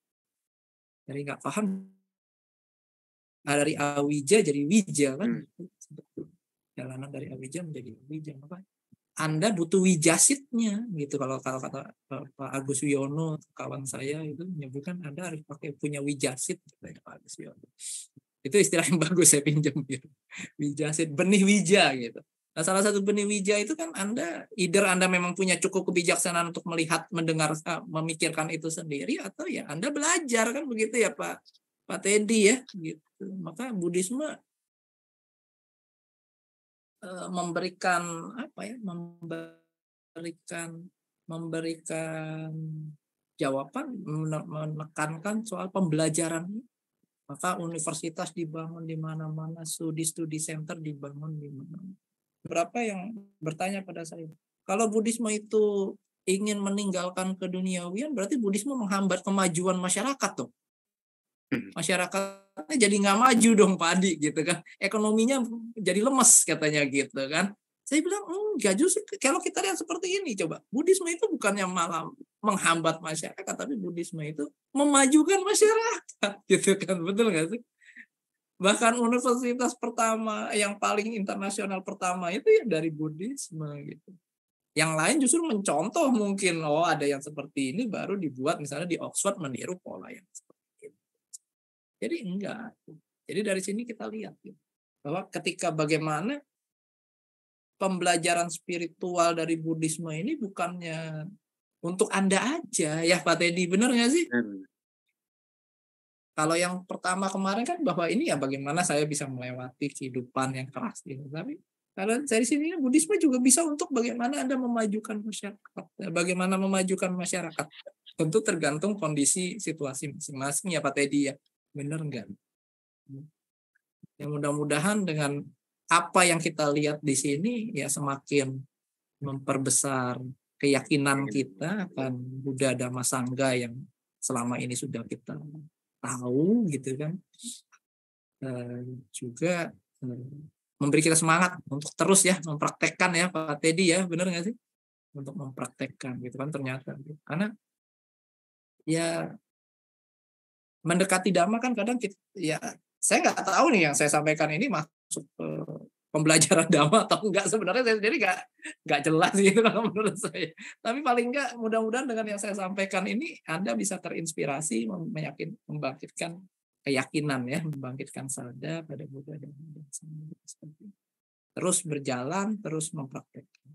dari nggak paham Ah, dari awija jadi wija kan hmm. jalanan dari awija menjadi wija maka anda butuh wijasitnya gitu kalau kalau kata Pak Agus Wiono kawan saya itu menyebutkan Anda harus pakai punya wijasit Pak Agus Wiono itu istilah yang bagus saya pinjam gitu wijasit benih wija gitu nah salah satu benih wija itu kan Anda either Anda memang punya cukup kebijaksanaan untuk melihat mendengar ah, memikirkan itu sendiri atau ya Anda belajar kan begitu ya Pak Pak Teddy ya gitu maka Budisme eh, memberikan apa ya memberikan memberikan jawaban menekankan soal pembelajaran maka universitas dibangun di mana-mana studi-studi center dibangun di mana berapa yang bertanya pada saya kalau Budisme itu ingin meninggalkan keduniawian berarti Budisme menghambat kemajuan masyarakat tuh Hmm. masyarakatnya jadi nggak maju dong padi gitu kan ekonominya jadi lemes katanya gitu kan saya bilang enggak hmm, justru kalau kita lihat seperti ini coba Budisme itu bukan yang malah menghambat masyarakat tapi Budisme itu memajukan masyarakat gitu kan betul nggak sih bahkan universitas pertama yang paling internasional pertama itu ya dari Budisme gitu yang lain justru mencontoh mungkin oh ada yang seperti ini baru dibuat misalnya di Oxford meniru pola yang jadi enggak. Jadi dari sini kita lihat gitu. bahwa ketika bagaimana pembelajaran spiritual dari Buddhisme ini bukannya untuk Anda aja ya Pak Teddy, benar nggak sih? Hmm. Kalau yang pertama kemarin kan bahwa ini ya bagaimana saya bisa melewati kehidupan yang keras gitu. Tapi kalau dari sini kan Buddhisme juga bisa untuk bagaimana Anda memajukan masyarakat. Ya, bagaimana memajukan masyarakat. Tentu tergantung kondisi situasi masing-masing ya Pak Teddy ya benar nggak ya mudah-mudahan dengan apa yang kita lihat di sini ya semakin memperbesar keyakinan kita akan Buddha Dhamma Sangga yang selama ini sudah kita tahu gitu kan e, juga eh, memberi kita semangat untuk terus ya mempraktekkan ya Pak Teddy ya benar nggak sih untuk mempraktekkan gitu kan ternyata karena ya mendekati dhamma kan kadang kita, ya saya nggak tahu nih yang saya sampaikan ini masuk ke pembelajaran dhamma atau enggak sebenarnya saya sendiri nggak nggak jelas gitu kalau menurut saya tapi paling nggak mudah-mudahan dengan yang saya sampaikan ini anda bisa terinspirasi meyakin membangkitkan keyakinan ya membangkitkan sada pada Buddha dan terus berjalan terus mempraktekkan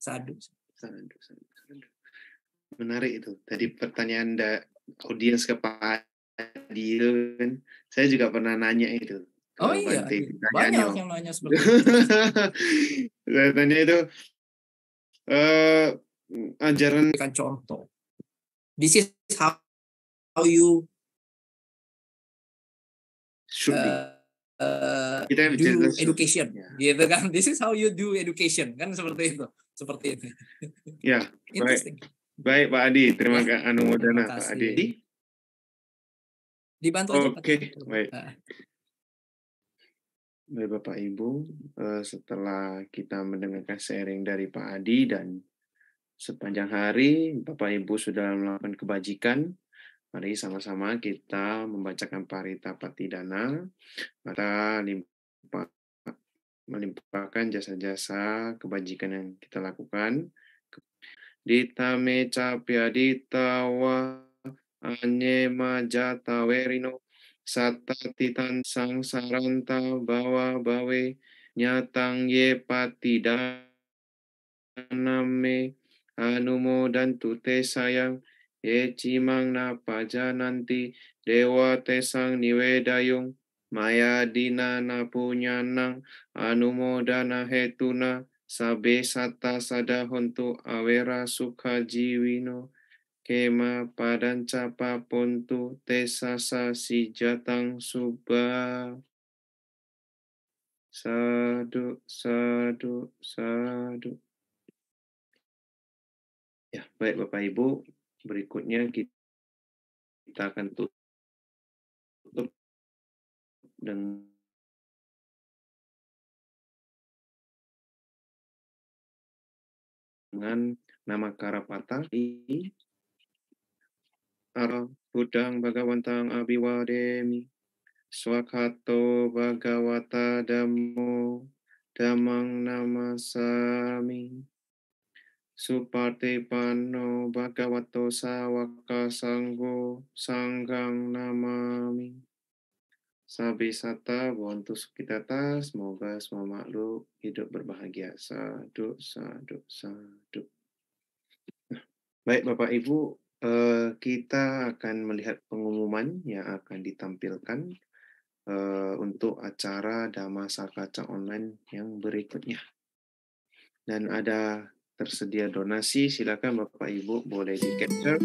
sadu menarik itu tadi pertanyaan anda audiens ke Pak tadi kan saya juga pernah nanya itu oh iya, iya. banyak yang nanya seperti itu saya tanya itu uh, ajaran kan contoh this is how how you should uh, uh, kita do education yeah. gitu kan this is how you do education kan seperti itu seperti itu ya yeah, baik baik Pak Adi terima ya, anu kasih anu Pak Adi Dibantu aja. Oke, okay. baik. Baik Bapak Ibu, eh, setelah kita mendengarkan sharing dari Pak Adi dan sepanjang hari Bapak Ibu sudah melakukan kebajikan, mari sama-sama kita membacakan parita patidana, maka limpah, melimpahkan jasa-jasa kebajikan yang kita lakukan. Dita meca piadita ma jata werino sata titan sang saranta bawa bawe nyatang ye pati daname dan tute sayang ye cimang na paja nanti dewa tesang niwedayung maya dina na anumo dana hetuna sabe sata sadahontu awera suka jiwino kema capa pontu tesasa si jatang suba sadu sadu sadu ya baik bapak ibu berikutnya kita kita akan tutup dan dengan nama Karapata Ara Budang Bhagavantang Abhiwademi Swakato Bhagavata Dhammo Damang Namasami Suparte Pano Bhagavato Sawaka Sanggo Sanggang Namami Sabi Sata Bontu Sukitata Semoga semua makhluk hidup berbahagia Sadu, sadu, sadu nah, Baik Bapak Ibu, kita akan melihat pengumuman yang akan ditampilkan untuk acara Dhamma Kaca online yang berikutnya. Dan ada tersedia donasi, silakan Bapak Ibu boleh di capture.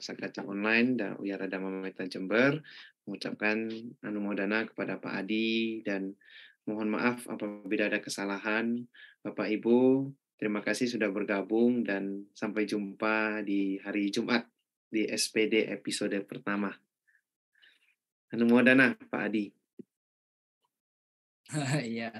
Nuansa Online dan Uyara Dharma Meta Jember mengucapkan anumodana kepada Pak Adi dan mohon maaf apabila ada kesalahan Bapak Ibu. Terima kasih sudah bergabung dan sampai jumpa di hari Jumat di SPD episode pertama. Anumodana Pak Adi. Iya.